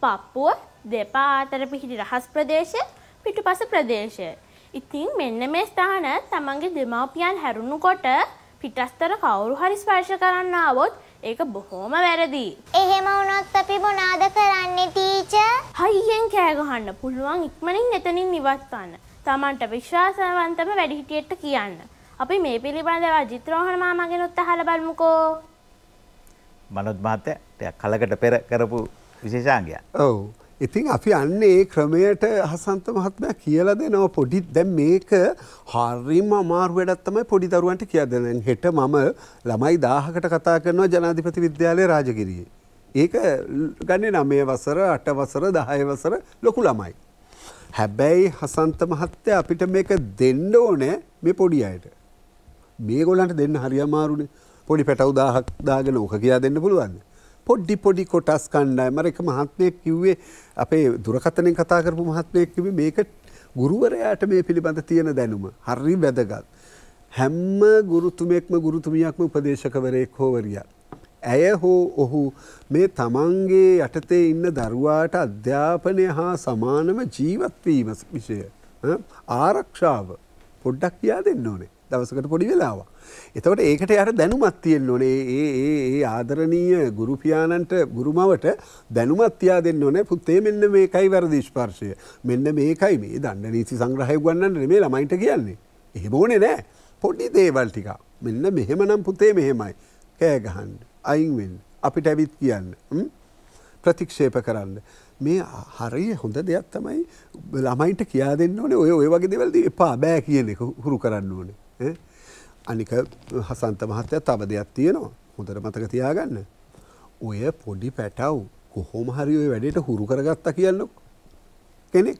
පප්පුව, දෙපා අතර පිහිටි රහස් ප්‍රදේශය පිටුපස ප්‍රදේශය. ඉතින් මෙන්න මේ ස්ථාන තමන්ගේ දෙමාපියන් හැරුණු කොට පිටස්තර කවුරු හරි ස්පර්ශ කරන්න આવොත් ඒක බොහොම වැරදි. එහෙම වුණොත් අපි මොනාද කරන්නේ ටීචර්? හයියෙන් කෑ ගහන්න පුළුවන් ඉක්මනින් එතනින් ඉවත් කරන්න. Tamanට විශ්වාසවන්තව වැඩිහිටියෙක්ට කියන්න. අපි මේ පිළිබඳව අජිත් රෝහණ මාමාගෙනුත් අහලා බලමුකෝ. මනෝජ් මහත්තයා ටිකක් කලකට පෙර කරපු විශේෂාංගයක්. ඔව්. ඉතින් අපි අන්න ඒ ක්‍රමයට හසන්ත මහත්මයා කියලා දෙනවා පොඩි දැන් මේක හරිම අමාරු වැඩක් තමයි පොඩි දරුවන්ට කියලා දෙන්නේ. හෙට මම ළමයි 1000කට කතා කරනවා ජනාධිපති විද්‍යාලයේ රාජගිරියේ. ඒක ගන්නේ 9 වසර, 8 වසර, 10 වසර ලොකු ළමයි. හැබැයි හසන්ත මහත්තයා අපිට මේක දෙන්න ඕනේ මේ පොඩි අයට. මේගොල්ලන්ට දෙන්න හරි අමාරුනේ. පොඩි පැටව් 1000ක් දාගෙන ඕක කියා දෙන්න පුළුවන්ද? පොඩ්ඩි පොඩි කොටස් කණ්ඩායම එක මහත්මයක් කිව්වේ අපේ දුරකතනෙන් කතා කරපු මහත්මයක් කිව්වේ මේක ගුරුවරයාට මේ පිළිබඳ තියෙන දැනුම හරි වැදගත්. හැම්ම ගුරුතුමෙක්ම ගුරුතුමියක්ම උපදේශකවරයෙක් හෝවරියා. ඇය හෝ ඔහු මේ තමන්ගේ යටතේ ඉන්න දරුවාට අධ්‍යාපනය හා සමානම ජීවත්වීම විෂය ආරක්ෂාව පොඩ්ඩක් කියා දෙන්න ඕනේ දවසකට පොඩි වෙලාවා. එතවට ඒකට යට දැනුමත් තියෙන් නොනේ ඒ ආදරණීය ගුරුපියාණන්ට ගුරුමවට දැනුමත්යා දෙන්න ඕනෑ පුත්තේ මෙන්න මේකයි වැරදිශ්පර්ශය මෙන්න මේකයි මේ දන්න නීති සංග්‍රහය ගන්නන්න මේ ළමයිට කියන්නේ. එහෙමෝනෙ නෑ පොඩි දේවල් ටිකා මෙන්න මෙහෙමනම් පුතේ මෙහෙමයි කෑගහන් අයින්වෙන් අපිට ඇවිත් කියන්න ප්‍රතික්ෂේප කරන්න මේ හරි හොඳ දෙයක් තමයි ළමයින්ට කියා දෙන්න ඕනේ ඔය ඔය වගේ දෙවල්ද එපා බෑ කියන එක හුරු කරන්න ඕනේ. අනික හසන්ත මහත්තය තව දෙයක් තියෙනවා හොඳට මතක තියාගන්න. ඔය පොඩි පැටව් කොහොම හරි ඔය වැඩට හුරු කරගත්තා කියන්නක් කෙනෙක්.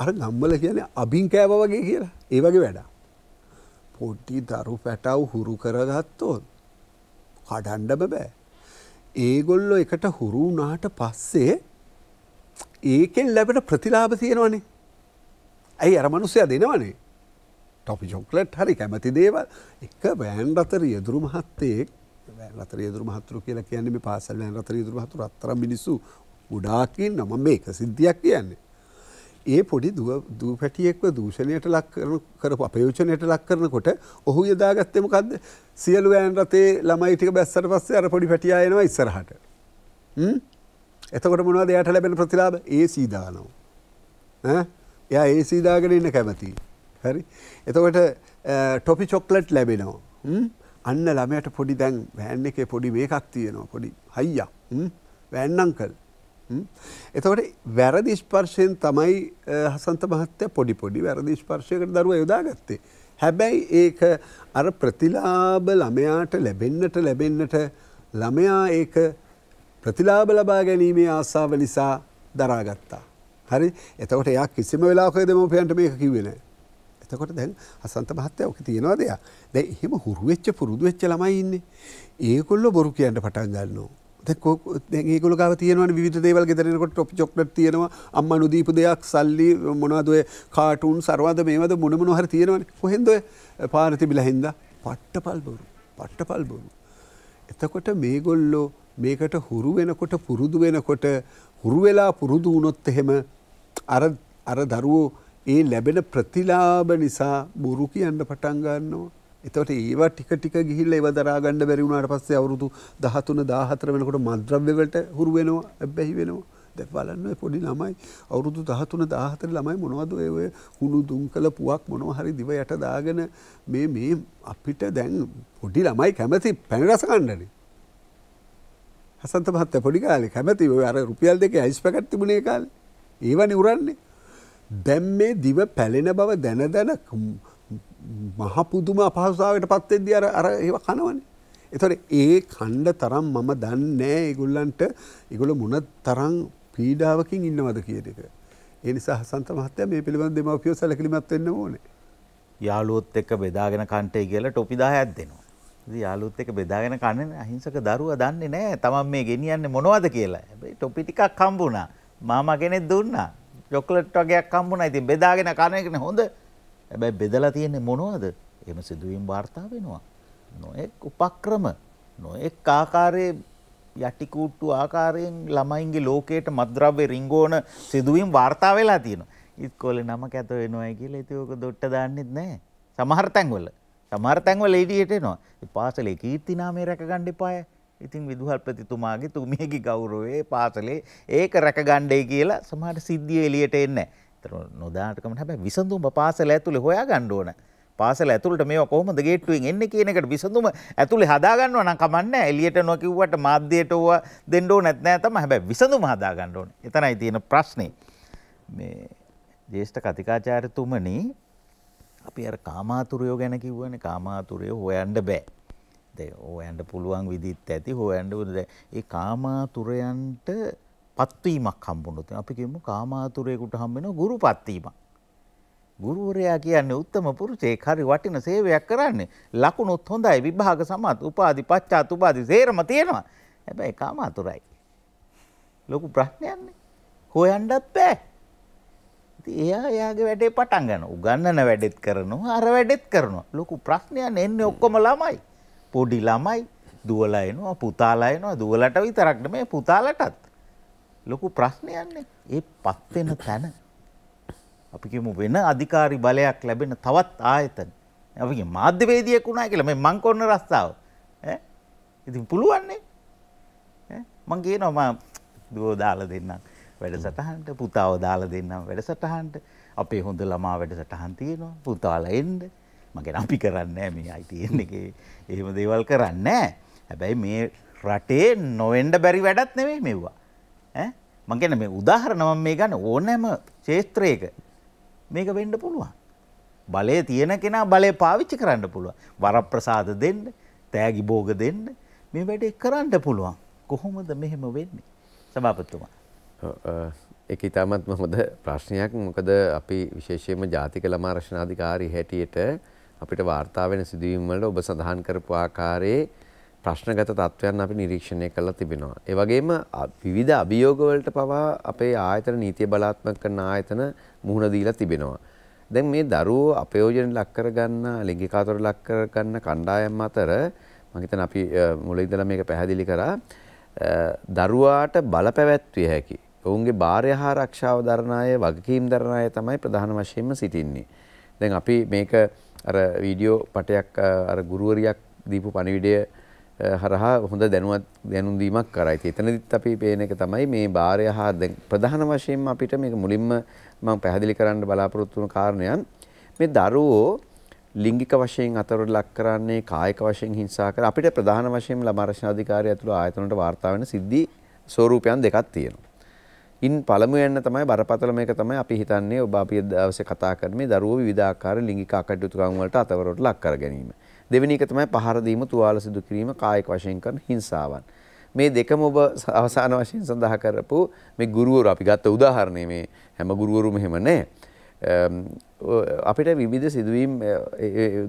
අර ගම්මල කියන අභින් කෑව වගේ කියලා ඒ වගේ වැඩ. පොඩ්ඩි දරු පැටව් හුරු කරගත්තොත් කඩන්ඩම බෑ. ඒගොල්ලො එකට හුරු වනාට පස්සේ ඒකෙන් ලැබට ප්‍රතිලාභ තියෙනවනේ. ඇයි අරමනුස්සය දෙනවනේ ටොපි චොක්ලට් හරි කැමති දේවල් එක වෑන් රතර යෙදුරු මහත්තයෙක් රතර යදුරු මහතුරු කියලා කියන්නේ මේ පාසල් වෑන් රතර යදුරු මහතුරු අත්තර මිනිස්සු ගොඩාකින් නම මේක සිද්ධියක් කියන්නේ. ඒ පොඩි දූ පැටියෙක්ව දූෂණයට ලක් කරන කර අපයෝචනයට ලක් කරනකොට ඔහු යදාගත්තෙමකක්ද සියලු ෑන් රතේ ළමයිටික බැස්සට පස්සේ අර පොඩි පැටියායනවා ඉස්සරහට. එතකොට මොනවද එයට ලැබෙන ප්‍රතිලාබ ඒ සීදානෝ. එයා ඒ සීදාගෙන ඉන්න කැමතිී. හරි එතකොට ටොපි චොක්ලට් ලැබෙනවා අන්න ළමයට පොඩි දැන් වැෑන් එක පොඩි මේකක් තියෙනවා පොඩි හයියා වැෑන්නංකල් එතකොට වැරදි ස්පර්ශයෙන් තමයි හසන්ත මහත්‍ය පොඩි පොඩි වැරදි ස්පර්ශයකට දරුව යොදාගත්තේ හැබැයි ඒක අර ප්‍රතිලාබ ළමයාට ලැබෙන්න්නට ලැබෙන්න්නට ළමයා ඒක ප්‍රතිලාබ ලබා ගැනීමේ ආසාාව නිසා දරාගත්තා. හරි එතකට එයක් කිසිම වෙලාකය දෙමෝපියන්ට මේක කිවෙනෑ එතකොට දැන් අසන්ත මහත්තය ඕක තියෙනවා දෙයක් දැ එහෙම හුරුවෙච්ච පුරුදුවෙච්ච ළමයින්න ඒකොල්ල බොරු කියන්න පටන් ගන්නවා ඒකල ග තියන විධ දේවල් ගෙදරනකොට ඔප් චොක්ට තියෙනවා අම්ම නුදීප දෙයක් සල්ලි මොනදය කාටුන් සරවාද මේමද මොනමන හර තියෙනවන කොහෙන්ද පාරති බිල හින්ද පට්ටපල් බොරු පට්ටපල් බොරු. එතකොට මේගොල්ලෝ මේකට හුරු වෙනකොට පුරුදු වෙනකොට හුරු වෙලා පුරුදු වුණොත් එහෙම අර දරුවෝ ඒ ලැබෙන ප්‍රතිලාභ නිසා බොරු කියන්න පටන් ගන්නවා. එතවට ඒවා ටික ටික ගිහිල්ල ඒව දරාගණ්ඩ බැරිවුණට පස්සේ අවුරුදු දහතුන දාහතර වෙනකොට මද්‍රව්‍යවලට හුරු වෙනවා ඇබැහි වෙනවා. බලන්න පොඩි ළමයි අවුරුදු දහතුන දාහතර ළමයි මොනවද ඔය හුණු දුම් කළ පුවක් මොනව හරි දිව යට දාගෙන මේ මේ අපිට දැන් පොඩි ළමයි කැමති පැනරසකණ්ඩන. හසන්ත පහත්ත පොඩි කාලේ කැමති ඔය අර රුපියල් දෙක ඇයිස් පැකත් තිබුණේ කාල ඒවනි උරන්නේ දැම් මේ දිව පැලෙන බව දැන දැන මහපුදුම අපහසාවට පත්තෙද්දි අර අර ඒව කනවන. එතොට ඒ කණ්ඩ තරම් මම දන්නෑ ඒගුල්ලන්ට ඉගොල මොන තරං පීඩාවකින් ඉන්නවද කියන එක. එනිසා සන්ත මහත්‍ය මේ පිළිබඳ දෙමවපියෝ සැලකිලිමත් වෙන්න ඕනේ. යාලුවොත් එක්ක බෙදාගෙන කන්ටේ කියලා ටොපිදාහයක් දෙනවා. යාලුත් එක බෙදාගෙන කන්න අහිංසක දරුව දන්නේ නෑ තමන් මේ ගෙනියන්න මොනවද කියලා. ටොපිටිකක් කම්බුණා මාම කෙනෙක් දුන්නා චොකලට් වගේයක් හම්බුණා. ඉතින් බෙදාගෙන කන එකනේ හොඳ. හැබැයි බෙදලා තියෙන්නේ මොනවද? එහෙම සිදුවීම් වාර්තා වෙනවා. නොඑක් උපක්‍රම, නොඑක් ආකාරයේ යටි කූට්ටු ආකාරයෙන් ළමයින්ගේ ලෝකයට මද්ද්‍රව්‍ය රිංගෝන සිදුවීම් වාර්තා වෙලා තියෙනවා. ඉස්කෝලේ නම කැත වෙනවා කියලා ඉතින් ඔක දොට්ට දාන්නෙත් නැහැ. සමහර තැන්වල. සමහර තැන්වල එළියට එනවා. පාසලේ කීර්තිනාමය රැකගන්න එපාය. ඉතින් විදුහල්පතිතුමාගේ තුමියගේ ගෞරවයේ පාසලේ ඒක රැකගණ්ඩේ කියලා සමහට සිද්ධිය එලියට එන්න. තර නොදාටකමට හැබැ විසඳුම පාසල ඇතුළේ හොයා ගණ්ඩ ඕන. පාසල ඇතුළට මේ කොහොමද ගේට්ටුවෙන් එන්න කියන එකට විසඳුම ඇතුළේ හදාගන්නවා නම් කමන්නේ එලියට නොකිව්වට මාධ්‍යයට ඕවා දෙන්න ඕන නැත්නම් තමයි හැබැයි විසඳුම හදාගන්න ඕනේ. එතනයි තියෙන ප්‍රශ්නේ. මේ ජේෂ්ඨ කතිකාචාර්යතුමනි අපි අර කාමාතුරයෝ ගැන කිව්වනේ කාමාතුරයෝ හොයන්න බෑ. ඒ හොයන්න පුළුවන් විදිහත් ඇති හොයන්න ඕනේ ඒ කාමාතුරයන්ට පත්වීමක් හම්බුනොත් අපි කියමු කාමාතුරේකට හම්බ වෙන ගුරුපත්වීමක් ගුරුවරයා කියන්නේ උත්තම පුරුෂයෙක් හරි වටින සේවයක් කරන්නේ ලකුණුත් හොඳයි විභාග සමත් උපාධි පච්චාත් උපාධි සේරම තියෙනවා හැබැයි කාමාතුරයි ලොකු ප්‍රශ්නයක් නේ හොයන්නත් බෑ එයා එයාගේ වැඩේ පටන් ගන්න උගන්නන වැඩෙත් කරනවා අර වැඩෙත් කරනවා ලොකු ප්‍රශ්නයක් එන්නේ ඔක්කොම ළමයි පොඩි ළමයි දුවලා එනවා පුතාලා එනවා දුවලට විතරක් නෙමෙයි පුතාලටත් ලොකු ප්‍රශ්නයක්නේ ඒ පත් වෙන තැන අපි කියමු වෙන අධිකාරි බලයක් ලැබෙන තවත් ආයතන අපි කියමු මාධ්‍යවේදියෙක් වුණා කියලා මේ මං කොන්න රස්සාව ඈ ඉතින් පුළුවන් නේ ඈ මං කියනවා මම දුව දාලා දෙන්නම් වැඩසටහනට පුතාව දාලා දෙන්නම් වැඩසටහනට අපේ හොඳ ළමා වැඩසටහන් තියෙනවා පුතාලා එන්න මගෙන අපි කරන්න මේ අයිතියෙන් එක එහෙම දේවල් කරන්න හැබැයි මේ රටේ නොවෙන්ඩ බැරි වැඩත් නෙවෙයි මෙව්වා මංගැන මේ උදාහරණවම් මේ ගන්න ඕනෑම චේත්‍රයක මේක වෙන්ඩ පුළුවන් බලය තියෙන කෙනා බලය පාවිච්චි කරන්න පුළුව වරප්‍රසාද දෙන්න තෑගි බෝග දෙන්න මේ වැඩේ කරන්න පුළුවන් කොහොමද මෙහෙම වෙන්නේ සභාපත්තුමා එක ඉතාමත්ම හොද ප්‍රශ්නයක් මොකද අපි විශේෂයම ජාතික ළමා රශ්නාධිකාරි හැටියට අපිට වාර්තා වෙන සිදුවීම් වල ඔබ සඳහන් කරපු ආකාරයේ ප්‍රශ්නගත තත්ත්වයන් අපි නිරීක්ෂණය කරලා තිබෙනවා. ඒ වගේම විවිධ අභියෝග වලට පවා අපේ ආයතන නීතිය බලාත්මක කරන ආයතන මුහුණ දීලා තිබෙනවා. දැන් මේ දරුවෝ අපයෝජන ලක් කරගන්න, ලිංගික ආතතිය ලක් කරගන්න කණ්ඩායම් අතර මම හිතන අපි මුලින් ඉඳලා මේක පැහැදිලි කරා දරුවාට බලපැවැත්විය හැකි. ඔවුන්ගේ බාරය හා ආරක්ෂාව දරණ අය, වගකීම් දරණ අය තමයි ප්‍රධාන වශයෙන්ම සිටින්නේ. දැන් අපි මේක අර වීඩියෝ පටයක් අර ගුරුවරියක් දීපු පණිවිඩය හරහා හොඳ දැනුවත් දැනුම් දීමක් කරා. ඉතින් එතනදිත් අපි පේන එක තමයි මේ බාරය හා ප්‍රධාන වශයෙන්ම අපිට මේක මුලින්ම මම පැහැදිලි කරන්න බලාපොරොත්තු වුණු කාරණයක් මේ දරුවෝ ලිංගික වශයෙන් අතවරට ලක් කරන්නේ කායික වශයෙන් හිංසා කර අපිට ප්‍රධාන වශයෙන් ළමා රක්ෂණ අධිකාරිය ඇතුළු ආයතනවලට වාර්තා වෙන සිද්ධි ස්වරූපයන් දෙකක් තියෙනවා. ඉන් පළමු යන්න තමයි බරපතල මේක තමයි අපි හිතන්නේ ඔබ අපි දවසේ කතා කරන්නේ දරුවෝ විවිධාකාර ලිංගික අකටයුතුකම් වලට අතවරට ලක් කර ගැනීම. දෙවෙනි එක තමයි පහර දීම, තුවාල සිදු කිරීම, කායික වශයෙන් කරන හිංසාවන්. මේ දෙකම ඔබ අවසාන වශයෙන් සඳහා කරපු මේ ගුරුවරු අපි ගත්ත උදාහරණය මේ හැම ගුරුවරුම එහෙම නැහැ. අපිට විවිධ සිදුවීම්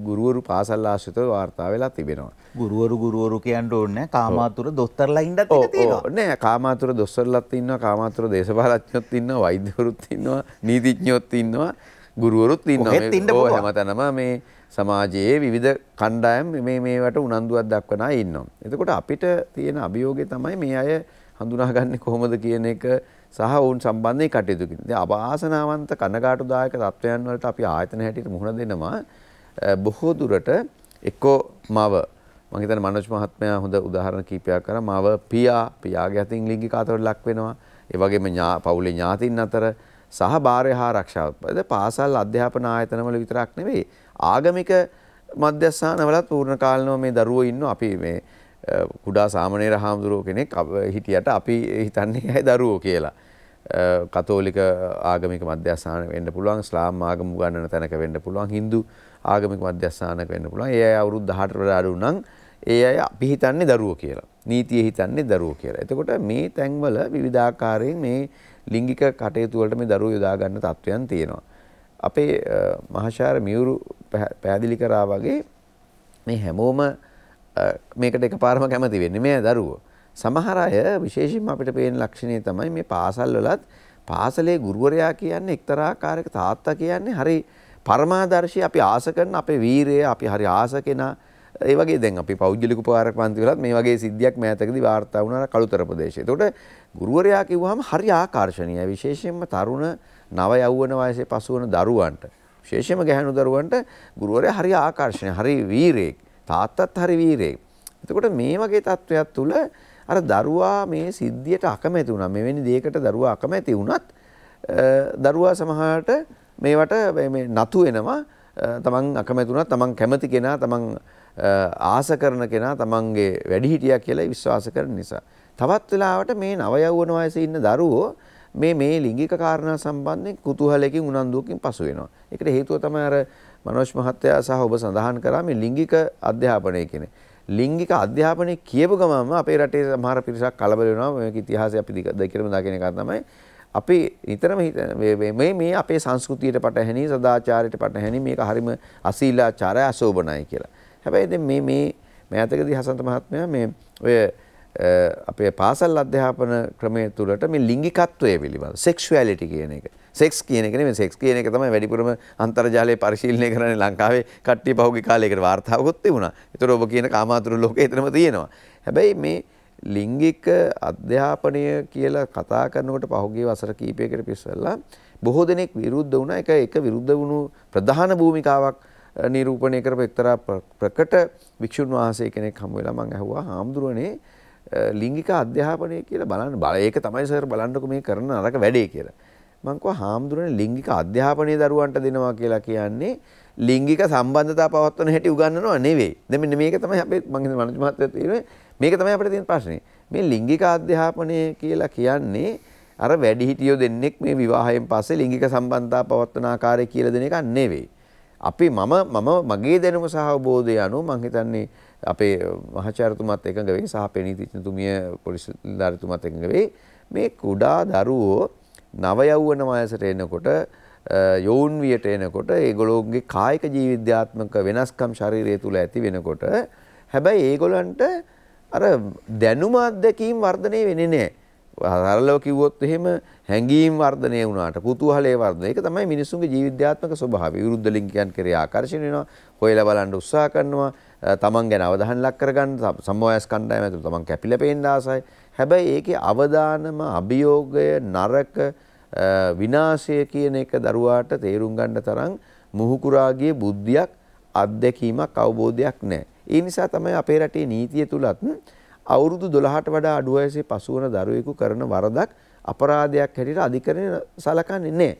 ගුරුවරු පාසල් ආශ්‍රිතව වාර්තා වෙලා තිබෙනවා. ගුරුවරු ගුරුවරු කියන්න ඕනේ කාමාතුර දොස්තරලා ඉන්නත් තියෙනවා. නෑ කාමාතුර දොස්තරලත් ඉන්නවා කාමාතුර දේශපාලඥයොත් ඉන්නවා වෛද්‍යවරුත් ඉන්නවා නීතිඥයොත් ඉන්නවා ගුරුවරුත් ඉන්නවා. මේ හැමතැනම මේ සමාජයේ විවිධ කණ්ඩායම් මේ මේවට උනන්දුවක් දක්වන අය ඉන්නවා. එතකොට අපිට තියෙන අභියෝගය තමයි මේ අය හඳුනාගන්නේ කොහොමද කියන එක සහ ඔවුන් සම්බන්ධයෙන් කටයුතු කිරීම. ඉතින් අවාසනාවන්ත කනගාටුදායක තත්වයන් වලට අපි ආයතන හැටියට මුහුණ දෙනවා. බොහෝ දුරට එක්කෝ මව මම හිතන්නේ මනෝජ් මහත්මයා හොඳ උදාහරණ කිහිපයක් කරා මව පියා පියාගේ අතින් ලිංගික ආතතියට ලක් වෙනවා. ඒ වගේම පවුලේ ඥාතීන් අතර සහ බාරය හා ආරක්ෂාව. පාසල් අධ්‍යාපන ආයතනවල විතරක් නෙවෙයි ආගමික මධ්‍යස්ථානවලත් පූර්ණ කාලනව මේ දරුවෝ ඉන්නවා. අපි මේ කුඩා සාමනේර හාමුදුරුව කෙනෙක් හිටියට අපි හිතන්නේ ඇයි දරුවෝ කියලා. කතෝලික ආගමික මධ්‍යස්ථාන වෙන්න පුළුවන් ස්ලාම් ආගම ගන්නන තැනක වෙන්න පුළුවන් හින්දු ආගමික මධ්‍යස්ථානක වෙන්න පුළුවන් ඒ අය අවුරුදු 18ට වඩා අඩු නම් ඒ අය අපි හිතන්නේ දරුවෝ කියලා. නීතිය හිතන්නේ දරුවෝ කියලා. එතකොට මේ තැන්වල විවිධාකාරයෙන් මේ ලිංගික කටයුතු වලට මේ දරුවෝ යොදා ගන්න තත්වයන් තියෙනවා. අපේ මහාචාර්ය මියුරු පැහැදිලි කරා වගේ මේ හැමෝම මේකට එකපාරම කැමති වෙන්නේ මේ දරුවෝ. සමහර අය විශේෂයෙන්ම අපිට පේන ලක්ෂණය තමයි මේ පාසල් වලත් පාසලේ ගුරුවරයා කියන්නේ එක්තරා ආකාරයක තාත්තා කියන්නේ හරි පරමාදර්ශී අපි ආස කරන අපේ වීරය අපි හරි ආස කෙනා ඒ වගේ දැන් අපි පෞද්ගලික උපකාරක පන්ති වලත් මේ වගේ සිද්ධියක් මෑතකදී වාර්තා වුණා කළුතර ප්‍රදේශයේ. එතකොට ගුරුවරයා කිව්වහම හරි ආකර්ෂණීයයි. විශේෂයෙන්ම තරුණ නව යෞවන වයසේ පසු වන දරුවන්ට විශේෂයෙන්ම ගැහැණු දරුවන්ට ගුරුවරයා හරි ආකර්ෂණීය, හරි වීරයෙක්. තාත්තත් හරි වීරයෙක්. එතකොට මේ වගේ තත්වයක් තුළ අර දරුවා මේ සිද්ධියට අකමැති වුණා. මෙවැනි දෙයකට දරුවා අකමැති වුණත් දරුවා සමහරට මේවට මේ නතු වෙනවා. තමන් අකමැති වුණත් තමන් කැමති කෙනා තමන් ආස කරන කෙනා තමන්ගේ වැඩිහිටියා කියලා විශ්වාස කරන නිසා. තවත් වෙලාවට මේ නව යවුන වයසේ ඉන්න දරුවෝ මේ මේ ලිංගික කාරණා සම්බන්ධයෙන් කුතුහලයෙන් උනන්දුවකින් පසු වෙනවා. ඒකට හේතුව තමයි අර මනෝජ් මහත්තයා සහ ඔබ සඳහන් කරා මේ ලිංගික අධ්‍යාපනය කියන්නේ. ලිංගික අධ්‍යාපනය කියපු ගමම අපේ රටේ සමහර පිරිසක් කලබල වෙනවා මේක ඉතිහාසය අපි දෙකම දාගෙන එක තමයි. අපි නිතරම මේ මේ අපේ සංස්කෘතියට පටහැනි සදාචාරයට පටහැනි මේක හරිම අශීලාචාරය අශෝභනයි කියලා. හැබැයි දැන් මේ මේ මෑතකදී හසන්ත මහත්මයා මේ ඔය අපේ පාසල් අධ්‍යාපන ක්‍රමය තුළට මේ ලිංගිකත්වය පිළිබඳ සෙක්ෂුවැලිටි කියන එක සෙක්ස් කියන එක නෙමෙයි සෙක්ස් කියන එක තමයි වැඩිපුරම අන්තර්ජාලය පරිශීලනය කරන්නේ ලංකාවේ කට්ටිය පහුගිය කාලයකට වාර්තාවකුත් තිබුණා. ඒතර ඔබ කියන කාමාතුරු ලෝකේ එතනම තියෙනවා. හැබැයි මේ ලිංගික අධ්‍යාපනය කියලා කතා කරනකොට පහුගිය වසර කීපයකට පිස්සෙල්ලා බොහෝ දෙනෙක් විරුද්ධ වුණා. ඒක එක විරුද්ධ වුණු ප්‍රධාන භූමිකාවක් නිරූපණය කරපු එක්තරා ප්‍රකට වික්ෂුන් වහන්සේ කෙනෙක් හමු වෙලා මම ඇහුවා හාමුදුරනේ ලිංගික අධ්‍යාපනය කියලා බලන්න බල ඒක තමයි සර් බලන්නකො මේ කරන අරක වැඩේ කියලා. මං කිව්වා හාමුදුරනේ ලිංගික අධ්‍යාපනය දරුවන්ට දෙනවා කියලා කියන්නේ ලිංගික සම්බන්ධතා පවත්වන හැටි උගන්වනවා නෙවෙයි. දැන් මෙන්න මේක තමයි අපේ මං හිතන මනජ මහත්තයා තියෙන්නේ මේක තමයි අපිට තියෙන ප්‍රශ්නේ. මේ ලිංගික අධ්‍යාපනය කියලා කියන්නේ අර වැඩිහිටියෝ දෙන්නෙක් මේ විවාහයෙන් පස්සේ ලිංගික සම්බන්ධතා පවත්වන ආකාරය කියලා දෙන එක නෙවෙයි. අපි මම මම මගේ දැනුම සහ අවබෝධය අනුව මම හිතන්නේ අපේ මහාචාර්යතුමත් එකඟ වෙයි සහ පෙනී තීචනතුමිය පොලිස් නිලධාරීතුමත් එකඟ වෙයි මේ කුඩා දරුවෝ නව යෞවන වයසට එනකොට යෝන් වියට එනකොට ඒගොල්ලෝගේ කායික ජීවිද්‍යාත්මක වෙනස්කම් ශරීරය තුල ඇති වෙනකොට හැබැයි ඒගොල්ලන්ට අර දැනුම අත්දැකීම් වර්ධනය වෙන්නේ නැහැ. සරලව කිව්වොත් එහෙම හැඟීම් වර්ධනය වුණාට කුතුහලයේ වර්ධනය. ඒක තමයි මිනිස්සුන්ගේ ජීවිද්‍යාත්මක ස්වභාවය. විරුද්ධ ලිංගිකයන් කෙරේ ආකර්ෂණය වෙනවා. හොයලා බලන්න උත්සාහ කරනවා. තමන් ගැන අවධානය ලක් කරගන්න සමවයස් කණ්ඩායම ඇතුළු තමන් කැපිලා පේන්න ආසයි. හැබැයි ඒකේ අවදානම අභියෝගය නරක විනාශය කියන එක දරුවාට තේරුම් ගන්න තරම් මුහුකුරාගේ බුද්ධියක් අත්දැකීමක් අවබෝධයක් නැහැ. ඒ නිසා තමයි අපේ රටේ නීතිය තුලත් අවුරුදු 12ට වඩා අඩු වයසේ පසුවන දරුවෙකු කරන වරදක් අපරාධයක් හැටියට අධිකරණය සලකන්නේ නැහැ.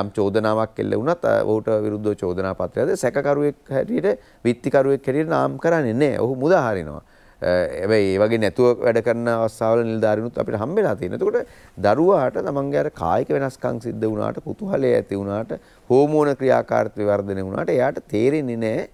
යම් චෝදනාවක් එල්ල වුණත් ඔහුට විරුද්ධව චෝදනා පත්‍රයද සැකකරුවෙක් හැටියට විත්තිකරුවෙක් හැටියට නම් කරන්නේ නැහැ. ඔහු මුදා හරිනවා. ඇබයි ඒ වගේ නැතුව වැඩ කරන අවස්සාාවල නිල්ධාරනුත් අපිට හම්බෙලා තියෙන තකොට දරුවාට තමන්ගේ කායික වෙනස්කං සිද්ධ වුණට කුතුහලය ඇති වුණට හෝමෝන ක්‍රියාකාර්ත්වය වර්ධනය වුණට එයාට තේරෙන්නේ නෑ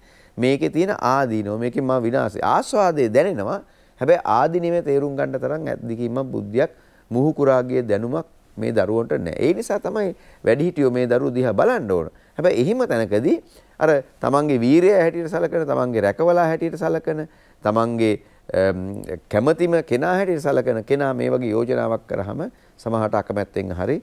මේක තියෙන ආදීනෝ මේක ම විනාසේ ආස්වාදය දැනෙනවා හැබැ ආදිනීමේ තේරුම් ගණ්ඩ තරම් ඇත්දිකීම බුද්ධියක් මුහුකුරාගේ දැනුමක් මේ දරුවන්ට නෑ ඒ නිසා තමයි වැඩිහිටියෝ මේ දරුව දිහා බලන්න ඕන. හැබැයි එහිම තැනකදී අර තමන්ගේ වීරය හැටියට සලකන තමන්ගේ රැකවලා හැටියට සලකන තමන්ගේ කැමැතිම කෙනා හැටියට සලකන කෙනා මේ වගේ යෝජනාවක් කරාම සමහරට අකමැත්තෙන් හරි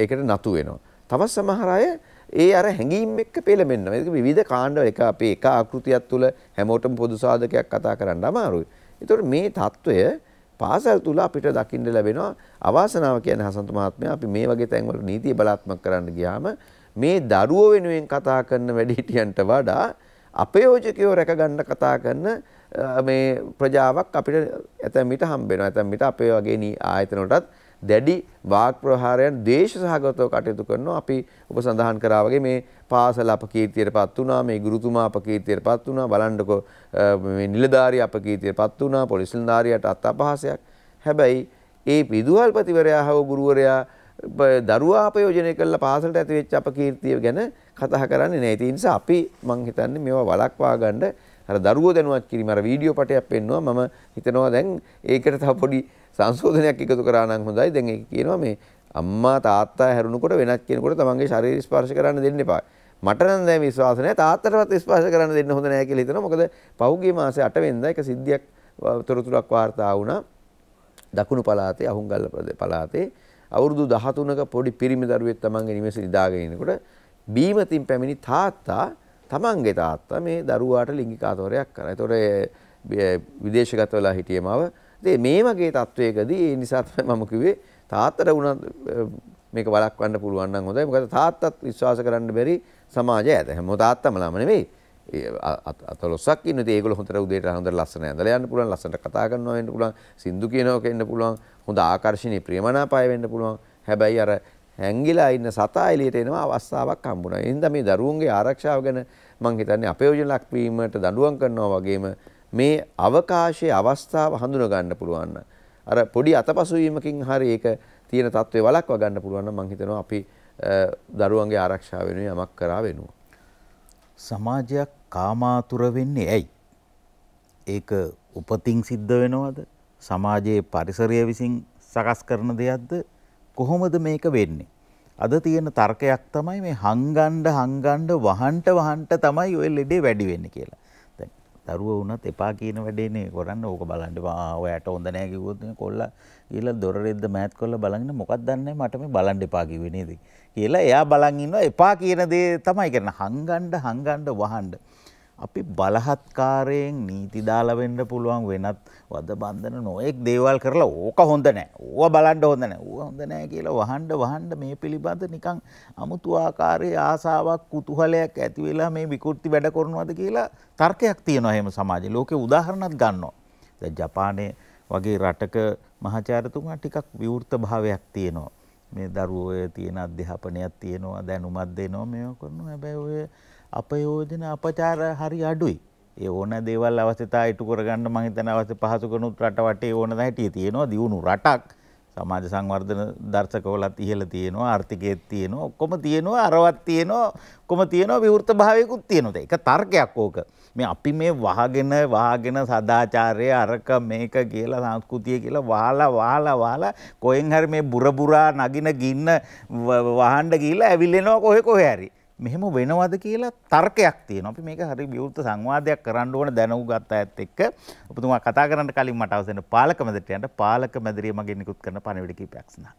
ඒකට නතු වෙනවා. තවත් සමහර අය ඒ අර හැඟීම් එක්ක පෙළඹෙනවා. ඒක විවිධ කාණ්ඩ එක අපේ එක ආකෘතියක් තුළ හැමෝටම පොදු සාධකයක් කතා කරන්න අමාරුයි. ඒතකොට මේ தত্ত্বය පාසල් තුල අපිට දකින්න ලැබෙනවා අවාසනාව කියන හසන්ත මහත්මයා අපි මේ වගේ තැන්වල නීතිය බලාත්මක කරන්න ගියාම මේ දරුවෝ වෙනුවෙන් කතා කරන වැඩිහිටියන්ට වඩා අපයෝජකයෝ රැකගන්න කතා කරන මේ ප්‍රජාවක් අපිට ඇතැම් විට හම්බෙනවා. ඇතැම් විට අපේ වගේ නී ආයතනවලටත් දැඩි වාක් ප්‍රහාරයන් දේශ සහගතව කටයුතු කරනවා. අපි ඔබ සඳහන් කරා වගේ මේ පාසල අපකීර්තියටපත් වුණා, මේ ගුරුතුමා අපකීර්තියටපත් වුණා, බලන්නකො මේ නිලධාරී අපකීර්තියටපත් වුණා, පොලිස් නිලධාරියට අත්අපහසයක්. හැබැයි ඒ විදුහල්පතිවරයා හව ගුරුවරයා දරුවා ප්‍රයෝජනය කළ පාසලට ඇතිවෙච්ච අපකීර්තිය ගැන කතා කරන්නේ නැහැ. ඒ නිසා අපි මං හිතන්නේ මේවා වළක්වා ගන්න අර දරුවෝ දැනුවත් කිරීම අර වීඩියෝ පටයක් පෙන්නවා මම හිතනවා දැන් ඒකට තව පොඩි සංශෝධනයක් එකතු කරා නම් හොඳයි දැන් ඒක කියනවා මේ අම්මා තාත්තා හැරුණකොට වෙනත් කෙනෙකුට තමන්ගේ ශරීර ස්පර්ශ කරන්න දෙන්න එපා මට නම් දැන් විශ්වාස නැහැ තාත්තටවත් ස්පර්ශ කරන්න දෙන්න හොඳ නැහැ කියලා හිතනවා මොකද පහුගිය මාසේ 8 වෙනිදා එක සිද්ධියක් තොරතුරක් වාර්තා වුණා දකුණු පළාතේ අහුන්ගල්ල පළාතේ අවුරුදු 13ක පොඩි පිරිමි දරුවෙක් තමන්ගේ නිවෙසේ ඉඳාගෙන ඉනකොට බීමතින් පැමිණි තාත්තා තමන්ගේ තාත්තා මේ දරුවාට ලිංගික ආතවරයක් කරා. ඒතකොට විදේශගත වෙලා හිටියේ මව. ඉතින් මේ වගේ තත්වයකදී ඒ නිසා තමයි මම කිව්වේ තාත්තට වුණත් මේක වළක්වන්න පුළුවන් නම් හොඳයි. මොකද තාත්තත් විශ්වාස කරන්න බැරි සමාජය ඇත. හැම තාත්තම ළම නෙවෙයි. අතලොස්සක් ඉන්න ඉතින් ඒගොල්ලෝ හොඳට උදේට හොඳට ලස්සන ඇඳලා යන්න පුළුවන්, ලස්සනට කතා කරනවා වෙන්න පුළුවන්, සින්දු කියනවා වෙන්න පුළුවන්, හොඳ ආකර්ෂණීය ප්‍රියමනාපය වෙන්න පුළුවන්. හැබැයි අර හැංගිලා ඉන්න සතා එළියට එනවා අවස්ථාවක් හම්බුණා. ඒ හින්දා මේ දරුවන්ගේ ආරක්ෂාව ගැන මම හිතන්නේ අපේ යෝජන ලක්වීමට දඬුවම් කරනවා වගේම මේ අවකාශයේ අවස්ථාව හඳුනා ගන්න පුළුවන්. අර පොඩි අතපසුවීමකින් හරි ඒක තියෙන තත්ත්වේ වළක්වා ගන්න පුළුවන් නම් මම හිතනවා අපි දරුවන්ගේ ආරක්ෂාව වෙනුවෙන් යමක් කරා වෙනවා. සමාජයක් කාමාතුර වෙන්නේ ඇයි? ඒක උපතින් සිද්ධ වෙනවද? සමාජයේ පරිසරය විසින් සකස් කරන දෙයක්ද? කොහොමද මේක වෙන්නේ? අද තියෙන තර්කයක් තමයි මේ හංගණ්ඩ හංගණ්ඩ වහන්ට වහන්ට තමයි ඔය ලෙඩේ වැඩි වෙන්නේ කියලා. දැන් දරුවෝ වුණත් එපා කියන වැඩේනේ කරන්න ඕක බලන්න. ඔයාට හොඳ නෑ කිව්වොත් කොල්ලා කියලා දොර රෙද්ද මෑත් කරලා බලන්න මොකක්ද දන්නේ මට මේ බලන්න එපා කිව්වේ නේද කියලා එයා බලන් ඉන්නවා එපා කියන දේ තමයි කරන හංගණ්ඩ හංගණ්ඩ වහන්ඩ. අපි බලහත්කාරයෙන් නීති දාලා වෙන්න පුළුවන් වෙනත් වද බන්ධන නොයෙක් දේවල් කරලා ඕක හොඳ නෑ. ඕවා බලන්න හොඳ නෑ. ඕවා හොඳ නෑ කියලා වහන්න වහන්න මේ පිළිබඳ නිකන් අමුතු ආකාරයේ ආසාවක් කුතුහලයක් ඇති වෙලා මේ විකෘති වැඩ කරනවාද කියලා තර්කයක් තියෙනවා එහෙම සමාජයේ. ලෝකේ උදාහරණත් ගන්නවා. දැන් ජපානයේ වගේ රටක මහාචාර්යතුමා ටිකක් විවෘත භාවයක් තියෙනවා. මේ දරුවෝ තියෙන අධ්‍යාපනයක් තියෙනවා දැනුමක් දෙනවා මේවා කරනවා. හැබැයි ඔය අපයෝජන අපචාර හරි අඩුයි. ඒ ඕන දේවල් අවශ්‍යතා ඉටු කරගන්න මං හිතන අවශ්‍ය පහසු කරනුත් රට වටේ ඕන හැටිය තියෙනවා දියුණු රටක් සමාජ සංවර්ධන දර්ශකවලත් ඉහළ තියෙනවා ආර්ථිකයේත් තියෙනවා ඔක්කොම තියෙනවා අරවත් තියෙනවා ඔක්කොම තියෙනවා විවෘත භාවයකුත් තියෙනවා ඒක තර්කයක් ඕක මේ අපි මේ වහගෙන වහගෙන සදාචාරය අරක මේක කියලා සංස්කෘතිය කියලා වහලා වහලා වහලා කොහෙන් හරි මේ බුරබුරා නගින ගින්න වහන්න ගිහිල්ලා ඇවිල්ලෙනවා කොහෙ කොහෙ හරි මෙහෙම වෙනවද කියලා තර්කයක් තියෙනවා. අපි මේක හරි විවෘත සංවාදයක් කරන්න ඕන දැනුව ගත්ත ඇත් එක්ක ඔබතුමා කතා කරන්න කලින් මට අවසන් පාලක මැදිරියට යන්න පාලක මැදිරිය මගෙන් නිකුත් කරන පණිවිඩ කිහිපයක් සඳහා.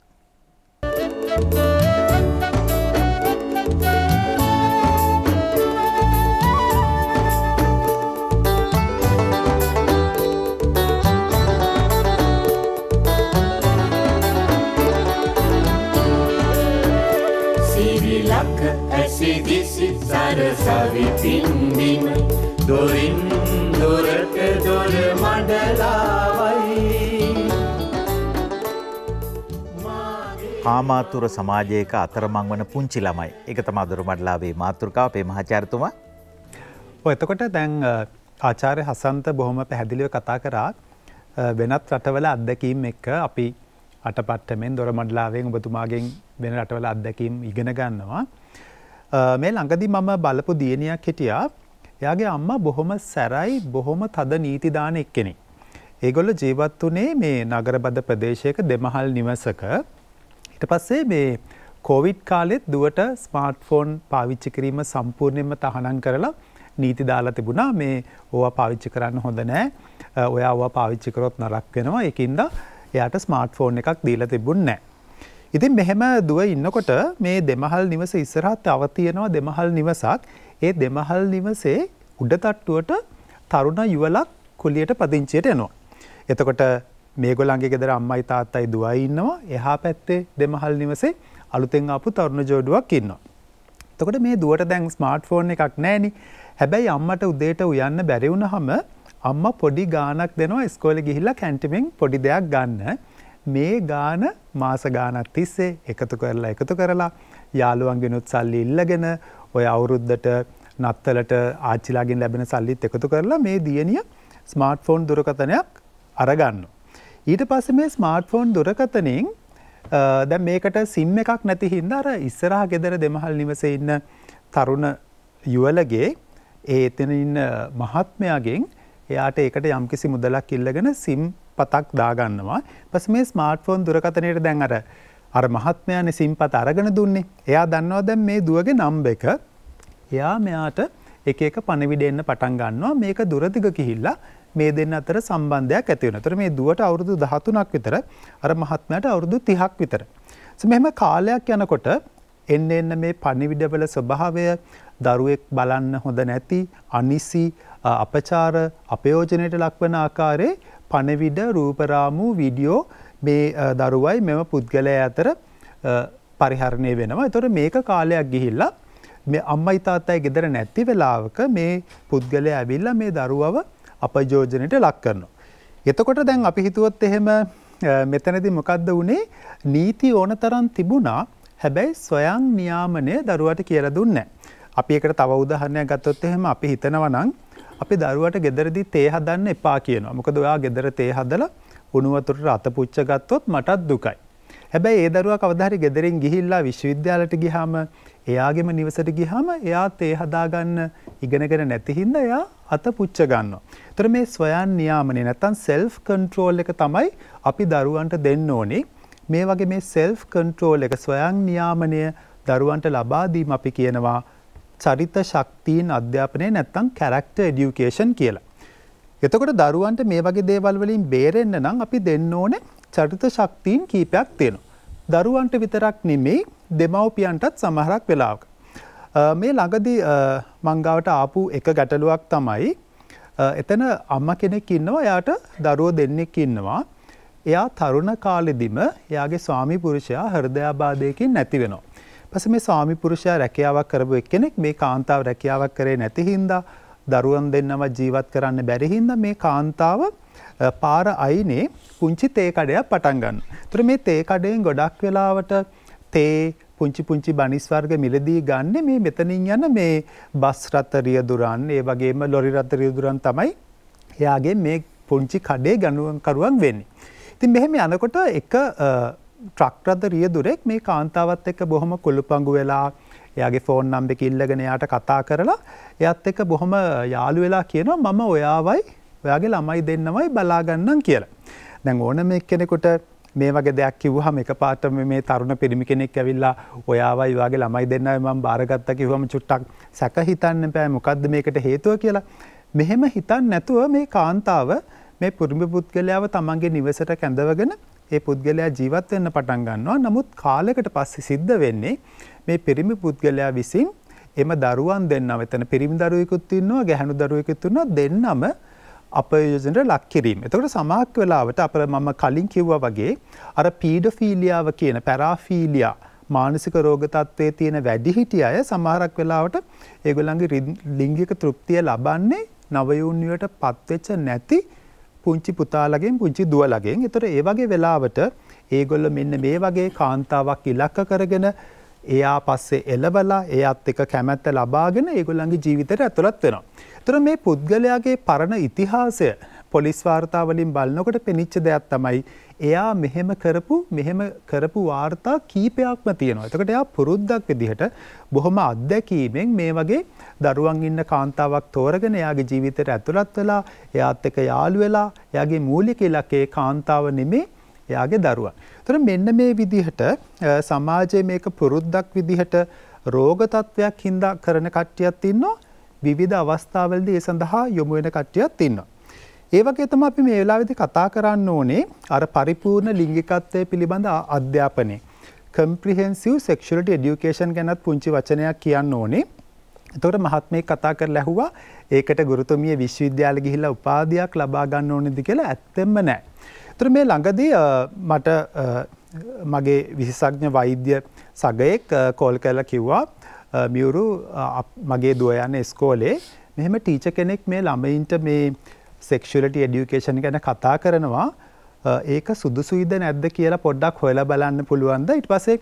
දිසි සරසවිපින්දිම දොරින් දොරට දොර මඩලාවයි ආමාතුර සමාජයක අතරමං වන පුංචි ළමයි එක තම අදුරු මඩලාවේ මාතෘකා පේ මහාචාරතුමා එතකොට දැන් ආචාරය හසන්ත බොහොම පැහැදිලිව කතා කරා වෙනත් රටවල අත්දැකීම් එක්ක අපි අටපට්ටමෙන් දොර මඩලාවෙන් ඔබතුමාගෙන් වෙන රටවල අත්දැකීම් ඉගෙන ගන්නවා මේ ළඟදි මම බලපු දියණියක් හිටියා. එයාගේ අම්මා බොහොම සැරයි බොහොම තද නීති දාන එක්කෙනෙක්. ඒගොල්ල ජීවත් වුණේ මේ නගරබද ප්‍රදේශයක දෙමහල් නිවසක. ඊට පස්සේ මේ කෝවිඩ් කාලෙත් දුවට ස්මාර්ට් ෆෝන් පාවිච්චි කිරීම සම්පූර්ණයෙන්ම තහනම් කරලා නීති දාලා තිබුණා මේ ඕවා පාවිච්චි කරන්න හොඳ නෑ ඔයා ඔවා පාවිච්චි කරොත් නරක් වෙනවා එකින්ද එයාට ස්මාර්ට් ෆෝන් එකක් දීලා තිබුණ නෑ ඉතින් මෙහෙම දුව ඉන්නකොට මේ දෙමහල් නිවස ඉස්සරහත් අවතියනවා දෙමහල් නිවසක්. ඒ දෙමහල් නිවසේ උඩතට්ටුවට තරුණ යුවලක් කුලියට පදිංචියට එනවා. එතකොට මේගොල්ලන්ගේ ගෙදර අම්මයි තාත්තයි දුවයි ඉන්නවා. එහා පැත්තේ දෙමහල් නිවසේ අලුතෙන් ආපු තරුණ ජෝඩුවක් ඉන්නවා. එතකොට මේ දුවට දැන් ස්මාර්ට්ෆෝන් එකක් නැහෙනි. හැබැයි අම්මට උදේට උයන්න බැරි වුණාම අම්මා පොඩි ගාණක් දෙනවා ඉස්කෝලේ ගිහිල්ලා කැන්ටිමෙන් පොඩි දෙයක් ගන්න. මේ ගාන මාස ගානක් තිස්සේ එකතු කරලා එකතු කරලා යාළුවන්ගෙනුත් සල්ලි ඉල්ලගෙන ඔය අවුරුද්දට නත්තලට ආච්චිලාගෙන් ලැබෙන සල්ලිත් එකතු කරලා මේ දියණිය ස්මාර්ට් ෆෝන් දුරකථනයක් අරගන්න. ඊට පස්සේ මේ ස්මාර්ට් ෆෝන් දුරකථනෙන් දැන් මේකට සිම් එකක් නැති හින්දා අර ඉස්සරහා ගෙදර දෙමහල් නිවසේ ඉන්න තරුණ යුවලගේ ඒ එතන ඉන්න මහත්මයාගෙන් එයාට ඒකට යම්කිසි මුදලක් ඉල්ලගෙන සිම් පතක් දාගන්නවා පස මේ ස්මාර්ට්ෆෝන් දුරකතනයට දැන් අර අර මහත්මයන සිම්පත අරගෙන දුන්නේ එයා දන්නවා දැන් මේ දුවගේ නම්බ එක එයා මෙයාට එක එක පණවිඩෙන්න්න පටන් ගන්නවා මේක දුරදිග කිහිල්ලා මේ දෙන්න අතර සම්බන්ධයක් ඇතිවෙන තර මේ දුවට අවුරුදු දහතුනක් විතර අර මහත්මයට අවුරුදු තිහක් විතර. මෙම කාලයක් යනකොට එන්න එන්න මේ පණිවිඩවල ස්වභාවය දරුවෙක් බලන්න හොඳ නැති අනිසි අපචාර අපයෝජනයට ලක්වන ආකාරයේ පණවිඩ රූපරාමූ විඩියෝ මේ දරුවයි මෙම පුද්ගලය අතර පරිහරණය වෙනවා. එතොට මේක කාලයක් ගිහිල්ලා මේ අම්මයි තාත්තයි ගෙදර නැති වෙලාවක මේ පුද්ගලය ඇවිල්ල මේ දරුවව අපජෝජනයට ලක් කරනවා. එතකොට දැන් අපි හිතුවොත් එහෙම මෙතනදි මොකක්ද වනේ නීති ඕන තරන් තිබුණා හැබැයි ස්වයං නියාමනය දරුවට කියල දුන්න. අපි එකට තව උදහරණයක් ගත්තොත් එහෙම අපි හිතනවනං අපි දරුවට ගෙදරදි තේ හදන්න එපා කියනවා. මොකද ඔයා ගෙදර තේ හදලා උණු වතුරට අත පුච්ච ගත්තොත් මටත් දුකයි. හැබැයි ඒ දරුවා කවදා හරි ගෙදරින් ගිහිල්ලා විශ්වවිද්‍යාලයට ගියාම එයාගෙම නිවසට ගිහම එයා තේ හදාගන්න ඉගෙනගෙන නැතිහින්ද එයා අත පුච්ච ගන්නවා. එතකොට මේ ස්වයන් නියාමනය නැත්තම් self control එක තමයි අපි දරුවන්ට දෙන්න ඕනේ. මේ වගේ මේ self control එක ස්වයන් නියාමනය දරුවන්ට ලබා දීම අපි කියනවා චරිත ශක්තිීන් අධ්‍යාපනය නැත්තං කැරක්ට ඩියුකේෂන් කියලා. එතකොට දරුවන්ට මේ වගේ දේවල්වලින් බේරෙන්න්න නම් අපි දෙන්න ඕන චරිත ශක්තිීන් කීපයක් තියෙන. දරුවන්ට විතරක් නෙමෙයි දෙමවපියන්ටත් සමහරක් වෙලාවක. මේ ළඟදි මංගාවට ආපු එක ගැටලුවක් තමයි එතන අම්ම කෙනෙක් ඉන්නවා යාට දරුවෝ දෙන්නෙක් ඉන්නවා. එයා තරුණ කාලෙදිම එයාගේ ස්වාමි පුරුෂයා හරදයාබාධයකින් නැති වෙනවා. පස මේ ස්වාමි පුරුෂයා රැකියාවක් කරපු එක්කෙනෙක් මේ කාන්තාව රැකියාවක් කරේ නැති හින්දා දරුවන් දෙන්නම ජීවත් කරන්න බැරි හින්දා මේ කාන්තාව පාර අයිනේ පුංචි තේ කඩයක් පටන් ගන්න. ඒතර මේ තේ කඩයෙන් ගොඩක් වෙලාවට තේ පුංචි පුංචි බනිස් වර්ග මිලදී ගන්න මේ මෙතනින් යන මේ බස් රථ රියදුරන් ඒ වගේම ලොරි රථ රියදුරන් තමයි එයාගේ මේ පුංචි කඩේ ගණුවන්කරුවන් වෙන්නේ. ඉතින් මෙහෙම යනකොට එක ට්‍රක්රද රියදුරෙක් මේ කාන්තාවත් එක්ක බොහොම කුළුපඟු වෙලා එයාගේ ෆෝන් නම්බෙක ඉල්ලගෙන එයාට කතා කරලා එයත් එක්ක බොහොම යාළු වෙලා කියනවා මම ඔයාවයි ඔයාගේ ළමයි දෙන්නමයි බලාගන්නම් කියලා. දැන් ඕන මේ කෙනෙකුට මේ වගේ දෙයක් කිව්වහම එකපාරට මේ තරුණ පිරිමි කෙනෙක් ඇවිල්ලා ඔයාවයි ඔයාගේ ළමයි දෙන්නයි මම බාරගත්තා කිව්වම චුට්ටක් සැක හිතන්න බෑ මොකද්ද මේකට හේතුව කියලා. මෙහෙම හිතන්නේ නැතුව මේ කාන්තාව මේ පුරුම පුද්ගලයාව තමන්ගේ නිවසට කැඳවගෙන ඒ පුද්ගලයා ජීවත් වෙන්න පටන් ගන්නවා. නමුත් කාලයකට පස්සේ සිද්ධ වෙන්නේ මේ පිරිමි පුද්ගලයා විසින් එම දරුවන් දෙන්නව එතන පිරිමි දරුවෙකුත් ඉන්නවා ගැහැණු දරුවෙකුත් ඉන්නවා දෙන්නම අපයෝජනට ලක් කිරීම. එතකොට සමාක් වෙලාවට අප මම කලින් කිව්වා වගේ අර පීඩෆීලියාව කියන පැරාෆීලියා මානසික රෝග තත්ත්වයේ තියෙන වැඩිහිටිය අය සමහරක් වෙලාවට ඒගොල්ලන්ගේ ලිංගික තෘප්තිය ලබන්නේ නවයුන්වියට පත්වෙච්ච නැති පුංචි පුතාලගෙන් පුංචි දුවලගෙන්. එතකොට ඒ වගේ වෙලාවට ඒගොල්ල මෙන්න මේ වගේ කාන්තාවක් ඉලක්ක කරගෙන එයා පස්සේ එලබලා එයත් එක කැමැත්ත ලබාගෙන ඒගොල්ලන්ගේ ජීවිතයට ඇතුළත් වෙනවා. එතකොට මේ පුද්ගලයාගේ පරණ ඉතිහාසය පොලිස් වාර්තාවලින් බලනකොට පෙනිච්ච දෙයක් තමයි එයා මෙහෙම කරපු මෙහෙම කරපු වාර්තා කීපයක්ම තියෙනවා. එතකට එයා පුරුද්දක් විදිහට බොහොම අත්දැකීමෙන් මේ වගේ දරුවන් ඉන්න කාන්තාවක් තෝරගෙන එයාගේ ජීවිතයට ඇතුළත් වෙලා එයාත් එක්ක යාළු වෙලා එයාගේ මූලික ඉලක්කය කාන්තාව නෙමේ එයාගේ දරුවා. එතකොට මෙන්න මේ විදිහට සමාජයේ මේක පුරුද්දක් විදිහට රෝග තත්වයක් හින්දා කරන කට්ටියක් ඉන්නවා. විවිධ අවස්ථාවලදී ඒ සඳහා යොමු වෙන කට්ටියක් ඉන්නවා. ඒ වගේ තමයි අපි මේ වෙලාවේදී කතා කරන්න ඕනේ අර පරිපූර්ණ ලිංගිකත්වය පිළිබඳ අධ්‍යාපනය. comprehensive sexuality education ගැනත් පුංචි වචනයක් කියන්න ඕනේ. එතකොට මහත්මේ කතා කරලා ඇහුවා ඒකට ගුරුතුමිය විශ්වවිද්‍යාලෙ ගිහිල්ලා උපාධියක් ලබා ගන්න ඕනේද කියලා ඇත්තෙම නැහැ. එතකොට මේ ළඟදී මට මගේ විශේෂඥ වෛද්‍ය සගයෙක් කෝල් කරලා කිව්වා මියුරු මගේ දුව යන ඉස්කෝලේ මෙහෙම ටීචර් කෙනෙක් මේ ළමයින්ට මේ සෙක්ෂුලට ඩියුකේෂන් ගැන කතා කරනවා ඒක සුදුසුයිද නැද්ද කියලා පොඩ්ඩක් හොයලා බලන්න පුළුවන්ද ඉට පසේ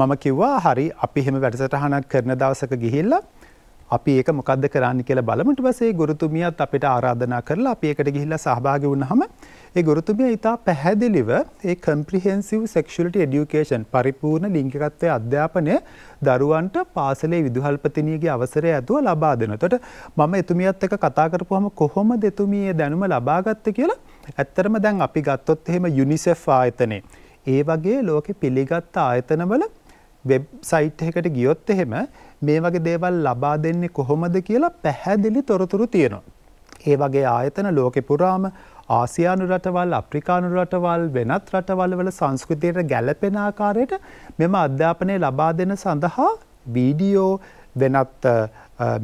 මම කිව්වා හරි අපි හෙම වැඩසටහනක් කරන දවසක ගිහිල්ලා අපි ඒක මොකක්ද කරන්න කියලා බලමට පසේ ගුරුතුමියත් අපිට ආරාධනා කරලා අපි එකට ගිහිල්ලා සහභාගි වුණාම ඒ ගුරුතුමිය ඉතා පැහැදිලිව ඒ කම්ප්‍රිහෙන්සිව් සෙක්ෂුවලිටි එඩියුකේෂන් පරිපූර්ණ ලිංගිකත්වයේ අධ්‍යාපනය දරුවන්ට පාසලේ විදුහල්පතිනියගේ අවසරය ඇතුව ලබා දෙන. එතකොට මම එතුමියත් එක්ක කතා කරපුවම කොහොමද එතුමිය දැනුම ලබාගත්තේ කියලා ඇත්තටම දැන් අපි ගත්තොත් එහෙම යුනිසෙෆ් ආයතනේ ඒ වගේ ලෝකෙ පිළිගත් ආයතනවල වෙබ්සයිට් එකකට ගියොත් එහෙම මේ වගේ දේවල් ලබා දෙන්නේ කොහොමද කියලා පැහැදිලි තොරතුරු තියෙනවා. ඒ වගේ ආයතන ලෝකෙ පුරාම ආසියානු රටවල් අප්‍රිකානු රටවල් වෙනත් රටවල් වල සංස්කෘතියට ගැලපෙන ආකාරයට මෙම අධ්‍යාපනය ලබා දෙන සඳහා වීඩියෝ වෙනත්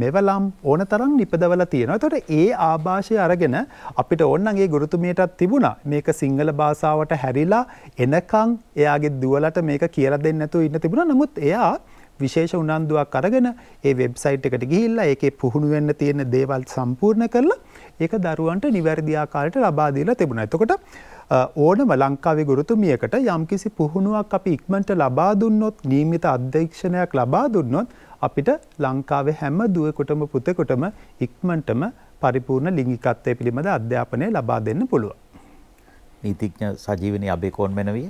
මෙවලම් ඕන තරම් නිපදවල තියෙනවා. එතකොට ඒ ආభాෂය අරගෙන අපිට ඕන්නගේ ගුරුතුමියටත් තිබුණා. මේක සිංහල භාෂාවට හැරිලා එනකන් එයාගේ දුවලට මේක කියලා දෙන්න නැතුව ඉන්න තිබුණා. නමුත් එයා විශේෂ උනන්දුවක් අරගෙන ඒ වෙබ්සයිට් එකට ගිහිල්ලා ඒකේ පුහුණු වෙන්න තියෙන දේවල් සම්පූර්ණ කරලා ඒක දරුවන්ට නිවැරදි ආකාරයට ලබා දීලා තිබුණා. එතකොට ඕනම ලංකාවේ ගුරුතුමියකට යම්කිසි පුහුණුවක් අපි ඉක්මනට ලබා දුන්නොත් නියමිත අධ්‍යක්ෂණයක් ලබා දුන්නොත් අපිට ලංකාවේ හැම දුවෙකුටම පුතෙකුටම ඉක්මනටම පරිපූර්ණ ලිංගිකත්වය පිළිබඳ අධ්‍යාපනය ලබා දෙන්න පුළුවන්. නීතිඥ සජීවනී අබේකෝන් මෙනවිය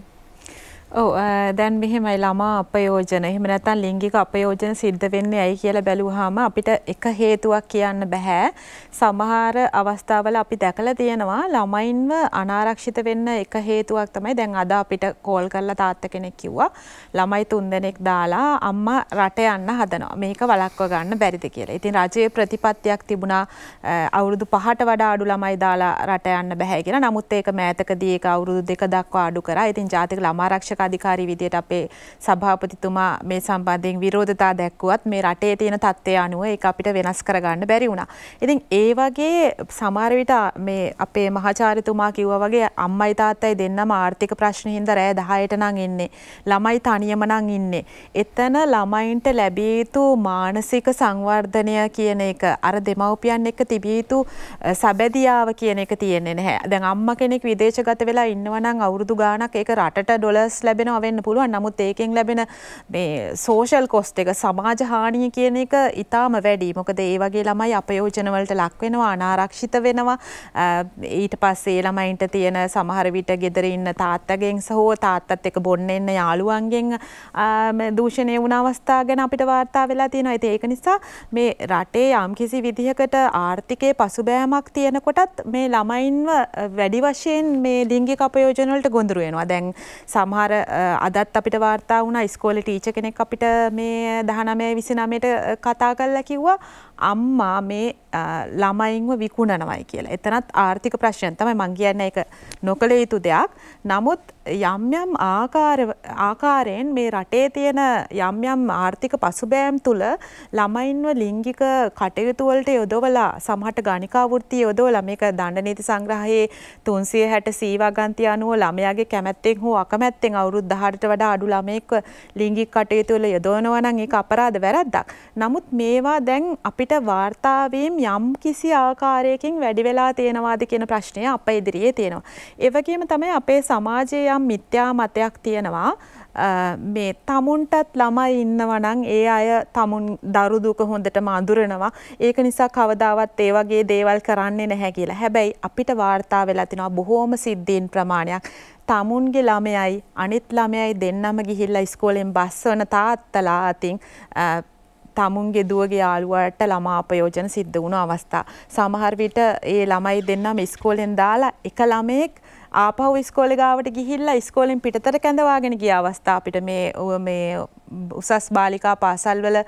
ඔව් දැන් මෙහෙමයි ළමා අපයෝජන එහෙම නැත්නම් ලිංගික අපයෝජන සිද්ධ වෙන්නේ ඇයි කියලා බැලුවාම අපිට එක හේතුවක් කියන්න බෑ. සමහර අවස්ථාවල අපි දැකලා තියෙනවා ළමයින්ව අනාරක්ෂිත වෙන්න එක හේතුවක් තමයි දැන් අද අපිට කෝල් කරලා තාත්තා කෙනෙක් කිව්වා ළමයි තුන්දෙනෙක් දාලා අම්මා රට යන්න හදනවා. මේක වළක්ව ගන්න බැරිද කියලා. ඉතින් රජයේ ප්‍රතිපත්තියක් තිබුණා අවුරුදු 5ට වඩා අඩු ළමයි දාලා රට යන්න බෑ කියලා. නමුත් ඒක මෑතකදී ඒක අවුරුදු 2 දක්වා අඩු කරා. ඉතින් ජාතික ළමා ආරක්ෂක තරකාධිකාරී විදියට අපේ සභාපතිතුමා මේ සම්බන්ධයෙන් විරෝධතා දැක්වුවත් මේ රටේ තියෙන තත්ත්වය අනුව ඒක අපිට වෙනස් කරගන්න බැරි වුණා. ඉතින් ඒ වගේ සමහර විට මේ අපේ මහාචාර්යතුමා කිව්වා වගේ අම්මයි තාත්තයි දෙන්නම ආර්ථික ප්‍රශ්න හින්දා රෑ 10ට නම් ඉන්නේ. ළමයි තනියම නම් ඉන්නේ. එතන ළමයින්ට ලැබිය යුතු මානසික සංවර්ධනය කියන එක අර දෙමව්පියන් එක්ක තිබිය යුතු සබැදියාව කියන එක තියෙන්නේ නැහැ. දැන් අම්මා කෙනෙක් විදේශගත වෙලා ඉන්නවා නම් අවුරුදු ගාණක් ඒක රටට ඩොලර්ස් ලැබෙන ලැබෙනවා වෙන්න පුළුවන් නමුත් ඒකෙන් ලැබෙන මේ සෝෂල් කොස්ට් එක සමාජ හානිය කියන එක ඉතාම වැඩි මොකද ඒ වගේ ළමයි අපයෝජනවලට ලක් වෙනවා අනාරක්ෂිත වෙනවා ඊට පස්සේ ළමයින්ට තියෙන සමහර විට ගෙදර ඉන්න තාත්තගෙන් සහෝ තාත්තත් එක බොන්න එන්න යාළුවන්ගෙන් දූෂණය වුණ අවස්ථා ගැන අපිට වාර්තා වෙලා තියෙනවා ඉතින් ඒක නිසා මේ රටේ යම්කිසි විදිහකට ආර්ථිකයේ පසුබෑමක් තියෙනකොටත් මේ ළමයින්ව වැඩි වශයෙන් මේ ලිංගික අපයෝජනවලට ගොඳුරු වෙනවා දැන් සමහර අදත් අපිට වාර්තා වුණා ඉස්කෝලේ ටීචර් කෙනෙක් අපිට මේ 19 29ට කතා කරලා කිව්වා අම්මා මේ ළමයින්ව විකුණනවයි කියලා. එතනත් ආර්ථික ප්‍රශ්නයක් තමයි මං කියන්නේ ඒක නොකළ යුතු දෙයක්. නමුත් යම් යම් ආකාරයෙන් මේ රටේ තියෙන යම් යම් ආර්ථික පසුබෑම් තුල ළමයින්ව ලිංගික කටයුතු වලට යොදවලා සමහරට ගණිකා වෘත්තිය යොදවලා මේක දණ්ඩ නීති සංග්‍රහයේ 360 සීවාගන්ති අනුව ළමයාගේ කැමැත්තෙන් හෝ අකමැත්තෙන් අවුරුදු 18ට වඩා අඩු ළමයෙක්ව ලිංගික කටයුතු වල යොදවනවා නම් ඒක අපරාධ වැරද්දක්. නමුත් මේවා දැන් අපිට අපිට වාර්තාවීම් යම් කිසි ආකාරයකින් වැඩි වෙලා තියෙනවාද කියන ප්‍රශ්නය අප ඉදිරියේ තියෙනවා. ඒ වගේම තමයි අපේ සමාජයේ යම් මිත්‍යා මතයක් තියෙනවා මේ තමුන්ටත් ළමයි ඉන්නවනම් ඒ අය තමුන් දරු දුක හොඳටම අඳුරනවා. ඒක නිසා කවදාවත් ඒ වගේ දේවල් කරන්නේ නැහැ කියලා. හැබැයි අපිට වාර්තා වෙලා තිනවා බොහෝම සිද්ධීන් ප්‍රමාණයක්. තමුන්ගේ ළමයයි අනිත් ළමයයි දෙන්නම ගිහිල්ලා ඉස්කෝලෙන් බස්වන තාත්තලා අතින් තමුන්ගේ දුවගේ යාළුවාට ළමා අපයෝජන සිද්ධ වුණු අවස්ථා. සමහර විට ඒ ළමයි දෙන්නම ඉස්කෝලෙන් දාලා එක ළමයෙක් ආපහු ඉස්කෝලේ ගාවට ගිහිල්ලා ඉස්කෝලෙන් පිටතට කැඳවාගෙන ගිය අවස්ථා අපිට මේ මේ උසස් බාලිකා පාසල්වල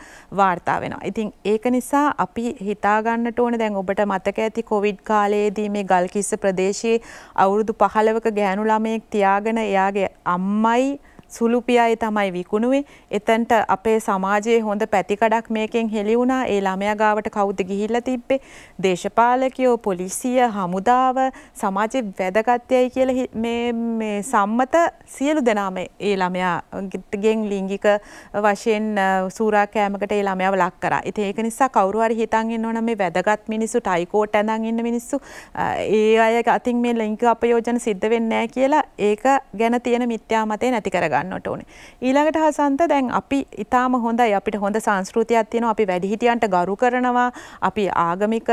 වාර්තා වෙනවා. ඉතින් ඒක නිසා අපි හිතාගන්නට ඕන දැන් ඔබට මතක ඇති කොවිඩ් කාලයේදී මේ ගල්කිස්ස ප්‍රදේශයේ අවුරුදු 15ක ගෑනු ළමයෙක් තියාගෙන එයාගේ අම්මයි සුළු පියයි තමයි විකුණුවේ. එතෙන්ට අපේ සමාජයේ හොඳ පැතිකඩක් මේකෙන් හෙළි වුණා. ඒ ළමයා ගාවට කවුද ගිහිල්ලා තිබ්බේ? දේශපාලකයෝ, පොලිසිය, හමුදාව, සමාජයේ වැදගත්යයි කියලා මේ මේ සම්මත සියලු දෙනාම ඒ ළමයාගෙන් ලිංගික වශයෙන් සූරා කෑමකට ඒ ළමයාව ලක් කරා. ඉතින් ඒක නිසා කවුරු හරි හිතන් ඉන්නවනම් මේ වැදගත් මිනිස්සු ටයිකෝට් ඇඳන් ඉන්න මිනිස්සු ඒ අය අතින් මේ ලිංගික අපයෝජන සිද්ධ වෙන්නේ නැහැ කියලා ඒක ගැන තියෙන මිත්‍යා මතය නැති කරගන්න. ගන්නට ඕනේ. ඊළඟට හසන්ත දැන් අපි ඊටාම හොඳයි අපිට හොඳ සංස්කෘතියක් තියෙනවා. අපි වැඩිහිටියන්ට ගරු කරනවා. අපි ආගමික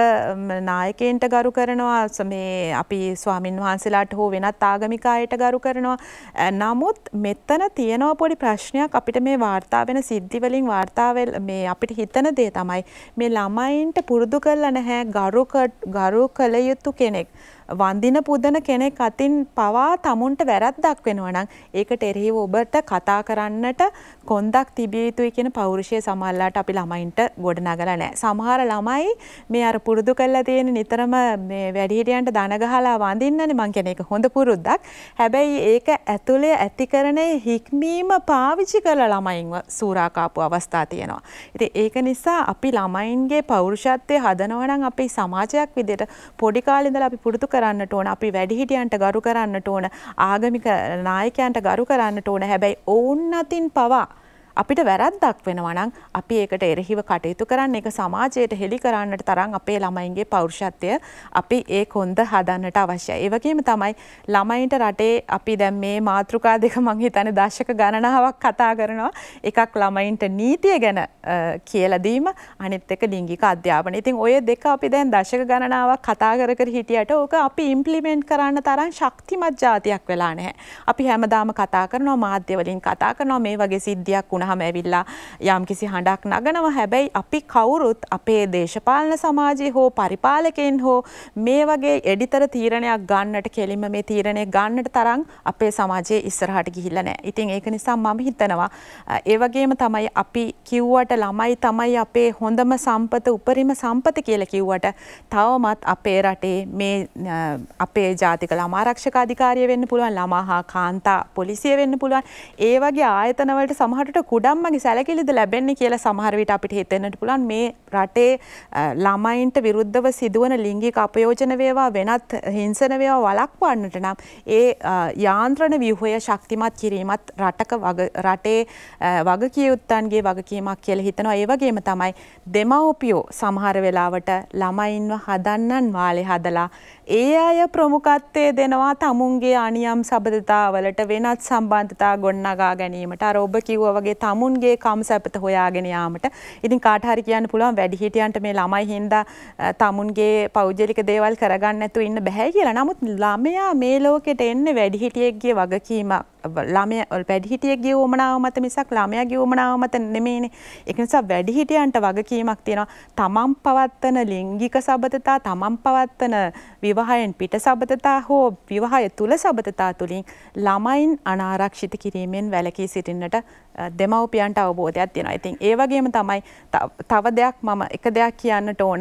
නායකයන්ට ගරු කරනවා. මේ අපි ස්වාමින් වහන්සේලාට හෝ වෙනත් ආගමික අයට ගරු කරනවා. නමුත් මෙතන තියෙනවා පොඩි ප්‍රශ්නයක් අපිට මේ වාර්තා වෙන සිද්ධි වලින් වාර්තා මේ අපිට හිතන දේ තමයි මේ ළමයින්ට පුරුදු කරලා නැහැ ගරු ගරු කළ යුතු කෙනෙක් වඳින පුදන කෙනෙක් අතින් පවා තමුන්ට වැරද්දක් වෙනවා නම් ඒකට එරෙහිව ඔබට කතා කරන්නට කොන්දක් තිබිය යුතුයි කියන පෞරුෂය සමහරලාට අපි ළමයින්ට ගොඩනගලා නැහැ. සමහර ළමයි මේ අර පුරුදු කරලා තියෙන නිතරම මේ වැඩිහිටියන්ට දන ගහලා වඳින්නනේ මං කියන එක හොඳ පුරුද්දක්. හැබැයි ඒක ඇතුලේ ඇති කරන හික්මීම පාවිච්චි කරලා ළමයින්ව සූරා කාපු අවස්ථා තියෙනවා. ඉතින් ඒක නිසා අපි ළමයින්ගේ පෞරුෂත්වය හදනවා නම් අපේ සමාජයක් විදිහට පොඩි කාලේ ඉඳලා අපි පුරුදු කරන්නට ඕන අපි වැඩිහිටියන්ට ගරු කරන්නට ඕන ආගමික නායකයන්ට ගරු කරන්නට ඕන හැබැයි ඔවුන් අතින් පවා අපිට වැරද්දක් වෙනවා නම් අපි ඒකට එරෙහිව කටයුතු කරන්න ඒක සමාජයට හෙළි කරන්නට තරම් අපේ ළමයින්ගේ පෞරුෂත්වය අපි ඒ කොන්ද හදන්නට අවශ්‍යයි. ඒ වගේම තමයි ළමයින්ට රටේ අපි දැන් මේ මාතෘකා දෙක මම හිතන්නේ දශක ගණනාවක් කතා කරනවා. එකක් ළමයින්ට නීතිය ගැන කියලා දීම අනිත් එක ලිංගික අධ්‍යාපනය. ඉතින් ඔය දෙක අපි දැන් දශක ගණනාවක් කතා කර කර හිටියට ඕක අපි ඉම්ප්ලිමන්ට් කරන්න තරම් ශක්තිමත් જાතියක් වෙලා නැහැ. අපි හැමදාම කතා කරනවා මාධ්‍ය වලින් කතා කරනවා මේ වගේ සිද්ධියක් වුණා වුණහම ඇවිල්ලා යම් කිසි හඬක් නගනවා හැබැයි අපි කවුරුත් අපේ දේශපාලන සමාජයේ හෝ පරිපාලකෙන් හෝ මේ වගේ එඩිතර තීරණයක් ගන්නට කෙලින්ම මේ තීරණය ගන්නට තරම් අපේ සමාජයේ ඉස්සරහට ගිහිල්ලා නැහැ. ඉතින් ඒක නිසා මම හිතනවා ඒ වගේම තමයි අපි කිව්වට ළමයි තමයි අපේ හොඳම සම්පත උපරිම සම්පත කියලා කිව්වට තවමත් අපේ රටේ මේ අපේ ජාතික ළමාරක්ෂක අධිකාරිය වෙන්න පුළුවන් ළමා හා කාන්තා පොලිසිය වෙන්න පුළුවන් ඒ වගේ ආයතනවලට සමහරට කුඩම්මගේ සැලකිලිද ලැබෙන්නේ කියලා සමහර විට අපිට හිතෙන්නට පුළුවන් මේ රටේ ළමයින්ට විරුද්ධව සිදුවන ලිංගික අපයෝජන වේවා වෙනත් හිංසන වේවා වළක්වන්නට නම් ඒ යාන්ත්‍රණ ව්‍යුහය ශක්තිමත් කිරීමත් රටක රටේ වගකියයුත්තන්ගේ වගකීමක් කියලා හිතනවා ඒ වගේම තමයි දෙමව්පියෝ සමහර වෙලාවට ළමයින්ව හදන්නන් වාලේ හදලා ඒ අය ප්‍රමුඛත්වය දෙනවා තමුන්ගේ අනියම් සබඳතාවලට වෙනත් සම්බන්ධතා ගොන්නගා ගැනීමට අර ඔබ කිව්වා වගේ තමුන්ගේ කාම සැපත හොයාගෙන යාමට ඉතින් කාට හරි කියන්න පුළුවන් වැඩිහිටියන්ට මේ ළමයි හින්දා තමුන්ගේ පෞද්ගලික දේවල් කරගන්න නැතුව ඉන්න බෑ කියලා. නමුත් ළමයා මේ ලෝකෙට එන්නේ වැඩිහිටියෙක්ගේ වගකීමක්. ළමය වැඩිහිටියගේ ඕමනාව මත මිසක් ළමයාගේ ඕමනාව මත නෙමේනේ. ඒක නිසා වැඩිහිටියන්ට වගකීමක් තියෙනවා. තමන් පවත්වන ලිංගික සබතතා, තමන් පවත්වන විවාහයෙන් පිට සබතතා හෝ විවාහය තුල සබතතා තුලින් ළමයින් අනාරක්ෂිත කිරීමෙන් වැළකී සිටින්නට දෙමවපියන්ට අවබෝධයක් තියෙනවා. ඉතින් ඒ වගේම තමයි තව දෙයක් මම එක දෙයක් කියන්නට ඕන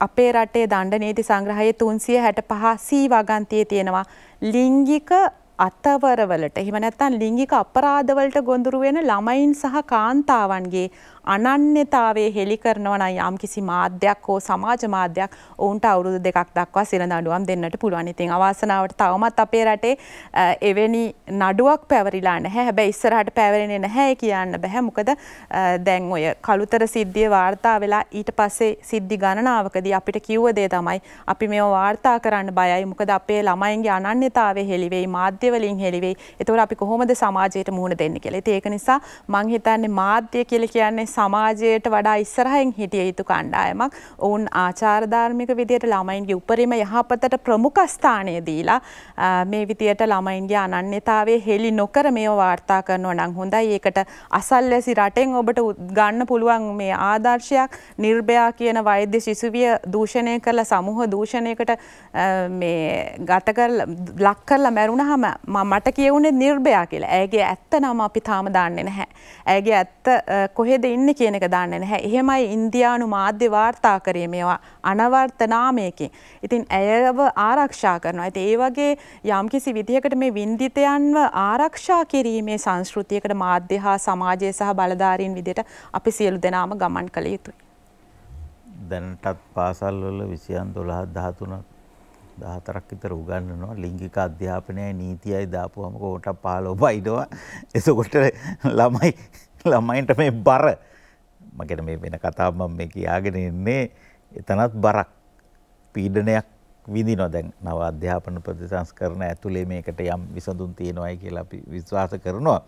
අපේ රටේ දණ්ඩ නීති සංග්‍රහයේ 365 C වගන්තියේ තියෙනවා ලිංගික අතවරවලට එහෙම නැත්නම් ලිංගික අපරාධවලට ගොඳුරු වෙන ළමයින් සහ කාන්තාවන්ගේ අනන්‍යතාවයේ හෙළි කරනවා නම් යම් කිසි මාධ්‍යයක් හෝ සමාජ මාධ්‍යයක් ඔවුන්ට අවුරුදු දෙකක් දක්වා සිර නඩුවම් දෙන්නට පුළුවන්. ඉතින් අවාසනාවට තවමත් අපේ රටේ එවැනි නඩුවක් පැවරිලා නැහැ. හැබැයි ඉස්සරහට පැවරෙන්නේ නැහැ කියන්න බෑ. මොකද දැන් ඔය කලුතර සිද්ධිය වාර්තා වෙලා ඊට පස්සේ සිද්ධි ගණනාවකදී අපිට කිව්ව දේ තමයි අපි මේව වාර්තා කරන්න බයයි. මොකද අපේ ළමයින්ගේ අනන්‍යතාවය හෙළිවෙයි මාධ්‍යවලින් හෙළිවෙයි. ඒතකොට අපි කොහොමද සමාජයට මුහුණ දෙන්නේ කියලා. ඉතින් ඒක නිසා මං හිතන්නේ මාධ්‍ය කියලා කියන්නේ සමාජයට වඩා ඉස්සරහෙන් හිටිය යුතු කණ්ඩායමක් ඔවුන් ආචාරධාර්මික විදියට ළමයින්ගේ උපරිම යහපතට ප්‍රමුඛස්ථානය දීලා මේ විදියට ළමයින්ගේ අනන්‍යතාවේ හෙළි නොකර මේ වාර්තා කරනවා නම් හොඳයි ඒකට අසල්වැසි රටෙන් ඔබට ගන්න පුළුවන් මේ ආදර්ශයක් නිර්භයා කියන වෛද්‍ය සිසුවිය දූෂණය කළ සමූහ දූෂණයකට ගත ලක් කරලා මැරුණහම මට කියවුණේ නිර්භයා කියලා ඇගේ ඇත්ත නම අපි තාම දන්නේ නැහැ. ඇගේ ඇත්ත කොහෙද ඉන්න වෙන්නේ කියන එක දන්නේ නැහැ. එහෙමයි ඉන්දියානු මාධ්‍ය වාර්තා කරේ මේවා අනවර්ථ නාමයකින්. ඉතින් ඇයව ආරක්ෂා කරනවා. ඉතින් ඒ වගේ යම්කිසි විදිහකට මේ වින්දිතයන්ව ආරක්ෂා කිරීමේ සංස්කෘතියකට මාධ්‍ය හා සමාජය සහ බලධාරීන් විදිහට අපි සියලු දෙනාම ගමන් කළ යුතුයි. දැනටත් පාසල්වල 21 12 13 14ක් විතර උගන්වනවා ලිංගික අධ්‍යාපනයයි නීතියයි දාපුවම කොටක් පහළ ඔබයිනවා එතකොට ළමයි ළමයින්ට මේ බර මකෙන මේ වෙන කතාව මම මේ කියාගෙන ඉන්නේ එතනත් බරක් පීඩනයක් විඳිනවා දැන් නව අධ්‍යාපන ප්‍රතිසංස්කරණ ඇතුලේ මේකට යම් විසඳුම් තියෙනවායි කියලා අපි විශ්වාස කරනවා.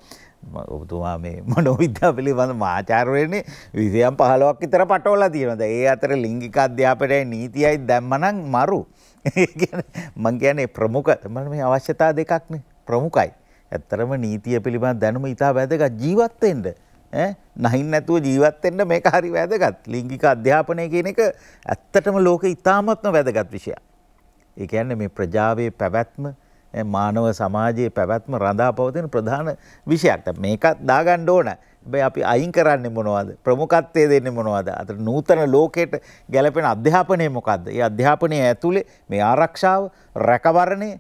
ඔබතුමා මේ [laughs] මනෝවිද්‍යාව පිළිබඳ මාචාර්යවරයනේ 20න් 15ක් විතර පටවලා තියෙනවා. දැන් ඒ අතර ලිංගික අධ්‍යාපනයයි නීතියයි දැම්මනම් මරු. [laughs] ඒ කියන්නේ මම කියන්නේ ප්‍රමුඛ මම මේ අවශ්‍යතා දෙකක්නේ ප්‍රමුඛයි. ඇත්තරම නීතිය පිළිබඳ දැනුම ඉතා වැදගත් ජීවත් වෙන්න. නහින් නැතුව ජීවත් වෙන්න මේක හරි වැදගත්. ලිංගික අධ්‍යාපනය කියන එක ඇත්තටම ලෝකේ ඉතාමත්ම වැදගත් විෂයක්. ඒ කියන්නේ මේ ප්‍රජාවේ පැවැත්ම මානව සමාජයේ පැවැත්ම රඳා පවතින ප්‍රධාන විෂයක්. මේකත් දාගන්න ඕන. හැබැයි අපි අයින් කරන්නේ මොනවද? ප්‍රමුඛත්වය දෙන්නේ මොනවද? අතට නූතන ලෝකයට ගැලපෙන අධ්‍යාපනය මොකද්ද? ඒ අධ්‍යාපනයේ ඇතුලේ මේ ආරක්ෂාව, රැකවරණය,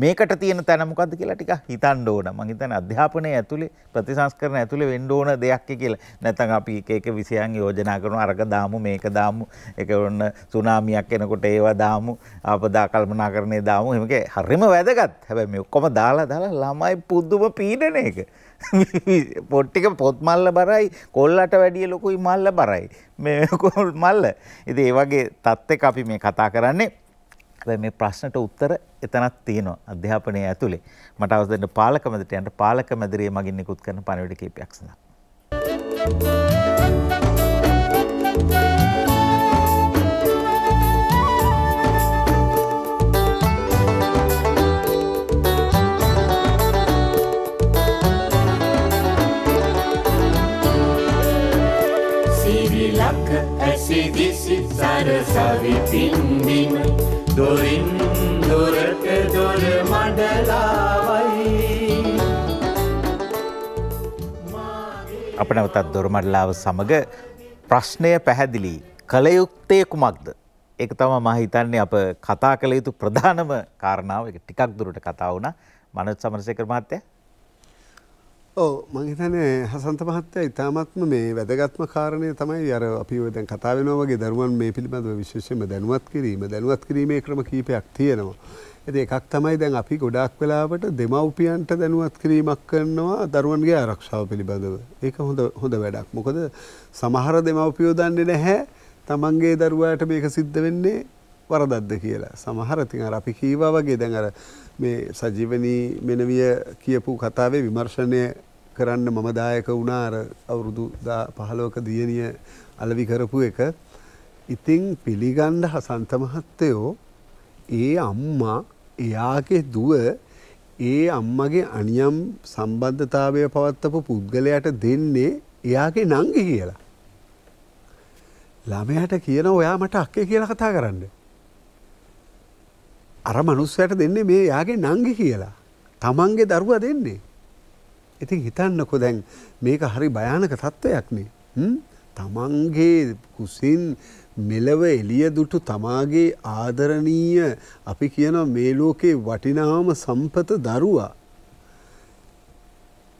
මේකට තියෙන තැන මොකද්ද කියලා ටිකක් හිතන්න ඕන. මම හිතන්නේ අධ්‍යාපනයේ ඇතුලේ ප්‍රතිසංස්කරණ ඇතුලේ වෙන්න ඕන දෙයක් කියලා. නැත්නම් අපි එක එක විෂයන් යෝජනා කරන අරක දාමු මේක දාමු. ඒක වොන්න සුනාමියක් එනකොට ඒවා දාමු. ආපදා කල්පනාකරණේ දාමු. මේක හරිම වැදගත්. හැබැයි මේ ඔක්කොම දාලා දාලා ළමයි පුදුම පීඩනයක. [laughs] පොට්ටික පොත් මල්ල බරයි කොල්ලට වැඩිය ලොකුයි මල්ල බරයි. මේ [laughs] කොල් මල්ල. ඉතින් ඒ වගේ තත්ත්වයක අපි මේ කතා කරන්නේ හැබැයි මේ ප්‍රශ්නට උත්තර එතනක් තියෙනවා අධ්‍යාපනය ඇතුලේ. මට අවසර දෙන්න පාලක මැදට යන්න පාලක මැදිරිය මගින් නිකුත් කරන පණිවිඩ කීපයක් සඳහා. සිරිලක ඇසි දිසි සරසවි පින්දිම දොරින් දොරට දොර මඩලාවයි අප නැවතත් දොරමඩලාව සමග ප්‍රශ්නය පැහැදිලි කළයුත්තේ කුමක්ද ඒක තම මහිතන්නේ අප කතා කළ යුතු ප්‍රධානම කාරණාව එක ටිකක් දුරට කතා වුණ මනත් සමරසය කර මත්තය ඕ මංහිතනේ හසන්ත මහත්තය ඉතාමත්ම මේ වැදගත්ම කාරණය තමයි අර අපිව දැන් කතාාවෙනවගේ දරුවන් මේ පිළිබඳව විශේෂම දැනුවත් කිරීම දැනුවත් කිරීමේ ක්‍රම කීපයක් තියෙනවා. ඇති එකක් තමයි දැන් අපි ගොඩක් වෙලාවට දෙමව්පියන්ට දැනුවත් කිරීමක් කරනවා දරුවන්ගේ ආරක්ෂාව පිළිබඳව. ඒක හොඳ හොඳ වැඩක්. මොකද සමහර දෙමව්පියෝ දන්නේ නැහැ තමන්ගේ දරුවාට මේක සිද්ධ වෙන්නේ වරදද්ද කියලා. සමහරතින් අර අපි කීවා වගේ දැන් අර මේ සජීවනී මෙනවිය කියපු කතාවේ විමර්ශණය කරන්න මමදායක වුණාර අවුරුදු පහලෝක දියණිය අලවි කරපු එක. ඉතිං පිළිගණ්ඩ හසන්ත මහත්තයෝ ඒ අම්මා එයාගේ දුව ඒ අම්මගේ අනියම් සම්බන්ධතාවය පවත්තපු පුද්ගලයට දෙන්නේ එයාගේ නංගි කියලා. ළමයට කියන ඔයා මට අක්කේ කියලා කතා කරන්න. අර මනුස්සයට දෙන්නේ මේ යාගේ නංගි කියලා. තමන්ගේ දරුවා දෙන්නේ. ඉතින් හිතන්නකො දැන් මේක හරි භයානක තත්ත්වයක්නේ. තමන්ගේ කුසින් මෙලව එලිය දුටු තමාගේ ආදරණීය අපි කියන මේ ලෝකේ වටිනාම සම්පත දරුවා.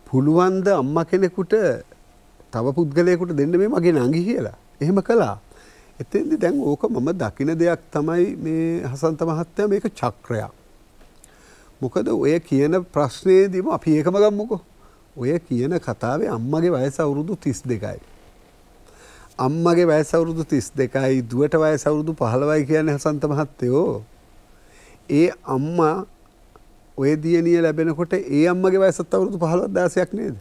පුළුවන්ද අම්ම කෙනෙකුට තව පුද්ගලයකුට දෙන්න මේ මගේ නඟි කියලා. එහෙම කලා. එතෙන්දි දැන් ඕක මම දකින දෙයක් තමයි මේ හසන්ත මහත්තය මේක චක්‍රයක්. මොකද ඔය කියන ප්‍රශ්නයේදීම අපි ඒකම ගම්මකෝ. ඔය කියන කතාවේ අම්මගේ වයස අවුරුදු තිස් දෙකයි. අම්මගේ වැය සවුරුදු තිස් දෙකයි දුවට වය සවුරුදු පහළවයි කියන හසන්ත මහත්තයෝ. ඒ අම්මා ඔය දියනිය ලැබෙනකොට ඒ අම්මගේ වැයසත් අවුරුදු පහළොත් දාසයක් නේද.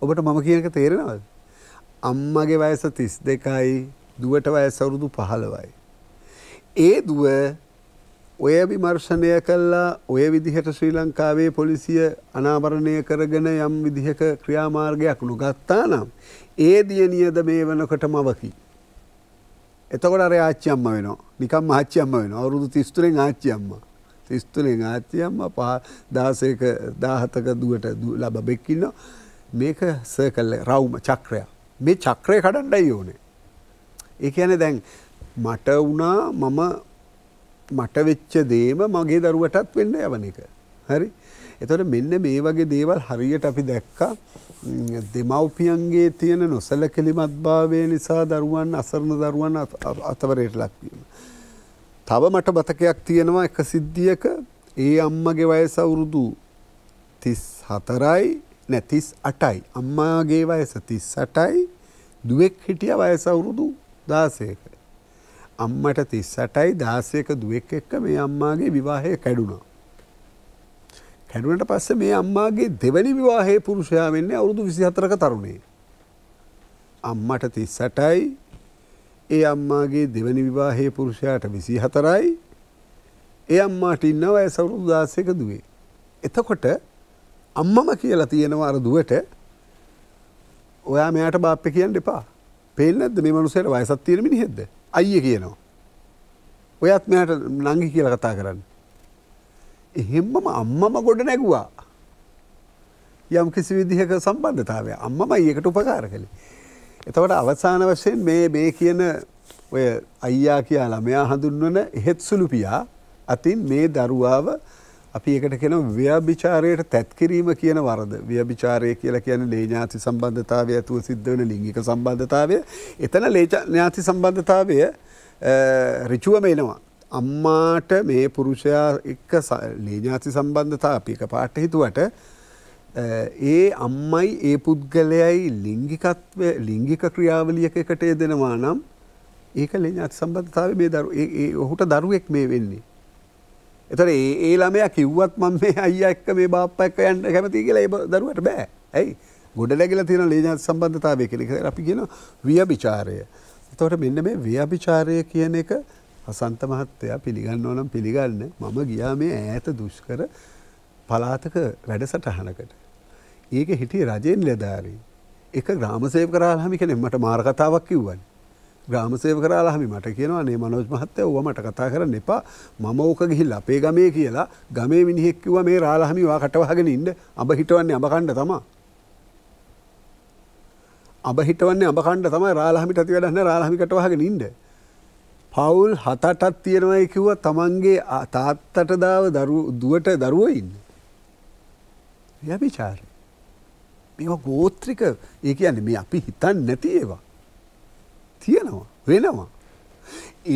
ඔබට මම කියනක තේරෙනවද. අම්මගේ වයස තිස් දෙකයි දුවට වයසවුරුදු පහළවයි. ඒ දුව ඔය විමර්ශනය කල්ලා ඔය විදිහට ශ්‍රී ලංකාවේ පොලිසිය අනාවරණය කරගෙන යම් විදිහක ක්‍රියාමාර්ගයක් නොගත්තා නම් ඒ දියනියද මේ වනකට මවකි. එතකොට අර ආච්චියම්ම වෙන නිකම් ආච්චියම්ම වෙන අවුරුදු තිස්තුරෙන් ආච්චියම්ම තිස්තුරෙන් ආච්චියම්ම පහ දාසයක දාහතක දුවට ලබ බෙක්කින්න මේක සකල්ල රවුම චක්‍රයක්. මේ චක්‍රය කඩන්ඩයි ඕනේ. ඒයන දැන් මට වුණා මම මට වෙච්ච දේම මගේ දරුවටත් වෙන්න යවන එක. හරි එතොට මෙන්න මේ වගේ දේවල් හරියට අපි දැක්කා දෙමව්පියන්ගේ තියෙන නොසැල කෙලිමත් භාවය නිසා දරුවන් අසරණ දරුවන් අතවරයට ලක්වීම. තව මට බතකයක් තියෙනවා එක සිද්ධියක ඒ අම්මගේ වයසවුරුදු තිස් හතරයි නැතිස් අටයි අම්මාගේ වයස තිස් සටයි දුවෙක් හිටිය වයසවුරුදු දාසයක. අම්මට තිස් සටයි දාසයක දුවෙක් එක්ක මේ අම්මාගේ විවාහය කැඩුණා. කැඩුනට පස්ස මේ අම්මාගේ දෙවැනි විවාහය පුරුෂයා වෙන්නේ අවුරුදු විසිහතරක තරුණේ. අම්මට තිස් සටයි ඒ අම්මාගේ දෙවැනි විවාහය පුරුෂයාට විසි හතරයි ඒ අම්මාට ඉන්නව ඇසවුරුදු දාසයක දුවේ. එතකොට අම්මම කියලා තියෙනවා අර දුවට ඔයා මෙයාට බාප්ප කියන්න එපා පෙල් නැද මේ මනුසේට වයසත් තියෙන මිනිහෙද්ද අයිය කියනවා. ඔයත් මෙයාට නංගි කියල කතා කරන්න. එහෙම්මම අම්මම ගොඩ නැගවා. යම් කිසි විදිහක සම්බන්ධතාවය අම්මම ඒකට උපකාර කළේ. එතවට අවසාන වශයෙන් මේ මේ කියන ඔය අයියා කියලා මෙයා හඳුන්වන එහෙත් සුළුපියා අතින් මේ දරුවාව අපි එකට කෙන ව්‍යභිචාරයට තැත්කිරීම කියන වරද ව්‍යභිචාරය කියලා කියන ලේඥාති සම්බන්ධතාවය ඇතුව සිද්ධ වන ලිංගික සම්බන්ධතාවය එතන ලේඥාති සම්බන්ධතාවය රිචුවම එනවා. අම්මාට මේ පුරුෂයා එක්ක ලේඥාති සම්බන්ධතා අපි එක පාට හිතුවට ඒ අම්මයි ඒ පුද්ගලයයි ලිංගිකත්ව ලිංගික ක්‍රියාවලියක එකටය දෙනවා නම් ඒක ලේඥාති සම්බන්ධතාව මේ දරු ඔහුට දරුවෙක් මේ වෙන්නේ එතර ඒ ළමය කිව්වත් මම මේ අයි එක්ක මේ බාප්පක් යන්න කැමති කියලා ඒ දරුවට බෑ ඇයි ගොඩ ලැගල තියෙන ලේජත් සම්බන්ධතාවය කෙනෙක අපි කියෙන ව්‍යභිචාරය. එතවට මෙන්න මේ ව්‍යභිචාරය කියන එක හසන්ත මහත්තයා පිළිගන්න ඕනම් පිළිගන්න මම ගියා මේ ඈත දුෂ්කර පලාතක වැඩසටහනකට. ඒක හිටිය රජයෙන් ලෙධාරී. එක ග්‍රාමසේව කරාහමි කෙනෙ මට මාර්කතාවක් කිව්වන්නේ. ග්‍රාමසය කරලා හමි මට කියනවා නේ මනෝජ් මහත්තය ව මට කතා කරන්න එපා මම ඕක ගිහිල් අපේ ගමේ කියලා ගමේ මිනිහෙක්කිව මේ රාලහමිවා කටවහගෙන ඉන්න අබ හිටවන්නේ අබකණ්ඩ තමා අබ හිටවන්නේ අබකණ්ඩ තමයි රාලහමිට ඇති වැඩන්න රාලහමිකටවහගෙන ඉන්න පවුල් හතටත් තියෙනවයි කිව්ව තමන්ගේ තාත්තට දාව දුවට දරුව ඉන්න. යබිචාර. මේ ගෝත්‍රික ඒ කියන්නේ මේ අපි හිතන් නැති ඒවා. තියෙනවා වෙනවා.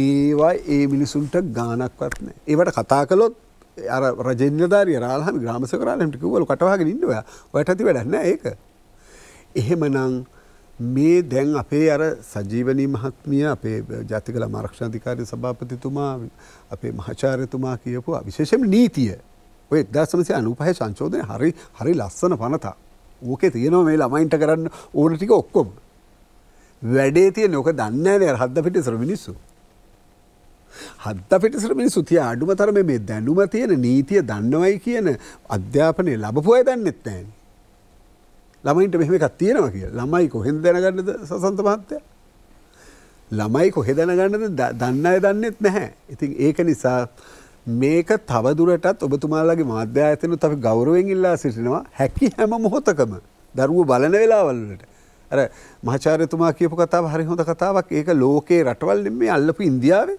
ඒවා ඒ මිනිසුන්ට ගානක්වත් නෑ. ඒවට කතා කළොත් අර රජෙන්ලධාරය රාහන් ග්‍රමස කරලට කිවල කටවාගෙන ඉන්නව ඔයට ඇති වැඩන්න ඒක. එහෙමනං මේ දැන් අපේ අර සජීවනී මහත්මිය අපේ ජාතිකල මරක්ෂාධිකාරය සභාපතිතුමා අපේ මහචාරයතුමා කියපු විශේෂම නීතිය ඔය එක්දසමසය අනුපහ සංශෝධනය හරි හරි ලස්සන පනතා ඕකේ තියෙනවා මේ ළමයින්ට කරන්න ඕන ටික ඔක්කොම වැඩේ තිය නොක දන්නෑනේ හද්ද පිටිසර මිනිස්සු. හද්ද පිටිසර මිනිස්සු තිය අඩුම තරම මේ දැනුම තියෙන නීතිය දන්නවයි කියන අධ්‍යාපනය ලබපුය දන්නෙත් නෑන. ළමයින්ට මෙහම එකක් තියෙනවා කිය ළමයි කොහෙන් දැනගන්නද සසන්ත මහත්තය. ළමයි කොහෙ දැනගන්නද දන්න අය දන්නෙත් නැහැ. ඉතින් ඒක නිසා මේක තවදුරටත් ඔබතුමාලගේ මාධ්‍ය ඇතනු තව ගෞරුවෙන් ඉල්ලා සිටිනවා හැකි හැම මොහොතකම දරුව බලන වෙලාවල්ලට ඇර මහචාරයතුමා කියපු කතාව හරි හොඳ කතාවක් ඒක ලෝකයේ රටවල් මේ අල්ලපු ඉන්දියාවේ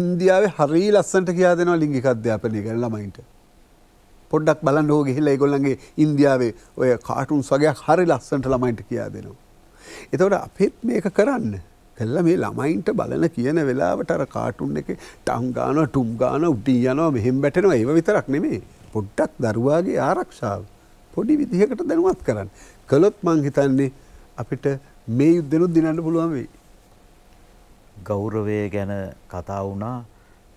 ඉන්දියාවේ හරී ලස්සන්ට කියා දෙනවා ලිංගික අධ්‍යාපනය කරන ළමයින්ට. පොඩ්ඩක් බලන්න හෝ ගිහිල්ලා ඒගොල්ලන්ගේ ඉන්දියාවේ ඔය කාටුන්ස් වගේක් හරි ලස්සන්ට ළමයින්ට කියා දෙනවා. එතකොට අපිත් මේක කරන්න. කල්ලා මේ ළමයින්ට බලන කියන වෙලාවට අර කාටුන් එක ටංගාන ටුම්ගාන උඩී යනවා මෙහෙම බැටෙනවා ඒව විතරක් නෙමේ. පොඩ්ඩක් දරුවාගේ ආරක්ෂාව පොඩි විදිහකට දැනුවත් කරන්න. කළොත් මං හිතන්නේ අපිට මේ යුද්ධනුත් දිනන්න පුළුවන් වෙයි. ගෞරවය ගැන කතා වුණා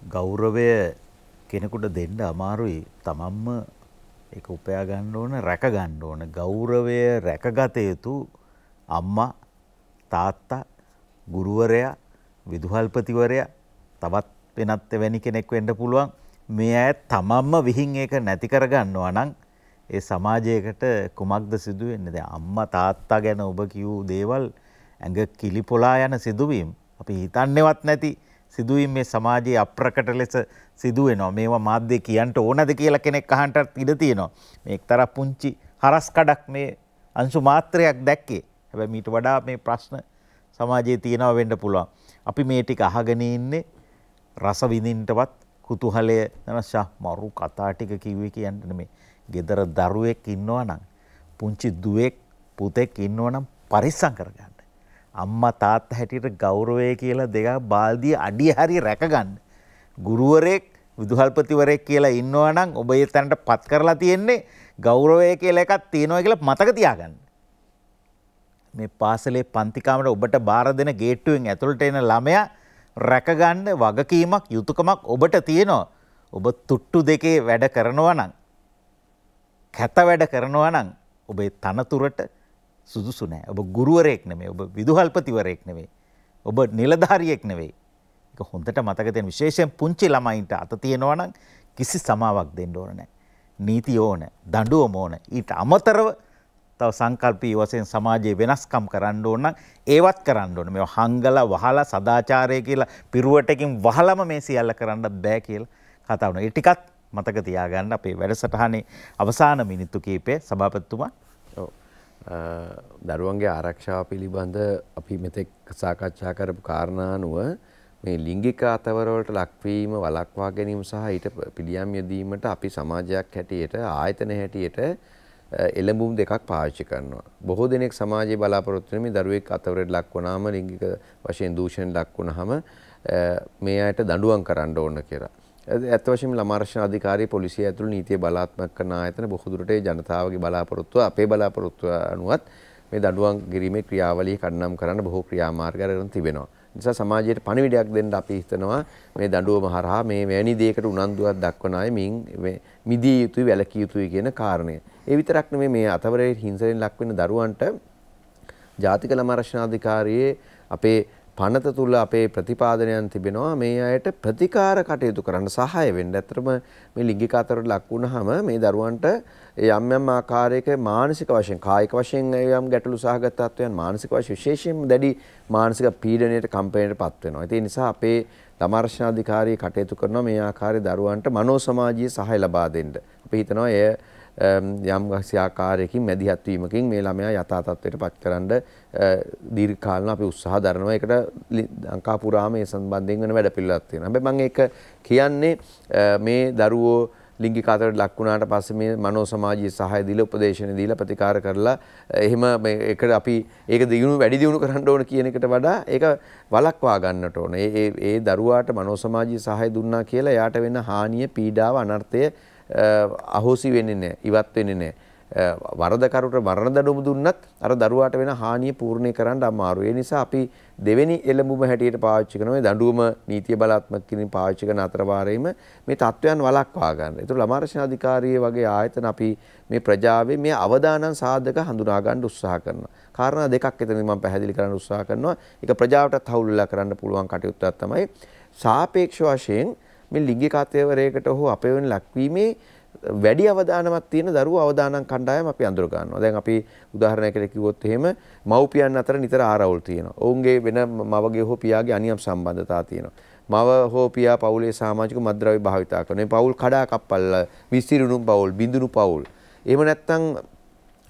ගෞරවය කෙනෙකුට දෙන්න අමාරුයි තමන්ම එක උපයා ගන්න ඕන රැක ගන්න ඕන ගෞරවය රැකගත යුතු අම්මා තාත්තා ගුරුවරයා විදුහල්පතිවරයා තවත් වෙනත් එවැනි කෙනෙක් වෙන්න පුළුවන් මේ ඇත් තමන්ම විහින් ඒක නැති කරගන්නවා නම් ඒ සමාජයකට කුමක්ද සිදුවෙන්නේ දැන් අම්මා තාත්තා ගැන ඔබ කියූ දේවල් ඇඟ කිලිපොලා යන සිදුවීම් අපි හිතන්නේවත් නැති සිදුවීම් මේ සමාජයේ අප්‍රකට ලෙස සිදුවෙනවා මේවා මාධ්‍ය කියන්ට ඕනද කියලා කෙනෙක් අහන්නත් ඉඩ තියෙනවා මේ එක්තරා පුංචි හරස් කඩක් මේ අංශු මාත්‍රයක් දැක්කේ හැබැයි මීට වඩා මේ ප්‍රශ්න සමාජයේ තියෙනවා වෙන්න පුළුවන් අපි මේ ටික අහගෙන ඉන්නේ රස විඳින්නටවත් කුතුහලය දනශා මරු කතා ටික කිව්වේ කියන්න නෙමේ. ගෙදර දරුවෙක් ඉන්නවා නම් පුංචි දුවෙක් පුතෙක් ඉන්නවා නම් පරිස්සම් කරගන්න. අම්මා තාත්තා හැටියට ගෞරවය කියලා දෙකක් බාල්දිය අඩිය හරි රැකගන්න. ගුරුවරයෙක් විදුහල්පතිවරයෙක් කියලා ඉන්නවා නම් ඔබ ඒ තැනට පත් කරලා තියෙන්නේ ගෞරවය කියලා එකක් තියෙනවා කියලා මතක තියාගන්න. මේ පාසලේ පන්තිකාමට ඔබට බාර දෙන ගේට්ටුවෙන් ඇතුළට එන ළමයා රැකගන්න වගකීමක් යුතුකමක් ඔබට තියෙනවා. ඔබ තුට්ටු දෙකේ වැඩ කරනවා නම්. කැත වැඩ කරනවා නම් ඔබේ තනතුරට සුදුසු නෑ. ඔබ ගුරුවරයෙක් නෙමේ. ඔබ විදුහල්පතිවරයෙක් නෙමේ. ඔබ නිලධාරියෙක් නෙවෙයි. ඒක හොඳට මතක තියෙන විශේෂයෙන් පුංචි ළමයින්ට අත තියෙනවා නම් කිසි සමාවක් දෙන්න ඕන නෑ. නීති ඕන, දඬුවම ඕන. ඊට අමතරව තව සංකල්පී වශයෙන් සමාජයේ වෙනස්කම් කරන්න ඕන නම් ඒවත් කරන්න ඕන. මේවා හංගලා වහලා සදාචාරය කියලා පිරුවටකින් වහලම මේ සියල්ල කරන්න බෑ කියලා කතා වුණා. ඒ ටිකත් මතක තියාගන්න අපේ වැඩසටහනේ අවසාන මිනිත්තු කීපේ සභාපතිතුමා ඔව් දරුවන්ගේ ආරක්ෂාව පිළිබඳ අපි මෙතෙක් සාකච්ඡා කරපු කාරණා අනුව මේ ලිංගික අතවරවලට ලක්වීම වළක්වා ගැනීම සහ ඊට පිළියම් යෙදීමට අපි සමාජයක් හැටියට ආයතන හැටියට එළඹුම් දෙකක් පාවිච්චි කරනවා. බොහෝ දෙනෙක් සමාජයේ බලාපොරොත්තු වෙන මේ දරුවෙක් අතවරයට ලක් වුණාම ලිංගික වශයෙන් දූෂණයට ලක් වුණාම මේ අයට දඬුවම් කරන්න ඕන කියලා. ඇත්ත වශයෙන්ම ළමාරක්ෂණ අධිකාරිය පොලිසිය ඇතුළු නීතිය බලාත්මක කරන ආයතන බොහෝ දුරට ජනතාවගේ බලාපොරොත්තුව අපේ බලාපොරොත්තුව අනුවත් මේ දඬුවම් ගිරීමේ ක්‍රියාවලිය කඩනම් කරන්න බොහෝ ක්‍රියාමාර්ග අරගෙන තිබෙනවා. නිසා සමාජයට පණිවිඩයක් දෙන්න අපි හිතනවා මේ දඬුවම හරහා මේ වැනි දෙයකට උනන්දුවක් දක්වන අය මින් මිදිය යුතුයි වැළකී යුතුයි කියන කාරණය. ඒ විතරක් නෙමෙයි මේ අතවරේ හිංසනෙන් ලක් වෙන දරුවන්ට ජාතික ළමා ආරක්ෂණ අධිකාරියේ අපේ පනත තුල අපේ ප්‍රතිපාදනයන් තිබෙනවා මේ අයට ප්‍රතිකාර කටයුතු කරන්න සහාය වෙන්න. ඇත්තටම මේ ලිංගික අතරට ලක් වුණාම මේ දරුවන්ට යම් යම් ආකාරයක මානසික වශයෙන් කායික වශයෙන් යම් ගැටලු සහගත තත්වයන් මානසික වශයෙන් විශේෂයෙන්ම දැඩි මානසික පීඩනයට කම්පැනිටපත් වෙනවා. ඒ නිසා අපේ ළමාරක්ෂණ අධිකාරිය කටයුතු කරනවා මේ ආකාරයේ දරුවන්ට මනෝ සමාජීය සහාය ලබා දෙන්න. අපි හිතනවා එය යම් කිසි ආකාරයකින් මැදිහත් වීමකින් මේ ළමයා යථා තත්ත්වයට පත්කරන්න දීර්ඝ කාලන අපි උත්සාහ දරනවා. ඒකට ලංකා පුරාම මේ සම්බන්ධයෙන් වෙන වැඩපිළිවෙලක් තියෙනවා. හැබැයි මම ඒක කියන්නේ මේ දරුවෝ ලිංගික ආතතියට ලක් වුණාට පස්සේ මේ මනෝ සමාජයේ සහාය දීලා උපදේශන දීලා ප්‍රතිකාර කරලා එහෙම මේ ඒකට අපි ඒක දියුණු වැඩි දියුණු කරන්න ඕන කියන එකට වඩා ඒක වළක්වා ගන්නට ඕන. ඒ ඒ දරුවාට මනෝ සමාජයේ සහාය දුන්නා කියලා එයාට වෙන හානිය, පීඩාව, අනර්ථය අහෝසි වෙන්නේ නැහැ. ඉවත් වෙන්නේ නැහැ. වරදකරුට මරණ දඬුවම දුන්නත් අර දරුවාට වෙන හානිය පූර්ණය කරන්න අමාරුයි. ඒ නිසා අපි දෙවෙනි එළඹුම හැටියට පාවිච්චි කරන මේ දඬුවම නීතිය බලාත්මක කිරීම පාවිච්චි කරන අතර වාරෙම මේ තත්වයන් වළක්වා ගන්න. ඒතර ළමා රක්ෂණ අධිකාරියේ වගේ ආයතන අපි මේ ප්‍රජාවේ මේ අවදානම් සාධක හඳුනා ගන්න උත්සාහ කරනවා. කාරණා දෙකක් එතනදී මම පැහැදිලි කරන්න උත්සාහ කරනවා. ඒක ප්‍රජාවටත් හවුල්ලා කරන්න පුළුවන් කටයුත්තක් තමයි සාපේක්ෂ වශයෙන් මේ ලිංගික අතේවරයකට හෝ අපේ වෙන ලක්වීමේ වැඩි අවධානමක් තියෙන දරුවෝ අවදානම් කණ්ඩායම අපි අඳුර ගන්නවා. දැන් අපි උදාහරණයක් කියලා කිව්වොත් එහෙම මව්පියන් අතර නිතර ආරවුල් තියෙනවා. ඔවුන්ගේ වෙන මවගේ හෝ පියාගේ අනියම් සම්බන්ධතා තියෙනවා. මව හෝ පියා පවුලේ සමාජික මද්ද්‍රව්‍ය භාවිතා කරනවා. මේ පවුල් කඩා කප්පල්, විසිරුණු පවුල්, බිඳුණු පවුල්. එහෙම නැත්නම්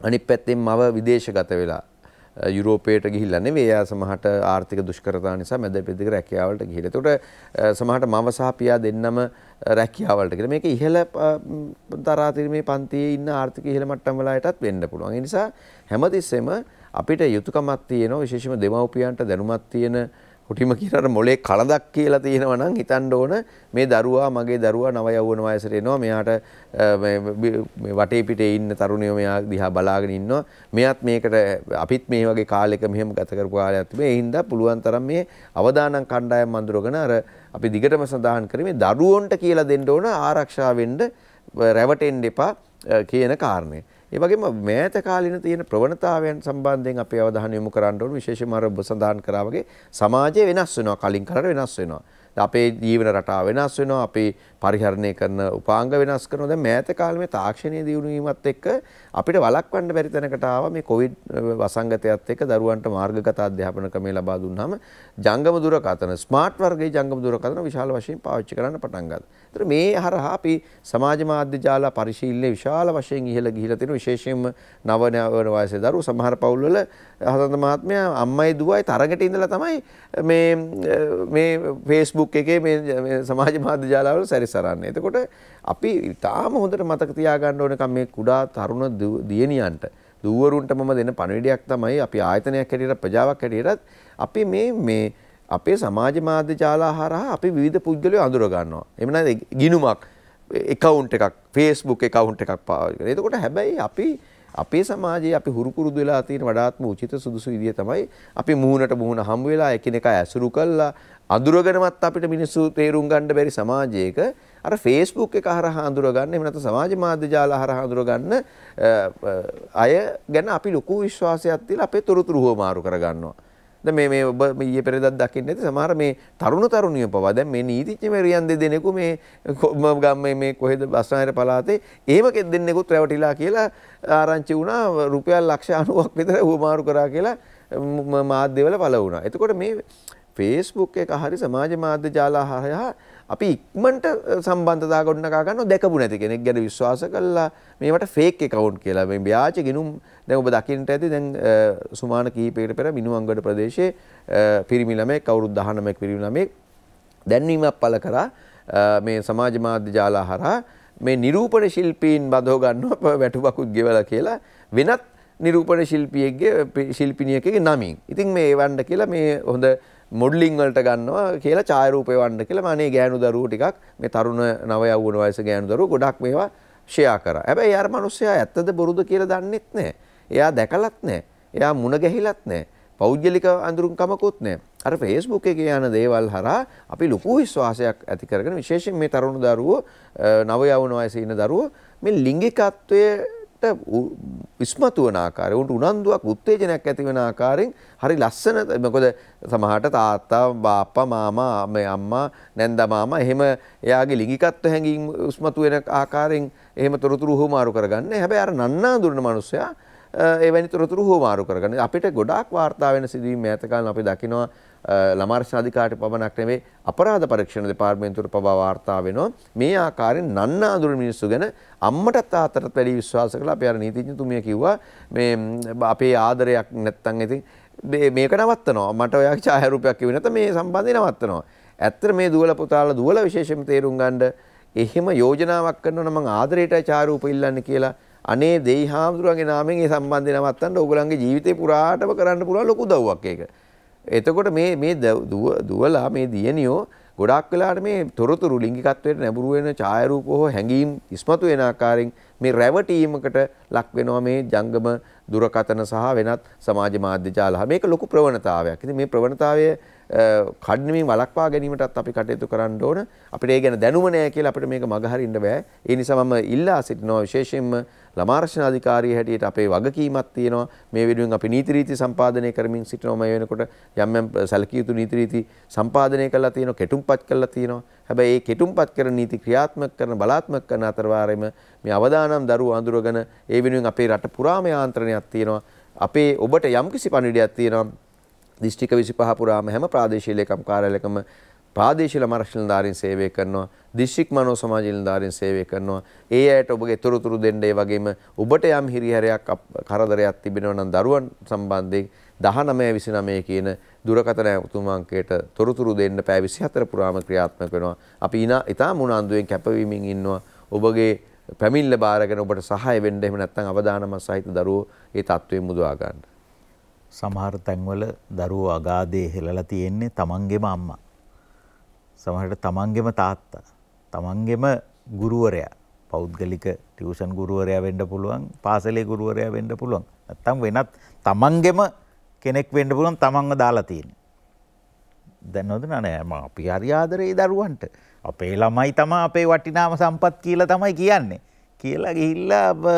අනිත් පැත්තෙන් මව විදේශගත වෙලා යුරෝපයට ගිහිල්ලා නෙවෙයි. එයා සමහරට ආර්ථික දුෂ්කරතා නිසා මැද පෙදෙක රැකියාවලට ගිහිල්ලා. ඒකට සමහරට මම සහ පියා දෙන්නම රැකියාවලට ගිහින් මේක ඉහළ තරාතිරමේ පන්තියේ ඉන්න ආර්ථික ඉහළ මට්ටම් වලටත් වෙන්න පුළුවන්. ඒ නිසා හැමතිස්සෙම අපිට යුතුයකමක් තියෙනවා විශේෂයෙන්ම දෙමව්පියන්ට දැනුමක් තියෙනවා කොටිම කියනට මොලේ කලදක් කියලා තියෙනවා නම් හිතන්න ඕන මේ දරුවා මගේ දරුවා නව යවුන වයසට එනවා මෙයාට වටේ පිටේ ඉන්න තරුණයෝ මෙයා දිහා බලාගෙන ඉන්නවා මෙයාත් මේකට අපිත් මේ වගේ කාලෙක මෙහෙම ගත කරපු කාලයක් තිබේ ඒ හින්දා පුළුවන් තරම් මේ අවදානම් කණ්ඩායම් මන්දුරගෙන අර අපි දිගටම සඳහන් කරේ දරුවොන්ට කියලා දෙන්න ඕන ආරක්ෂා වෙන්න රැවටෙන්න එපා කියන කාරණය ඒ වගේම මෑත කාලින තියෙන ප්‍රවණතාවයන් සම්බන්ධයෙන් අපි අවධානය යොමු කරන්න ඕන විශේෂයෙන්ම අර ඔබ සඳහන් කරා වගේ සමාජය වෙනස් වෙනවා කලින් කරට වෙනස් වෙනවා. අපේ ජීවන රටාව වෙනස් වෙනවා අපේ පරිහරණය කරන උපාංග වෙනස් කරනවා දැන් මෑත කාලේ මේ තාක්ෂණයේ දියුණු වීමත් එක්ක අපිට වළක්වන්න බැරි තැනකට ආවා මේ කොවිඩ් වසංගතයත් එක්ක දරුවන්ට මාර්ගගත අධ්‍යාපන ක්‍රමය ලබා දුන්නාම ජංගම දුරකථන ස්මාර්ට් වර්ගයේ ජංගම දුරකථන විශාල වශයෙන් පාවිච්චි කරන්න පටන් ගත්තා. මේ හරහා අපි සමාජ මාධ්‍ය ජාල පරිශීලනයේ විශාල වශයෙන් ඉහළ ගිහිලා තියෙන විශේෂයෙන්ම නව නවන වයසේ දරුවෝ සමහර පවුල්වල හසන්ත මහත්මයා අම්මයි දුවයි තරගට ඉඳලා තමයි මේ මේ Facebook එකේ මේ සමාජ මාධ්‍ය ජාලවල සැරිස සරන්නේ. එතකොට අපි තාම හොඳට මතක තියාගන්න ඕනකම මේ කුඩා තරුණ දියණියන්ට දූවරුන්ට මම දෙන පණිවිඩයක් තමයි අපි ආයතනයක් හැටියට ප්‍රජාවක් හැටියටත් අපි මේ මේ අපේ සමාජ මාධ්‍ය ජාලා හරහා අපි විධ පුද්ගලයෝ අඳුර ගන්නවා. එහෙම නැත්නම් ගිනුමක් account එකක් Facebook account එකක් පාවිච්චි කරනවා. එතකොට හැබැයි අපි අපේ සමාජයේ අපි හුරු පුරුදු වෙලා තියෙන වඩාත්ම උචිත සුදුසු විදිය තමයි අපි මුහුණට මුහුණ හම් වෙලා එකිනෙකා ඇසුරු කළා අඳුරගෙනවත් අපිට මිනිස්සු තේරුම් ගන්න බැරි සමාජයක අර Facebook එක හරහා අඳුරගන්න එහෙම නැත්නම් සමාජ මාධ්‍ය ජාල හරහා අඳුරගන්න අය ගැන අපි ලොකු විශ්වාසයක් තියලා අපේ තොරතුරු හොමාරු කරගන්නවා. දැන් මේ මේ ඔබ ඊයේ පෙරේදා දකින්නේ නැති සමහර මේ තරුණ තරුණියෝ පවා දැන් මේ නීතිඥවරියන් දෙදෙනෙකු මේ ගම්මේ මේ කොහෙද බස්නාහිර පළාතේ එහෙම දෙන්නෙකුත් රැවටිලා කියලා ආරංචි වුණා රුපියල් ලක්ෂ 90ක් විතර වමාරු කරා කියලා මාධ්‍යවල පළ වුණා. එතකොට මේ ෆේස්බුක් එක හරි සමාජ මාධ්‍ය ජාලා හරහා අපි ඉක්මනට සම්බන්ධතා ගොඩනගා ගන්නවා දැකපු නැති කෙනෙක් ගැන විශ්වාස කළා මේවට ෆේක් account කියලා මේ ව්‍යාජ ගිණුම් දැන් ඔබ දකින්නට ඇති දැන් සුමාන කීපයකට පෙර මිනුවන්ගඩ ප්‍රදේශයේ පිරිමි ළමයෙක් කවුරුත් 19ක පිරිමි ළමයෙක් දැන්වීමක් පළ කරා මේ සමාජ මාධ්‍ය ජාලා හරහා මේ නිරූපණ ශිල්පීන් බඳව ගන්නවා [laughs] වැටුපකුත් ගෙවලා කියලා වෙනත් නිරූපණ ශිල්පියෙක්ගේ ශිල්පිනියකගේ නමින්. ඉතින් මේ එවන්න කියලා මේ හොඳ මොඩ්ලිං වලට ගන්නවා කියලා ඡායරූපේ වන්න කියලා මම අනේ ගෑනු දරුවෝ ටිකක් මේ තරුණ නව යවුන වයස ගෑනු දරුවෝ ගොඩක් මේවා ෂෙයා කරා. හැබැයි අර මිනිස්සයා ඇත්තද බොරුද කියලා දන්නෙත් නැහැ. එයා දැකලත් නැහැ. එයා මුණ ගැහිලත් නැහැ. පෞද්ගලික අඳුරුම් කමකුත් නැහැ. අර Facebook එකේ යන දේවල් හරහා අපි ලොකු විශ්වාසයක් ඇති කරගෙන විශේෂයෙන් මේ තරුණ දරුවෝ නව යවුන වයසේ ඉන්න දරුවෝ මේ ලිංගිකත්වයේ උන්ට ඉස්මතු වන ආකාරය උන්ට උනන්දුවක් උත්තේජනයක් ඇති වෙන ආකාරයෙන් හරි ලස්සන මොකද සමහරට තාත්තා බාප්පා මාමා මේ අම්මා නැන්දා මාමා එහෙම එයාගේ ලිංගිකත්ව හැඟීම් ඉස්මතු වෙන ආකාරයෙන් එහෙම තොරතුරු හුමාරු කරගන්නේ හැබැයි අර නන්නා දුරන මිනිසයා එවැනි තොරතුරු හුමාරු කරගන්නේ අපිට ගොඩාක් වාර්තා වෙන සිදුවීම් ඈත කාලේ අපි දකිනවා ළමාර්ශනාධිකාට පමණක් නෙවේ අපරාධ පරීක්ෂණ දෙපාර්තමේන්තුවට පවා වාර්තා වෙනවා මේ ආකාරයෙන් නන්නාඳුරු මිනිස්සු ගැන අම්මට තාත්තට වැඩි විශ්වාස කළා අපේ අර නීතිඥතුමිය කිව්වා මේ අපේ ආදරයක් නැත්තම් ඉතින් මේක නවත්තනවා මට ඔයාගේ ඡායාරූපයක් කිව්වේ නැත මේ සම්බන්ධය නවත්තනවා ඇත්තට මේ දුවල පුතාලා දුවල විශේෂයෙන්ම තේරුම් ගන්නද එහෙම යෝජනාවක් කරනවා නම් මං ආදරයටයි ඡායාරූප ඉල්ලන්නේ කියලා අනේ දෙයි හාමුදුරුවන්ගේ නාමයෙන් ඒ සම්බන්ධය නවත්තන්න ඕගොල්ලන්ගේ ජීවිතේ පුරාටම කරන්න පුළුවන් ලොකු උදව්වක් ඒක. එතකොට මේ මේ දුවලා මේ දියණියෝ ගොඩක් වෙලාට මේ තොරතුරු ලිංගිකත්වයට නැඹුරු වෙන ඡායාරූප හෝ හැඟීම් ඉස්මතු වෙන ආකාරයෙන් මේ රැවටීමකට ලක් වෙනවා මේ ජංගම දුරකථන සහ වෙනත් සමාජ මාධ්‍ය ජාල. මේක ලොකු ප්‍රවණතාවයක්. ඉතින් මේ ප්‍රවණතාවය කඩනමින් වළක්වා ගැනීමටත් අපි කටයුතු කරන්න ඕන. අපිට ඒ ගැන දැනුම නැහැ කියලා අපිට මේක මගහරින්න බෑ. ඒ නිසා මම ඉල්ලා සිටිනවා විශේෂයෙන්ම ළමා ආරක්ෂණ අධිකාරිය හැටියට අපේ වගකීමක් තියෙනවා මේ වෙනුවෙන් අපි නීති රීති සම්පාදනය කරමින් සිටිනවා මේ වෙනකොට යම් යම් සැලකිය යුතු නීති රීති සම්පාදනය කරලා තියෙනවා කෙටුම්පත් කරලා තියෙනවා හැබැයි ඒ කෙටුම්පත් කරන නීති ක්‍රියාත්මක කරන බලාත්මක කරන අතරවාරෙම මේ අවදානම් දරුවෝ අඳුරගෙන ඒ වෙනුවෙන් අපේ රට පුරාම යාන්ත්‍රණයක් තියෙනවා අපේ ඔබට යම්කිසි පණිවිඩයක් තියෙනවා දිස්ත්‍රික්ක 25 පුරාම හැම ප්‍රාදේශීය ලේකම් කාර්යාලයකම ප්‍රාදේශීය ළමා රක්ෂණ නිලධාරීන් සේවය කරනවා දිස්ත්‍රික් මනෝ සමාජ නිලධාරීන් සේවය කරනවා ඒ අයට ඔබගේ තොරතුරු දෙන්න ඒ වගේම ඔබට යම් හිරිහැරයක් කරදරයක් තිබෙනවා නම් දරුවන් සම්බන්ධයෙන් 1929 කියන දුරකථන උතුම් අංකයට තොරතුරු දෙන්න පැය 24 පුරාම ක්‍රියාත්මක වෙනවා අපි ඉතාම උනන්දුවෙන් කැපවීමෙන් ඉන්නවා ඔබගේ පැමිණිල්ල බාරගෙන ඔබට සහාය වෙන්න එහෙම නැත්නම් අවදානමක් සහිත දරුවෝ ඒ තත්වයෙන් මුදවා ගන්න. සමහර තැන්වල දරුවෝ අගාධයේ හෙළලා තියෙන්නේ තමන්ගේම අම්මා. සමහට තමන්ගෙම තාත්තා තමන්ගෙම ගුරුවරයා පෞද්ගලික ටියවෂන් ගුරුවරයා වෙන්ඩ පුළුවන් පාසලේ ගුරුවරයා වෙන්ඩ පුළුවන් ඇත්තම් වෙනත් තමන්ගෙම කෙනෙක් වෙන්ඩ පුළුවන් තමන්ව දාලාතියෙන දැන්නොද නෑම අපි හරි ආදරේ දරුවන්ට අපේ ළමයි තමා අපේ වටිනාම සම්පත් කියල තමයි කියන්නේ කියලා ගිහිල්ලා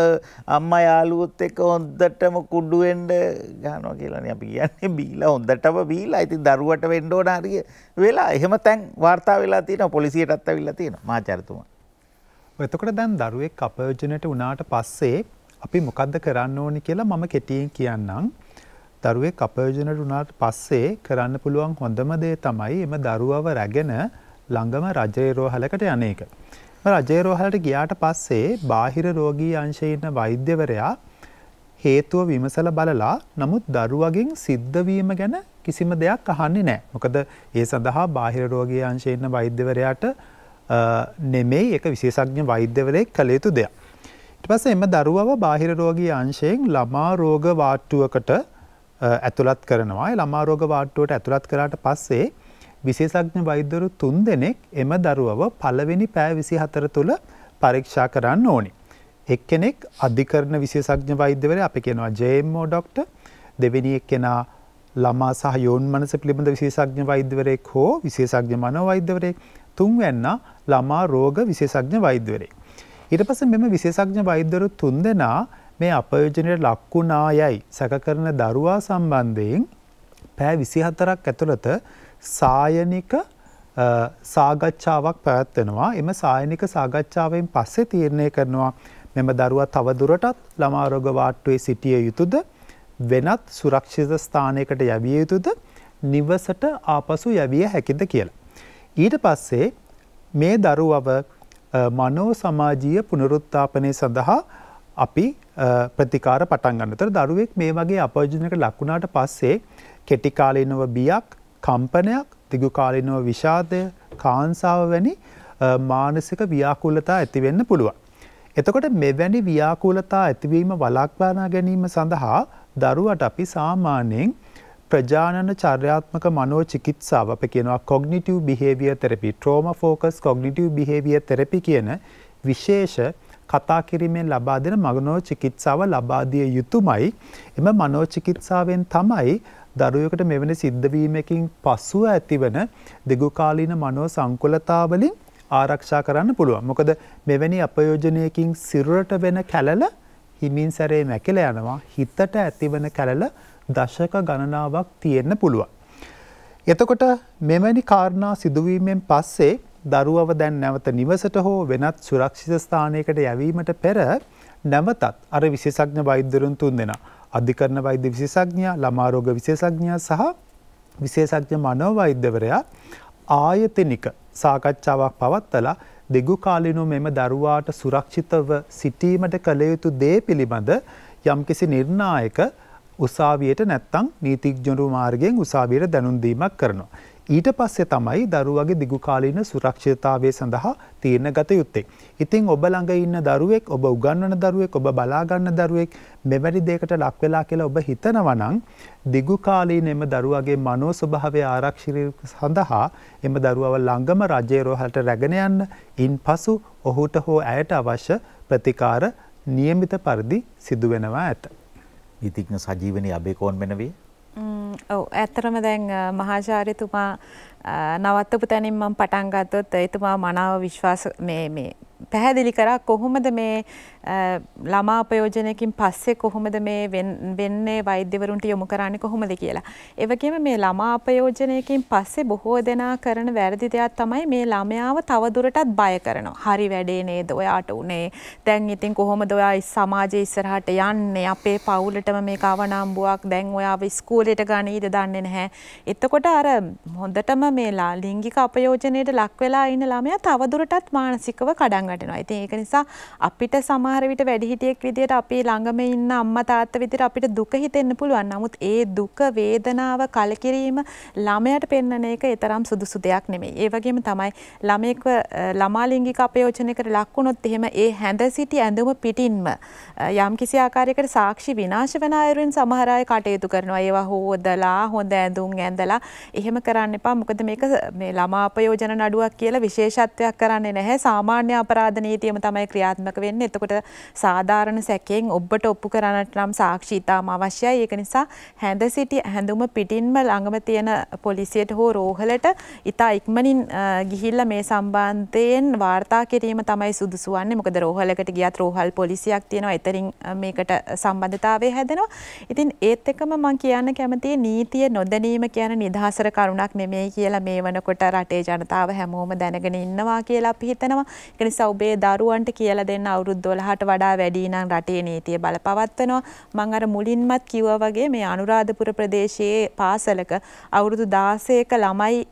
අම්මා යාළුවොත් එක්ක හොඳටම කුඩු වෙන්න ගන්නවා කියලානේ අපි කියන්නේ බීලා හොඳටම බීලා ඉතින් දරුවට වෙන්න ඕන හරිය වෙලා එහෙම තැන් වාර්තා වෙලා තියෙනවා පොලිසියටත් ඇවිල්ලා තියෙනවා මාචාර්යතුමා. එතකොට දැන් දරුවෙක් අපයෝජනයට වුණාට පස්සේ අපි මොකද්ද කරන්න ඕනි කියලා මම කෙටියෙන් කියන්නම්. දරුවෙක් අපයෝජනට වුණාට පස්සේ කරන්න පුළුවන් හොඳම දේ තමයි එම දරුවව රැගෙන ළඟම රජයේ රෝහලකට යන එක. රජයරෝහලට ගියාට පස්සේ බාහිර රෝගී අංශය ඉන්න වෛද්‍යවරයා හේතුව විමසල බලලා නමුත් දරුවගෙන් සිද්ධවීම ගැන කිසිම දෙයක් අහන්නේ නෑ. මොකද ඒ සඳහා බාහිර රෝගී අංශය ඉන්න වෛද්‍යවරයාට නෙමෙයි එක විශේෂඥ වෛද්‍යවරයෙක් කළ යුතු දෙයක්. ඊට පස්සේ එම දරුවව බාහිර රෝගී අංශයෙන් ළමා රෝග වාට්ටුවකට ඇතුළත් කරනවා. ඒ ළමා රෝග වාට්ටුවට ඇතුළත් කරාට පස්සේ විශේෂඥ වෛද්‍යවරු තුන්දෙනෙක් එම දරුවව පළවෙනි පෑ 24 තුල පරීක්ෂා කරන්න ඕනි. එක්කෙනෙක් අධිකරණ විශේෂඥ වෛද්‍යවරයා අපි කියනවා JMO ડોක්ටර් දෙවෙනි එක්කෙනා ළමා සහ යෝන් මනස පිළිබඳ විශේෂඥ වෛද්‍යවරයෙක් හෝ විශේෂඥ මනෝවෛද්‍යවරයෙක් තුන්වැන්නා ළමා රෝග විශේෂඥ වෛද්‍යවරයෙක්. ඊට පස්සේ මෙම විශේෂඥ වෛද්‍යවරු තුන්දෙනා මේ අපයෝජනයට ලක්ුණායයි සැකකරන දරුවා සම්බන්ධයෙන් පෑ 24ක් ඇතුළත සායනික සාගච්ඡාවක් පැවැත්වෙනවා එම සායනික සාගච්ඡාවෙන් පස්සේ තීරණය කරනවා මෙම දරුවා තවදුරටත් ළමාරෝග වාට්ටුවේ සිටිය යුතුද වෙනත් සුරක්ෂිත ස්ථානයකට යැවිය යුතුද නිවසට ආපසු යැවිය හැකිද කියලා. ඊට පස්සේ මේ දරුවව මනෝ සමාජීය පුනරුත්ථාපනය සඳහා අපි ප්‍රතිකාර පටන් ගන්නතර දරුවෙක් මේ වගේ අපයෝජනක ලක්ුණාට පස්සේ කෙටිකාලීනව බියක් කම්පනයක් දිගුකාලිනෝ විෂාදය කාන්සාව වැනි මානසික ව්‍යාකූලතා ඇතිවෙන්න පුළුවන්. එතකොට මෙවැනි ව්‍යාකූලතා ඇතිවීම වලක්වානා ගැනීම සඳහා දරුවට අපි සාමාන්‍යයෙන් ප්‍රජාණන චර්යාත්මක මනෝ චිකිත්සාව අප කියනවා කොග්නිටව් බිහේවිය තෙරපි ට්‍රෝම ෆෝකස් කොග්නිටව් බිහේවිය තෙරපි කියන විශේෂ කතා කිරීමෙන් ලබා දෙන මගනෝ චිකිත්සාව ලබාදිය යුතුමයි එම මනෝචිකිත්සාවෙන් තමයි දරුවකට මෙවැනි සිද්ධවීමකින් පසුව ඇතිවන දෙගුකාලීන මනෝ සංකුලතාවලින් ආරක්ෂා කරන්න පුළුවන්. මොකද මෙවැනි අපයෝජනයකින් සිරුරට වෙන කැලල හිමින් සැරේ මැකිල යනවා හිතට ඇතිවන කැලල දශක ගණනාවක් තියෙන්න පුළුවන්. එතකොට මෙවැනි කාරණා සිදුවීමෙන් පස්සේ දරුවව දැන් නැවත නිවසට හෝ වෙනත් සුරක්ෂිත ස්ථානයකට යැවීමට පෙර නැවතත් අර විශේෂඥ වෛද්‍යවරුන් තුන්දෙනා අධිකරණ වෛද්‍ය විශේෂඥයා ළමා රෝග විශේෂඥයා සහ විශේෂඥ මනෝවෛද්‍යවරයා ආයතනික සාකච්ඡාවක් පවත්වලා දෙගු කාලිනු මෙම දරුවාට සුරක්ෂිතව සිටීමට කළ යුතු දේ පිළිබඳ යම්කිසි නිර්ණායක උසාවියට නැත්තං නීතිඥරු මාර්ගයෙන් උසාවියට දැනුම් දීමක් කරනවා. ඊට පස්සේ තමයි දරුවගේ දිගුකාලීන සුරක්ෂිතතාවය සඳහා තීරණ ගත යුත්තේ. ඉතින් ඔබ ළඟ ඉන්න දරුවෙක්, ඔබ උගන්වන දරුවෙක්, ඔබ බලා ගන්න දරුවෙක් මෙවැනි දෙයකට ලක් වෙලා කියලා ඔබ හිතනවා නම් දිගුකාලීනව දරුවගේ මනෝ ස්වභාවය ආරක්ෂිත සඳහා එම දරුවව ළඟම රජයේ රෝහලට රැගෙන යන්න, ඉන්පසු ඔහුට හෝ ඇයට අවශ්‍ය ප්‍රතිකාර නියමිත පරිදි සිදු වෙනවා ඇත. ඉතිග්න සජීවනයේ අබේකෝන් වෙනවේ ඔව් ඇත්තරම දැන් මහාචාර්යතුමා නවත්තපු තැනින් මම පටන් ගත්තොත් එතුමා මනාව විශ්වාස මේ මේ පැහැදිලි කරා කොහොමද මේ ළමා අපයෝජනයකින් පස්සේ කොහොමද මේ වෙන්නේ වෛද්‍යවරුන්ට යොමු කරන්නේ කොහොමද කියලා. ඒ වගේම මේ ළමා අපයෝජනයකින් පස්සේ බොහෝ දෙනා කරන වැරදි දෙයක් තමයි මේ ළමයාව තවදුරටත් බය කරනවා. හරි වැඩේ නේද ඔයාට උනේ. දැන් ඉතින් කොහොමද ඔයා සමාජයේ ඉස්සරහට යන්නේ? අපේ පවුලටම මේක අවනම්බුවක්. දැන් ඔයාව ඉස්කෝලේට ගනීද දන්නේ නැහැ. එතකොට අර හොඳටම මේලා ලිංගික අපයෝජනයට ලක් වෙලා ඉන්න ළමයා තවදුරටත් මානසිකව කඩන් වැටෙනවා. ඉතින් ඒක නිසා අපිට සමහර විට වැඩිහිටියෙක් විදියට අපි ළඟම ඉන්න අම්මා තාත්තා විදියට අපිට දුක හිතෙන්න පුළුවන්. නමුත් ඒ දුක වේදනාව කලකිරීම ළමයාට පෙන්වන එක ඒතරම් සුදුසු දෙයක් නෙමෙයි. ඒ වගේම තමයි ළමයෙක්ව ළමා ලිංගික අපයෝජනයකට ලක් වුණොත් එහෙම ඒ හැඳ සිටි ඇඳුම පිටින්ම යම්කිසි ආකාරයකට සාක්ෂි විනාශ වෙන අයුරින් සමහර අය කටයුතු කරනවා. ඒවා හොදලා හොඳ ඇඳුම් ඇඳලා එහෙම කරන්න එපා. මොකද මේක මේ ළමා අපයෝජන නඩුවක් කියලා විශේෂත්වයක් කරන්නේ නැහැ. සාමාන්‍ය අපරාධ නීතියම තමයි ක්‍රියාත්මක වෙන්නේ. එතකොට සාධාරණ සැකයෙන් ඔබට ඔප්පු කරන්නට නම් සාක්ෂි ඉතාම අවශ්‍යයි. ඒක නිසා හැඳ සිටි හැඳුම පිටින්ම ළඟම තියෙන පොලිසියට හෝ රෝහලට ඉතා ඉක්මනින් ගිහිල්ලා මේ සම්බන්ධයෙන් වාර්තා කිරීම තමයි සුදුසු වන්නේ. මොකද රෝහලකට ගියත් රෝහල් පොලිසියක් තියෙනවා. එතරින් මේකට සම්බන්ධතාවය හැදෙනවා. ඉතින් ඒත් එකම මම කියන්න කැමතියි නීතිය නොදැනීම කියන නිදහසර කරුණක් නෙමෙයි කියලා කියලා මේ වනකොට රටේ ජනතාව හැමෝම දැනගෙන ඉන්නවා කියලා අපි හිතනවා. ඒ නිසා ඔබේ දරුවන්ට කියලා දෙන්න අවුරුදු 12ට වඩා වැඩි නම් රටේ නීතිය බලපවත්වනවා. මම අර මුලින්මත් කිව්වා වගේ මේ අනුරාධපුර ප්‍රදේශයේ පාසලක අවුරුදු 16ක ළමයි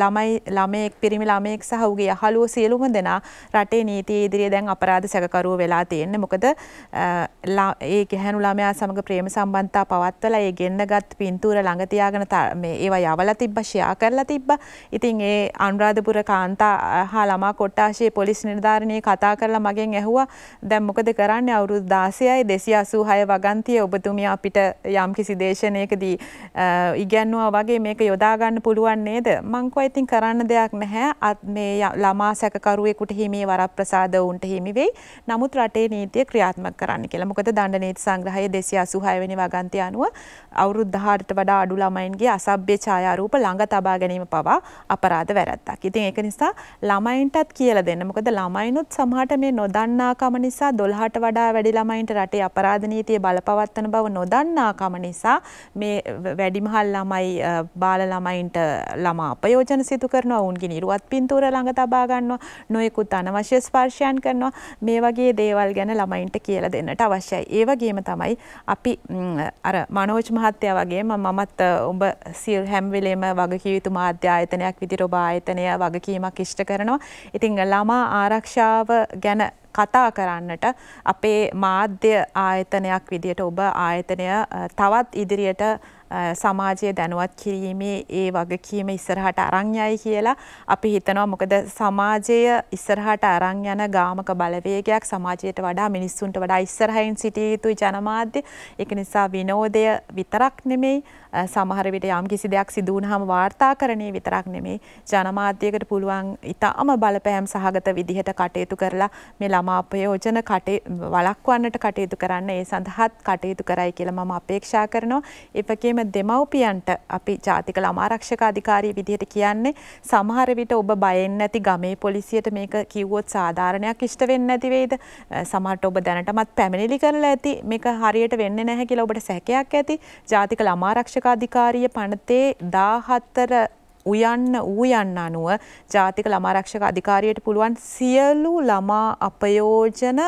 ළමයි ළමයෙක් පිරිමි ළමයෙක් සහ ඔහුගේ යහළුවෝ සියලුම දෙනා රටේ නීතිය ඉදිරියේ දැන් අපරාධ සැකකරුවෝ වෙලා තියෙන්නේ. මොකද ඒ ගැහැණු ළමයා සමග ප්‍රේම සම්බන්ධතා පවත්වලා ඒ ගෙන්නගත් පින්තූර ළඟ තියාගෙන මේ ඒවා යවලා තිබ්බා ෂෙයා කරලා තිබ්බා තිබ්බා. ඉතින් ඒ අනුරාධපුර කාන්තා හා ළමා කොට්ටාශයේ පොලිස් නිලධාරිණිය කතා කරලා මගෙන් ඇහුවා දැන් මොකද කරන්නේ අවුරුදු 16යි 286 වගන්තිය ඔබතුමිය අපිට යම් කිසි දේශනයකදී ඉගැන්වුවා වගේ මේක යොදා ගන්න පුළුවන් නේද? මං කිව්වා ඉතින් කරන්න දෙයක් නැහැ. මේ ළමා සැකකරුවෙකුට හිමි වරප්‍රසාද වුන්ට හිමි වෙයි. නමුත් රටේ නීතිය ක්‍රියාත්මක කරන්න කියලා. මොකද දණ්ඩ නීති සංග්‍රහයේ 286 වෙනි වගන්තිය අනුව අවුරුදු 18ට වඩා අඩු ළමයින්ගේ අසභ්‍ය ඡායාරූප ළඟ තබා ගැනීම කිරීම පවා අපරාධ වැරැද්දක්. ඉතින් ඒක නිසා ළමයින්ටත් කියලා දෙන්න. මොකද ළමයිනුත් සමහරට මේ නොදන්නාකම නිසා 12ට වඩා වැඩි ළමයින්ට රටේ අපරාධ නීතිය බලපවත්වන බව නොදන්නාකම නිසා මේ වැඩිමහල් ළමයි බාල ළමයින්ට ළමා අපයෝජන සිදු කරනවා. ඔවුන්ගේ නිරුවත් පින්තූර ළඟ තබා ගන්නවා. නොයෙකුත් අනවශ්‍ය ස්පර්ශයන් කරනවා. මේ වගේ දේවල් ගැන ළමයින්ට කියලා දෙන්නට අවශ්‍යයි. ඒ වගේම තමයි අපි අර මනෝජ් මහත්තයා වගේ මමත් ඔබ සිල් හැම්වෙලේම වගකියයුතු මාධ අධ්‍යායතනයක් විදිහට ඔබ ආයතනය වගකීමක් ඉෂ්ට කරනවා. ඉතින් ළමා ආරක්ෂාව ගැන කතා කරන්නට අපේ මාධ්‍ය ආයතනයක් විදිහට ඔබ ආයතනය තවත් ඉදිරියට සමාජය දැනුවත් කිරීමේ ඒ වගකීම ඉස්සරහට අරංයයි කියලා අපි හිතනවා මොකද සමාජය ඉස්සරහට අරං යන ගාමක බලවේගයක් සමාජයට වඩා මිනිස්සුන්ට වඩා ඉස්සරහයින් සිටිය යුතුයි ජනමාධ්‍ය එක නිසා විනෝදය විතරක් නෙමෙයි සමහර විට යම් කිසි දෙයක් සිදු වුණාම වාර්තාකරණය විතරක් නෙමෙයි ජනමාධ්‍යයකට පුළුවන් ඊටම බලපෑම් සහගත විදිහට කටයුතු කරලා මේ ළමා ප්‍රයෝජන කටේ වළක්වන්නට කටයුතු කරන්න ඒ සඳහාත් කටයුතු කරයි කියලා මම අපේක්ෂා කරනවා. එපකේම දෙමව්පියන්ට අපි ජාතික ළමා ආරක්ෂක අධිකාරිය විදිහට කියන්නේ සමහර විට ඔබ බයෙන් නැති ගමේ පොලිසියට මේක කිව්වොත් සාධාරණයක් ඉෂ්ට වෙන්නේ නැති වෙයිද? සමහරට ඔබ දැනටමත් පැමිණිලි කරලා ඇති මේක හරියට වෙන්නේ නැහැ කියලා ඔබට සැකයක් ඇති. ජාතික ළමා ආරක්ෂක ආරක්ෂක අධිකාරිය පනතේ 14 උයන්න ඌයන්න අනුව ජාතික ළමාරක්ෂක අධිකාරියට පුළුවන් සියලු ළමා අපයෝජන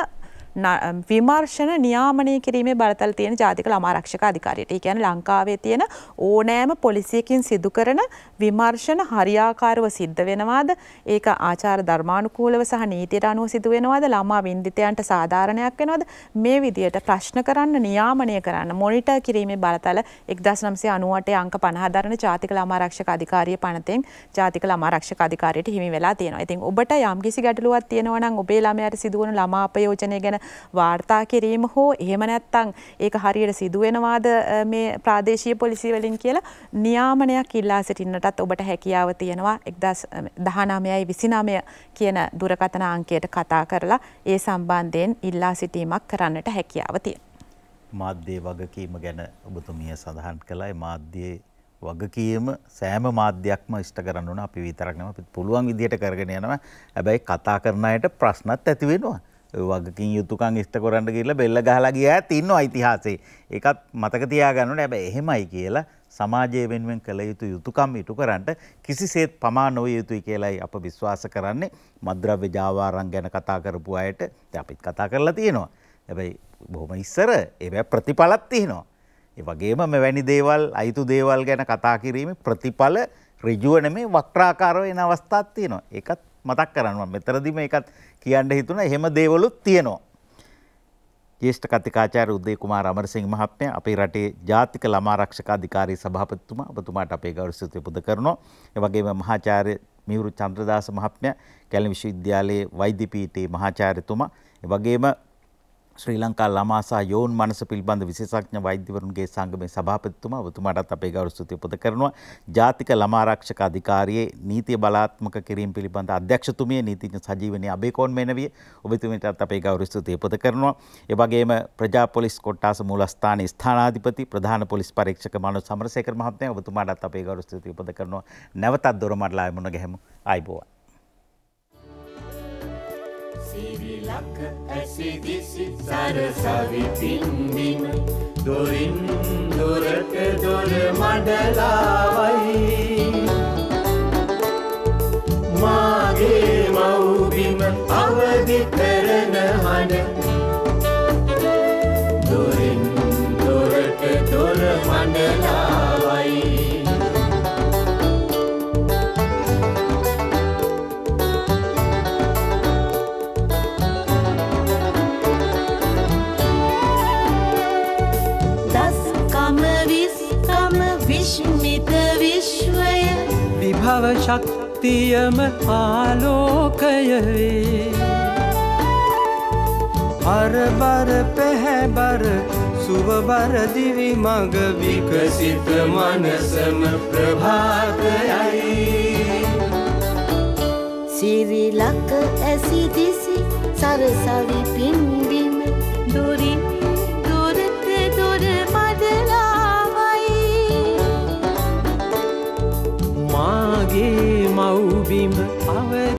විමර්ශන නියාමනය කිරීමේ බරතල් තියෙන ජාතික ළමාරක්ෂක අධිකාරියට. ඒ කියන්නේ ලංකාවේ තියෙන ඕනෑම පොලිසියකින් සිදු කරන විමර්ශන හරියාකාරව සිද්ධ වෙනවාද? ඒක ආචාර ධර්මානුකූලව සහ නීතියට අනුව සිදු වෙනවාද? ළමා වින්දිතයන්ට සාධාරණයක් වෙනවද? මේ විදියට ප්‍රශ්න කරන්න, නියාමනය කරන්න, මොනිටර් කිරීමේ බරතල 1998 අංක 50 දරන ජාතික ළමාරක්ෂක අධිකාරිය පනතෙන් ජාතික ළමාරක්ෂක අධිකාරියට හිමි වෙලා තියෙනවා. ඉතින් ඔබට යම්කිසි ගැටලුවක් තියෙනවා නම් ඔබේ ළමයාට සිදුවන ළමා අපයෝජනය ගැන වාර්තා කිරීම හෝ එහෙම නැත්තං ඒක හරියට සිදුවෙනවාද මේ ප්‍රාදේශීය පොලිසිවලින් කියලා නියාමනයක් ඉල්ලා සිටින්නටත් ඔබට හැකියාව තියෙනවා එක්දස් දහනාමයයි විසිනාමය කියන දුරකථන අංකයට කතා කරලා ඒ සම්බන්ධයෙන් ඉල්ලා සිටීමක් කරන්නට හැකියාව තියෙන. මාධ්‍යයේ වගකීම ගැන ඔබතුමිය සඳහන් කළයි මාධ්‍යයේ වගකීම සෑම මාධ්‍යයක්ම ඉෂ්ට කරන්න ඕන අපි විතරක් නෙවෙයි පුළුවන් විදිහට කරගෙන යනවා. හැබැයි කතා කරන අයට ප්‍රශ්නත් ඇති වෙනවා. වගකින් යුතුකන් ඉස්ට කොරන්න කියල බෙල්ල ගහලා ගිය තින්න අයිතිහාසේ එකත් මතක තියාගන්නට ඇබ එහෙමයි කියලා සමාජය වෙනුවෙන් කළ යුතු යුතුකම් ඉටු කරන්නට කිසිසේත් පමා නොව යුතුයි කියලයි අප විශ්වාස කරන්නේ මද්‍රව්‍ය ජාවාරං ගැන කතා කරපු අයට අපිත් කතා කරලා තියෙනවා. ඇැබයි බොහොම ඉස්සර එ ප්‍රතිඵලත් තියනවා. ඒ වගේම මෙවැනි දේවල් අයිතු දේවල් ගැන කතා කිරීම ප්‍රතිඵල රිජුවන මේ වක්්‍රාකාරව එන අවස්ථාත් තියනවා එකත් මතක් කරනවා මෙතරදිම එකත් කියන්න හිතුන එහෙම දේවලුත් තියෙනවා. ජේෂ්ඨ කතිකාචාර්ය උදේ කුමාර අමරසිංහ මහත්මයා අපේ රටේ ජාතික ළමා ආරක්ෂක අධිකාරී සභාපතිතුමා ඔබතුමාට අපේ ගෞරව සිතේ පුද කරනවා. ඒ වගේම මහාචාර්ය මිහිඳු චන්ද්‍රදාස මහත්මයා කැලණි විශ්වවිද්‍යාලයේ වෛද්‍ය පීඨයේ මහාචාර්යතුමා ඒ වගේම ශ්‍රී ලංකා ළමා සහ යෝන් මනස පිළිබඳ විශේෂඥ වෛද්‍යවරුන්ගේ සංගමේ සභාපතිතුමා ඔබතුමාටත් අපේ ගෞරව ස්තුතිය පුද කරනවා. ජාතික ළමා ආරක්ෂක අධිකාරියේ නීතිය බලාත්මක කිරීම පිළිබඳ අධ්‍යක්ෂතුමිය නීතිඥ සජීවනී අබේකෝන් මේනවිය ඔබතුමීටත් අපේ ගෞරව ස්තුතිය පුද කරනවා. ඒ වගේම ප්‍රජා පොලිස් කොට්ටාස මූලස්ථානයේ ස්ථානාධිපති ප්‍රධාන පොලිස් පරීක්ෂක මනෝ සමරසේකර මහත්මයා ඔබතුමාටත් අපේ ගෞරව ස්තුතිය පුද කරනවා. නැවතත් දොරමඩලාවේ මුණ ගැහෙමු. ආයිබෝවන්. ඉලක්ක ඇසිදිසි සරසවි පින්බිම දොරින් දොරට දොර මඩලාවයි මාගේ මව්බිම අවදි කරන හඬ දොරින් දොරට දොර මඩලාවයි තව ශක්තියම ආලෝකයවේ අරබර පැහැබර සුවබරදිවි මඟ විකසිත මනසම ප්‍රභාතයයි සිරිලක ඇසි දිසි සරසවි පින්බිම දුරින් මාගේ මව්බිම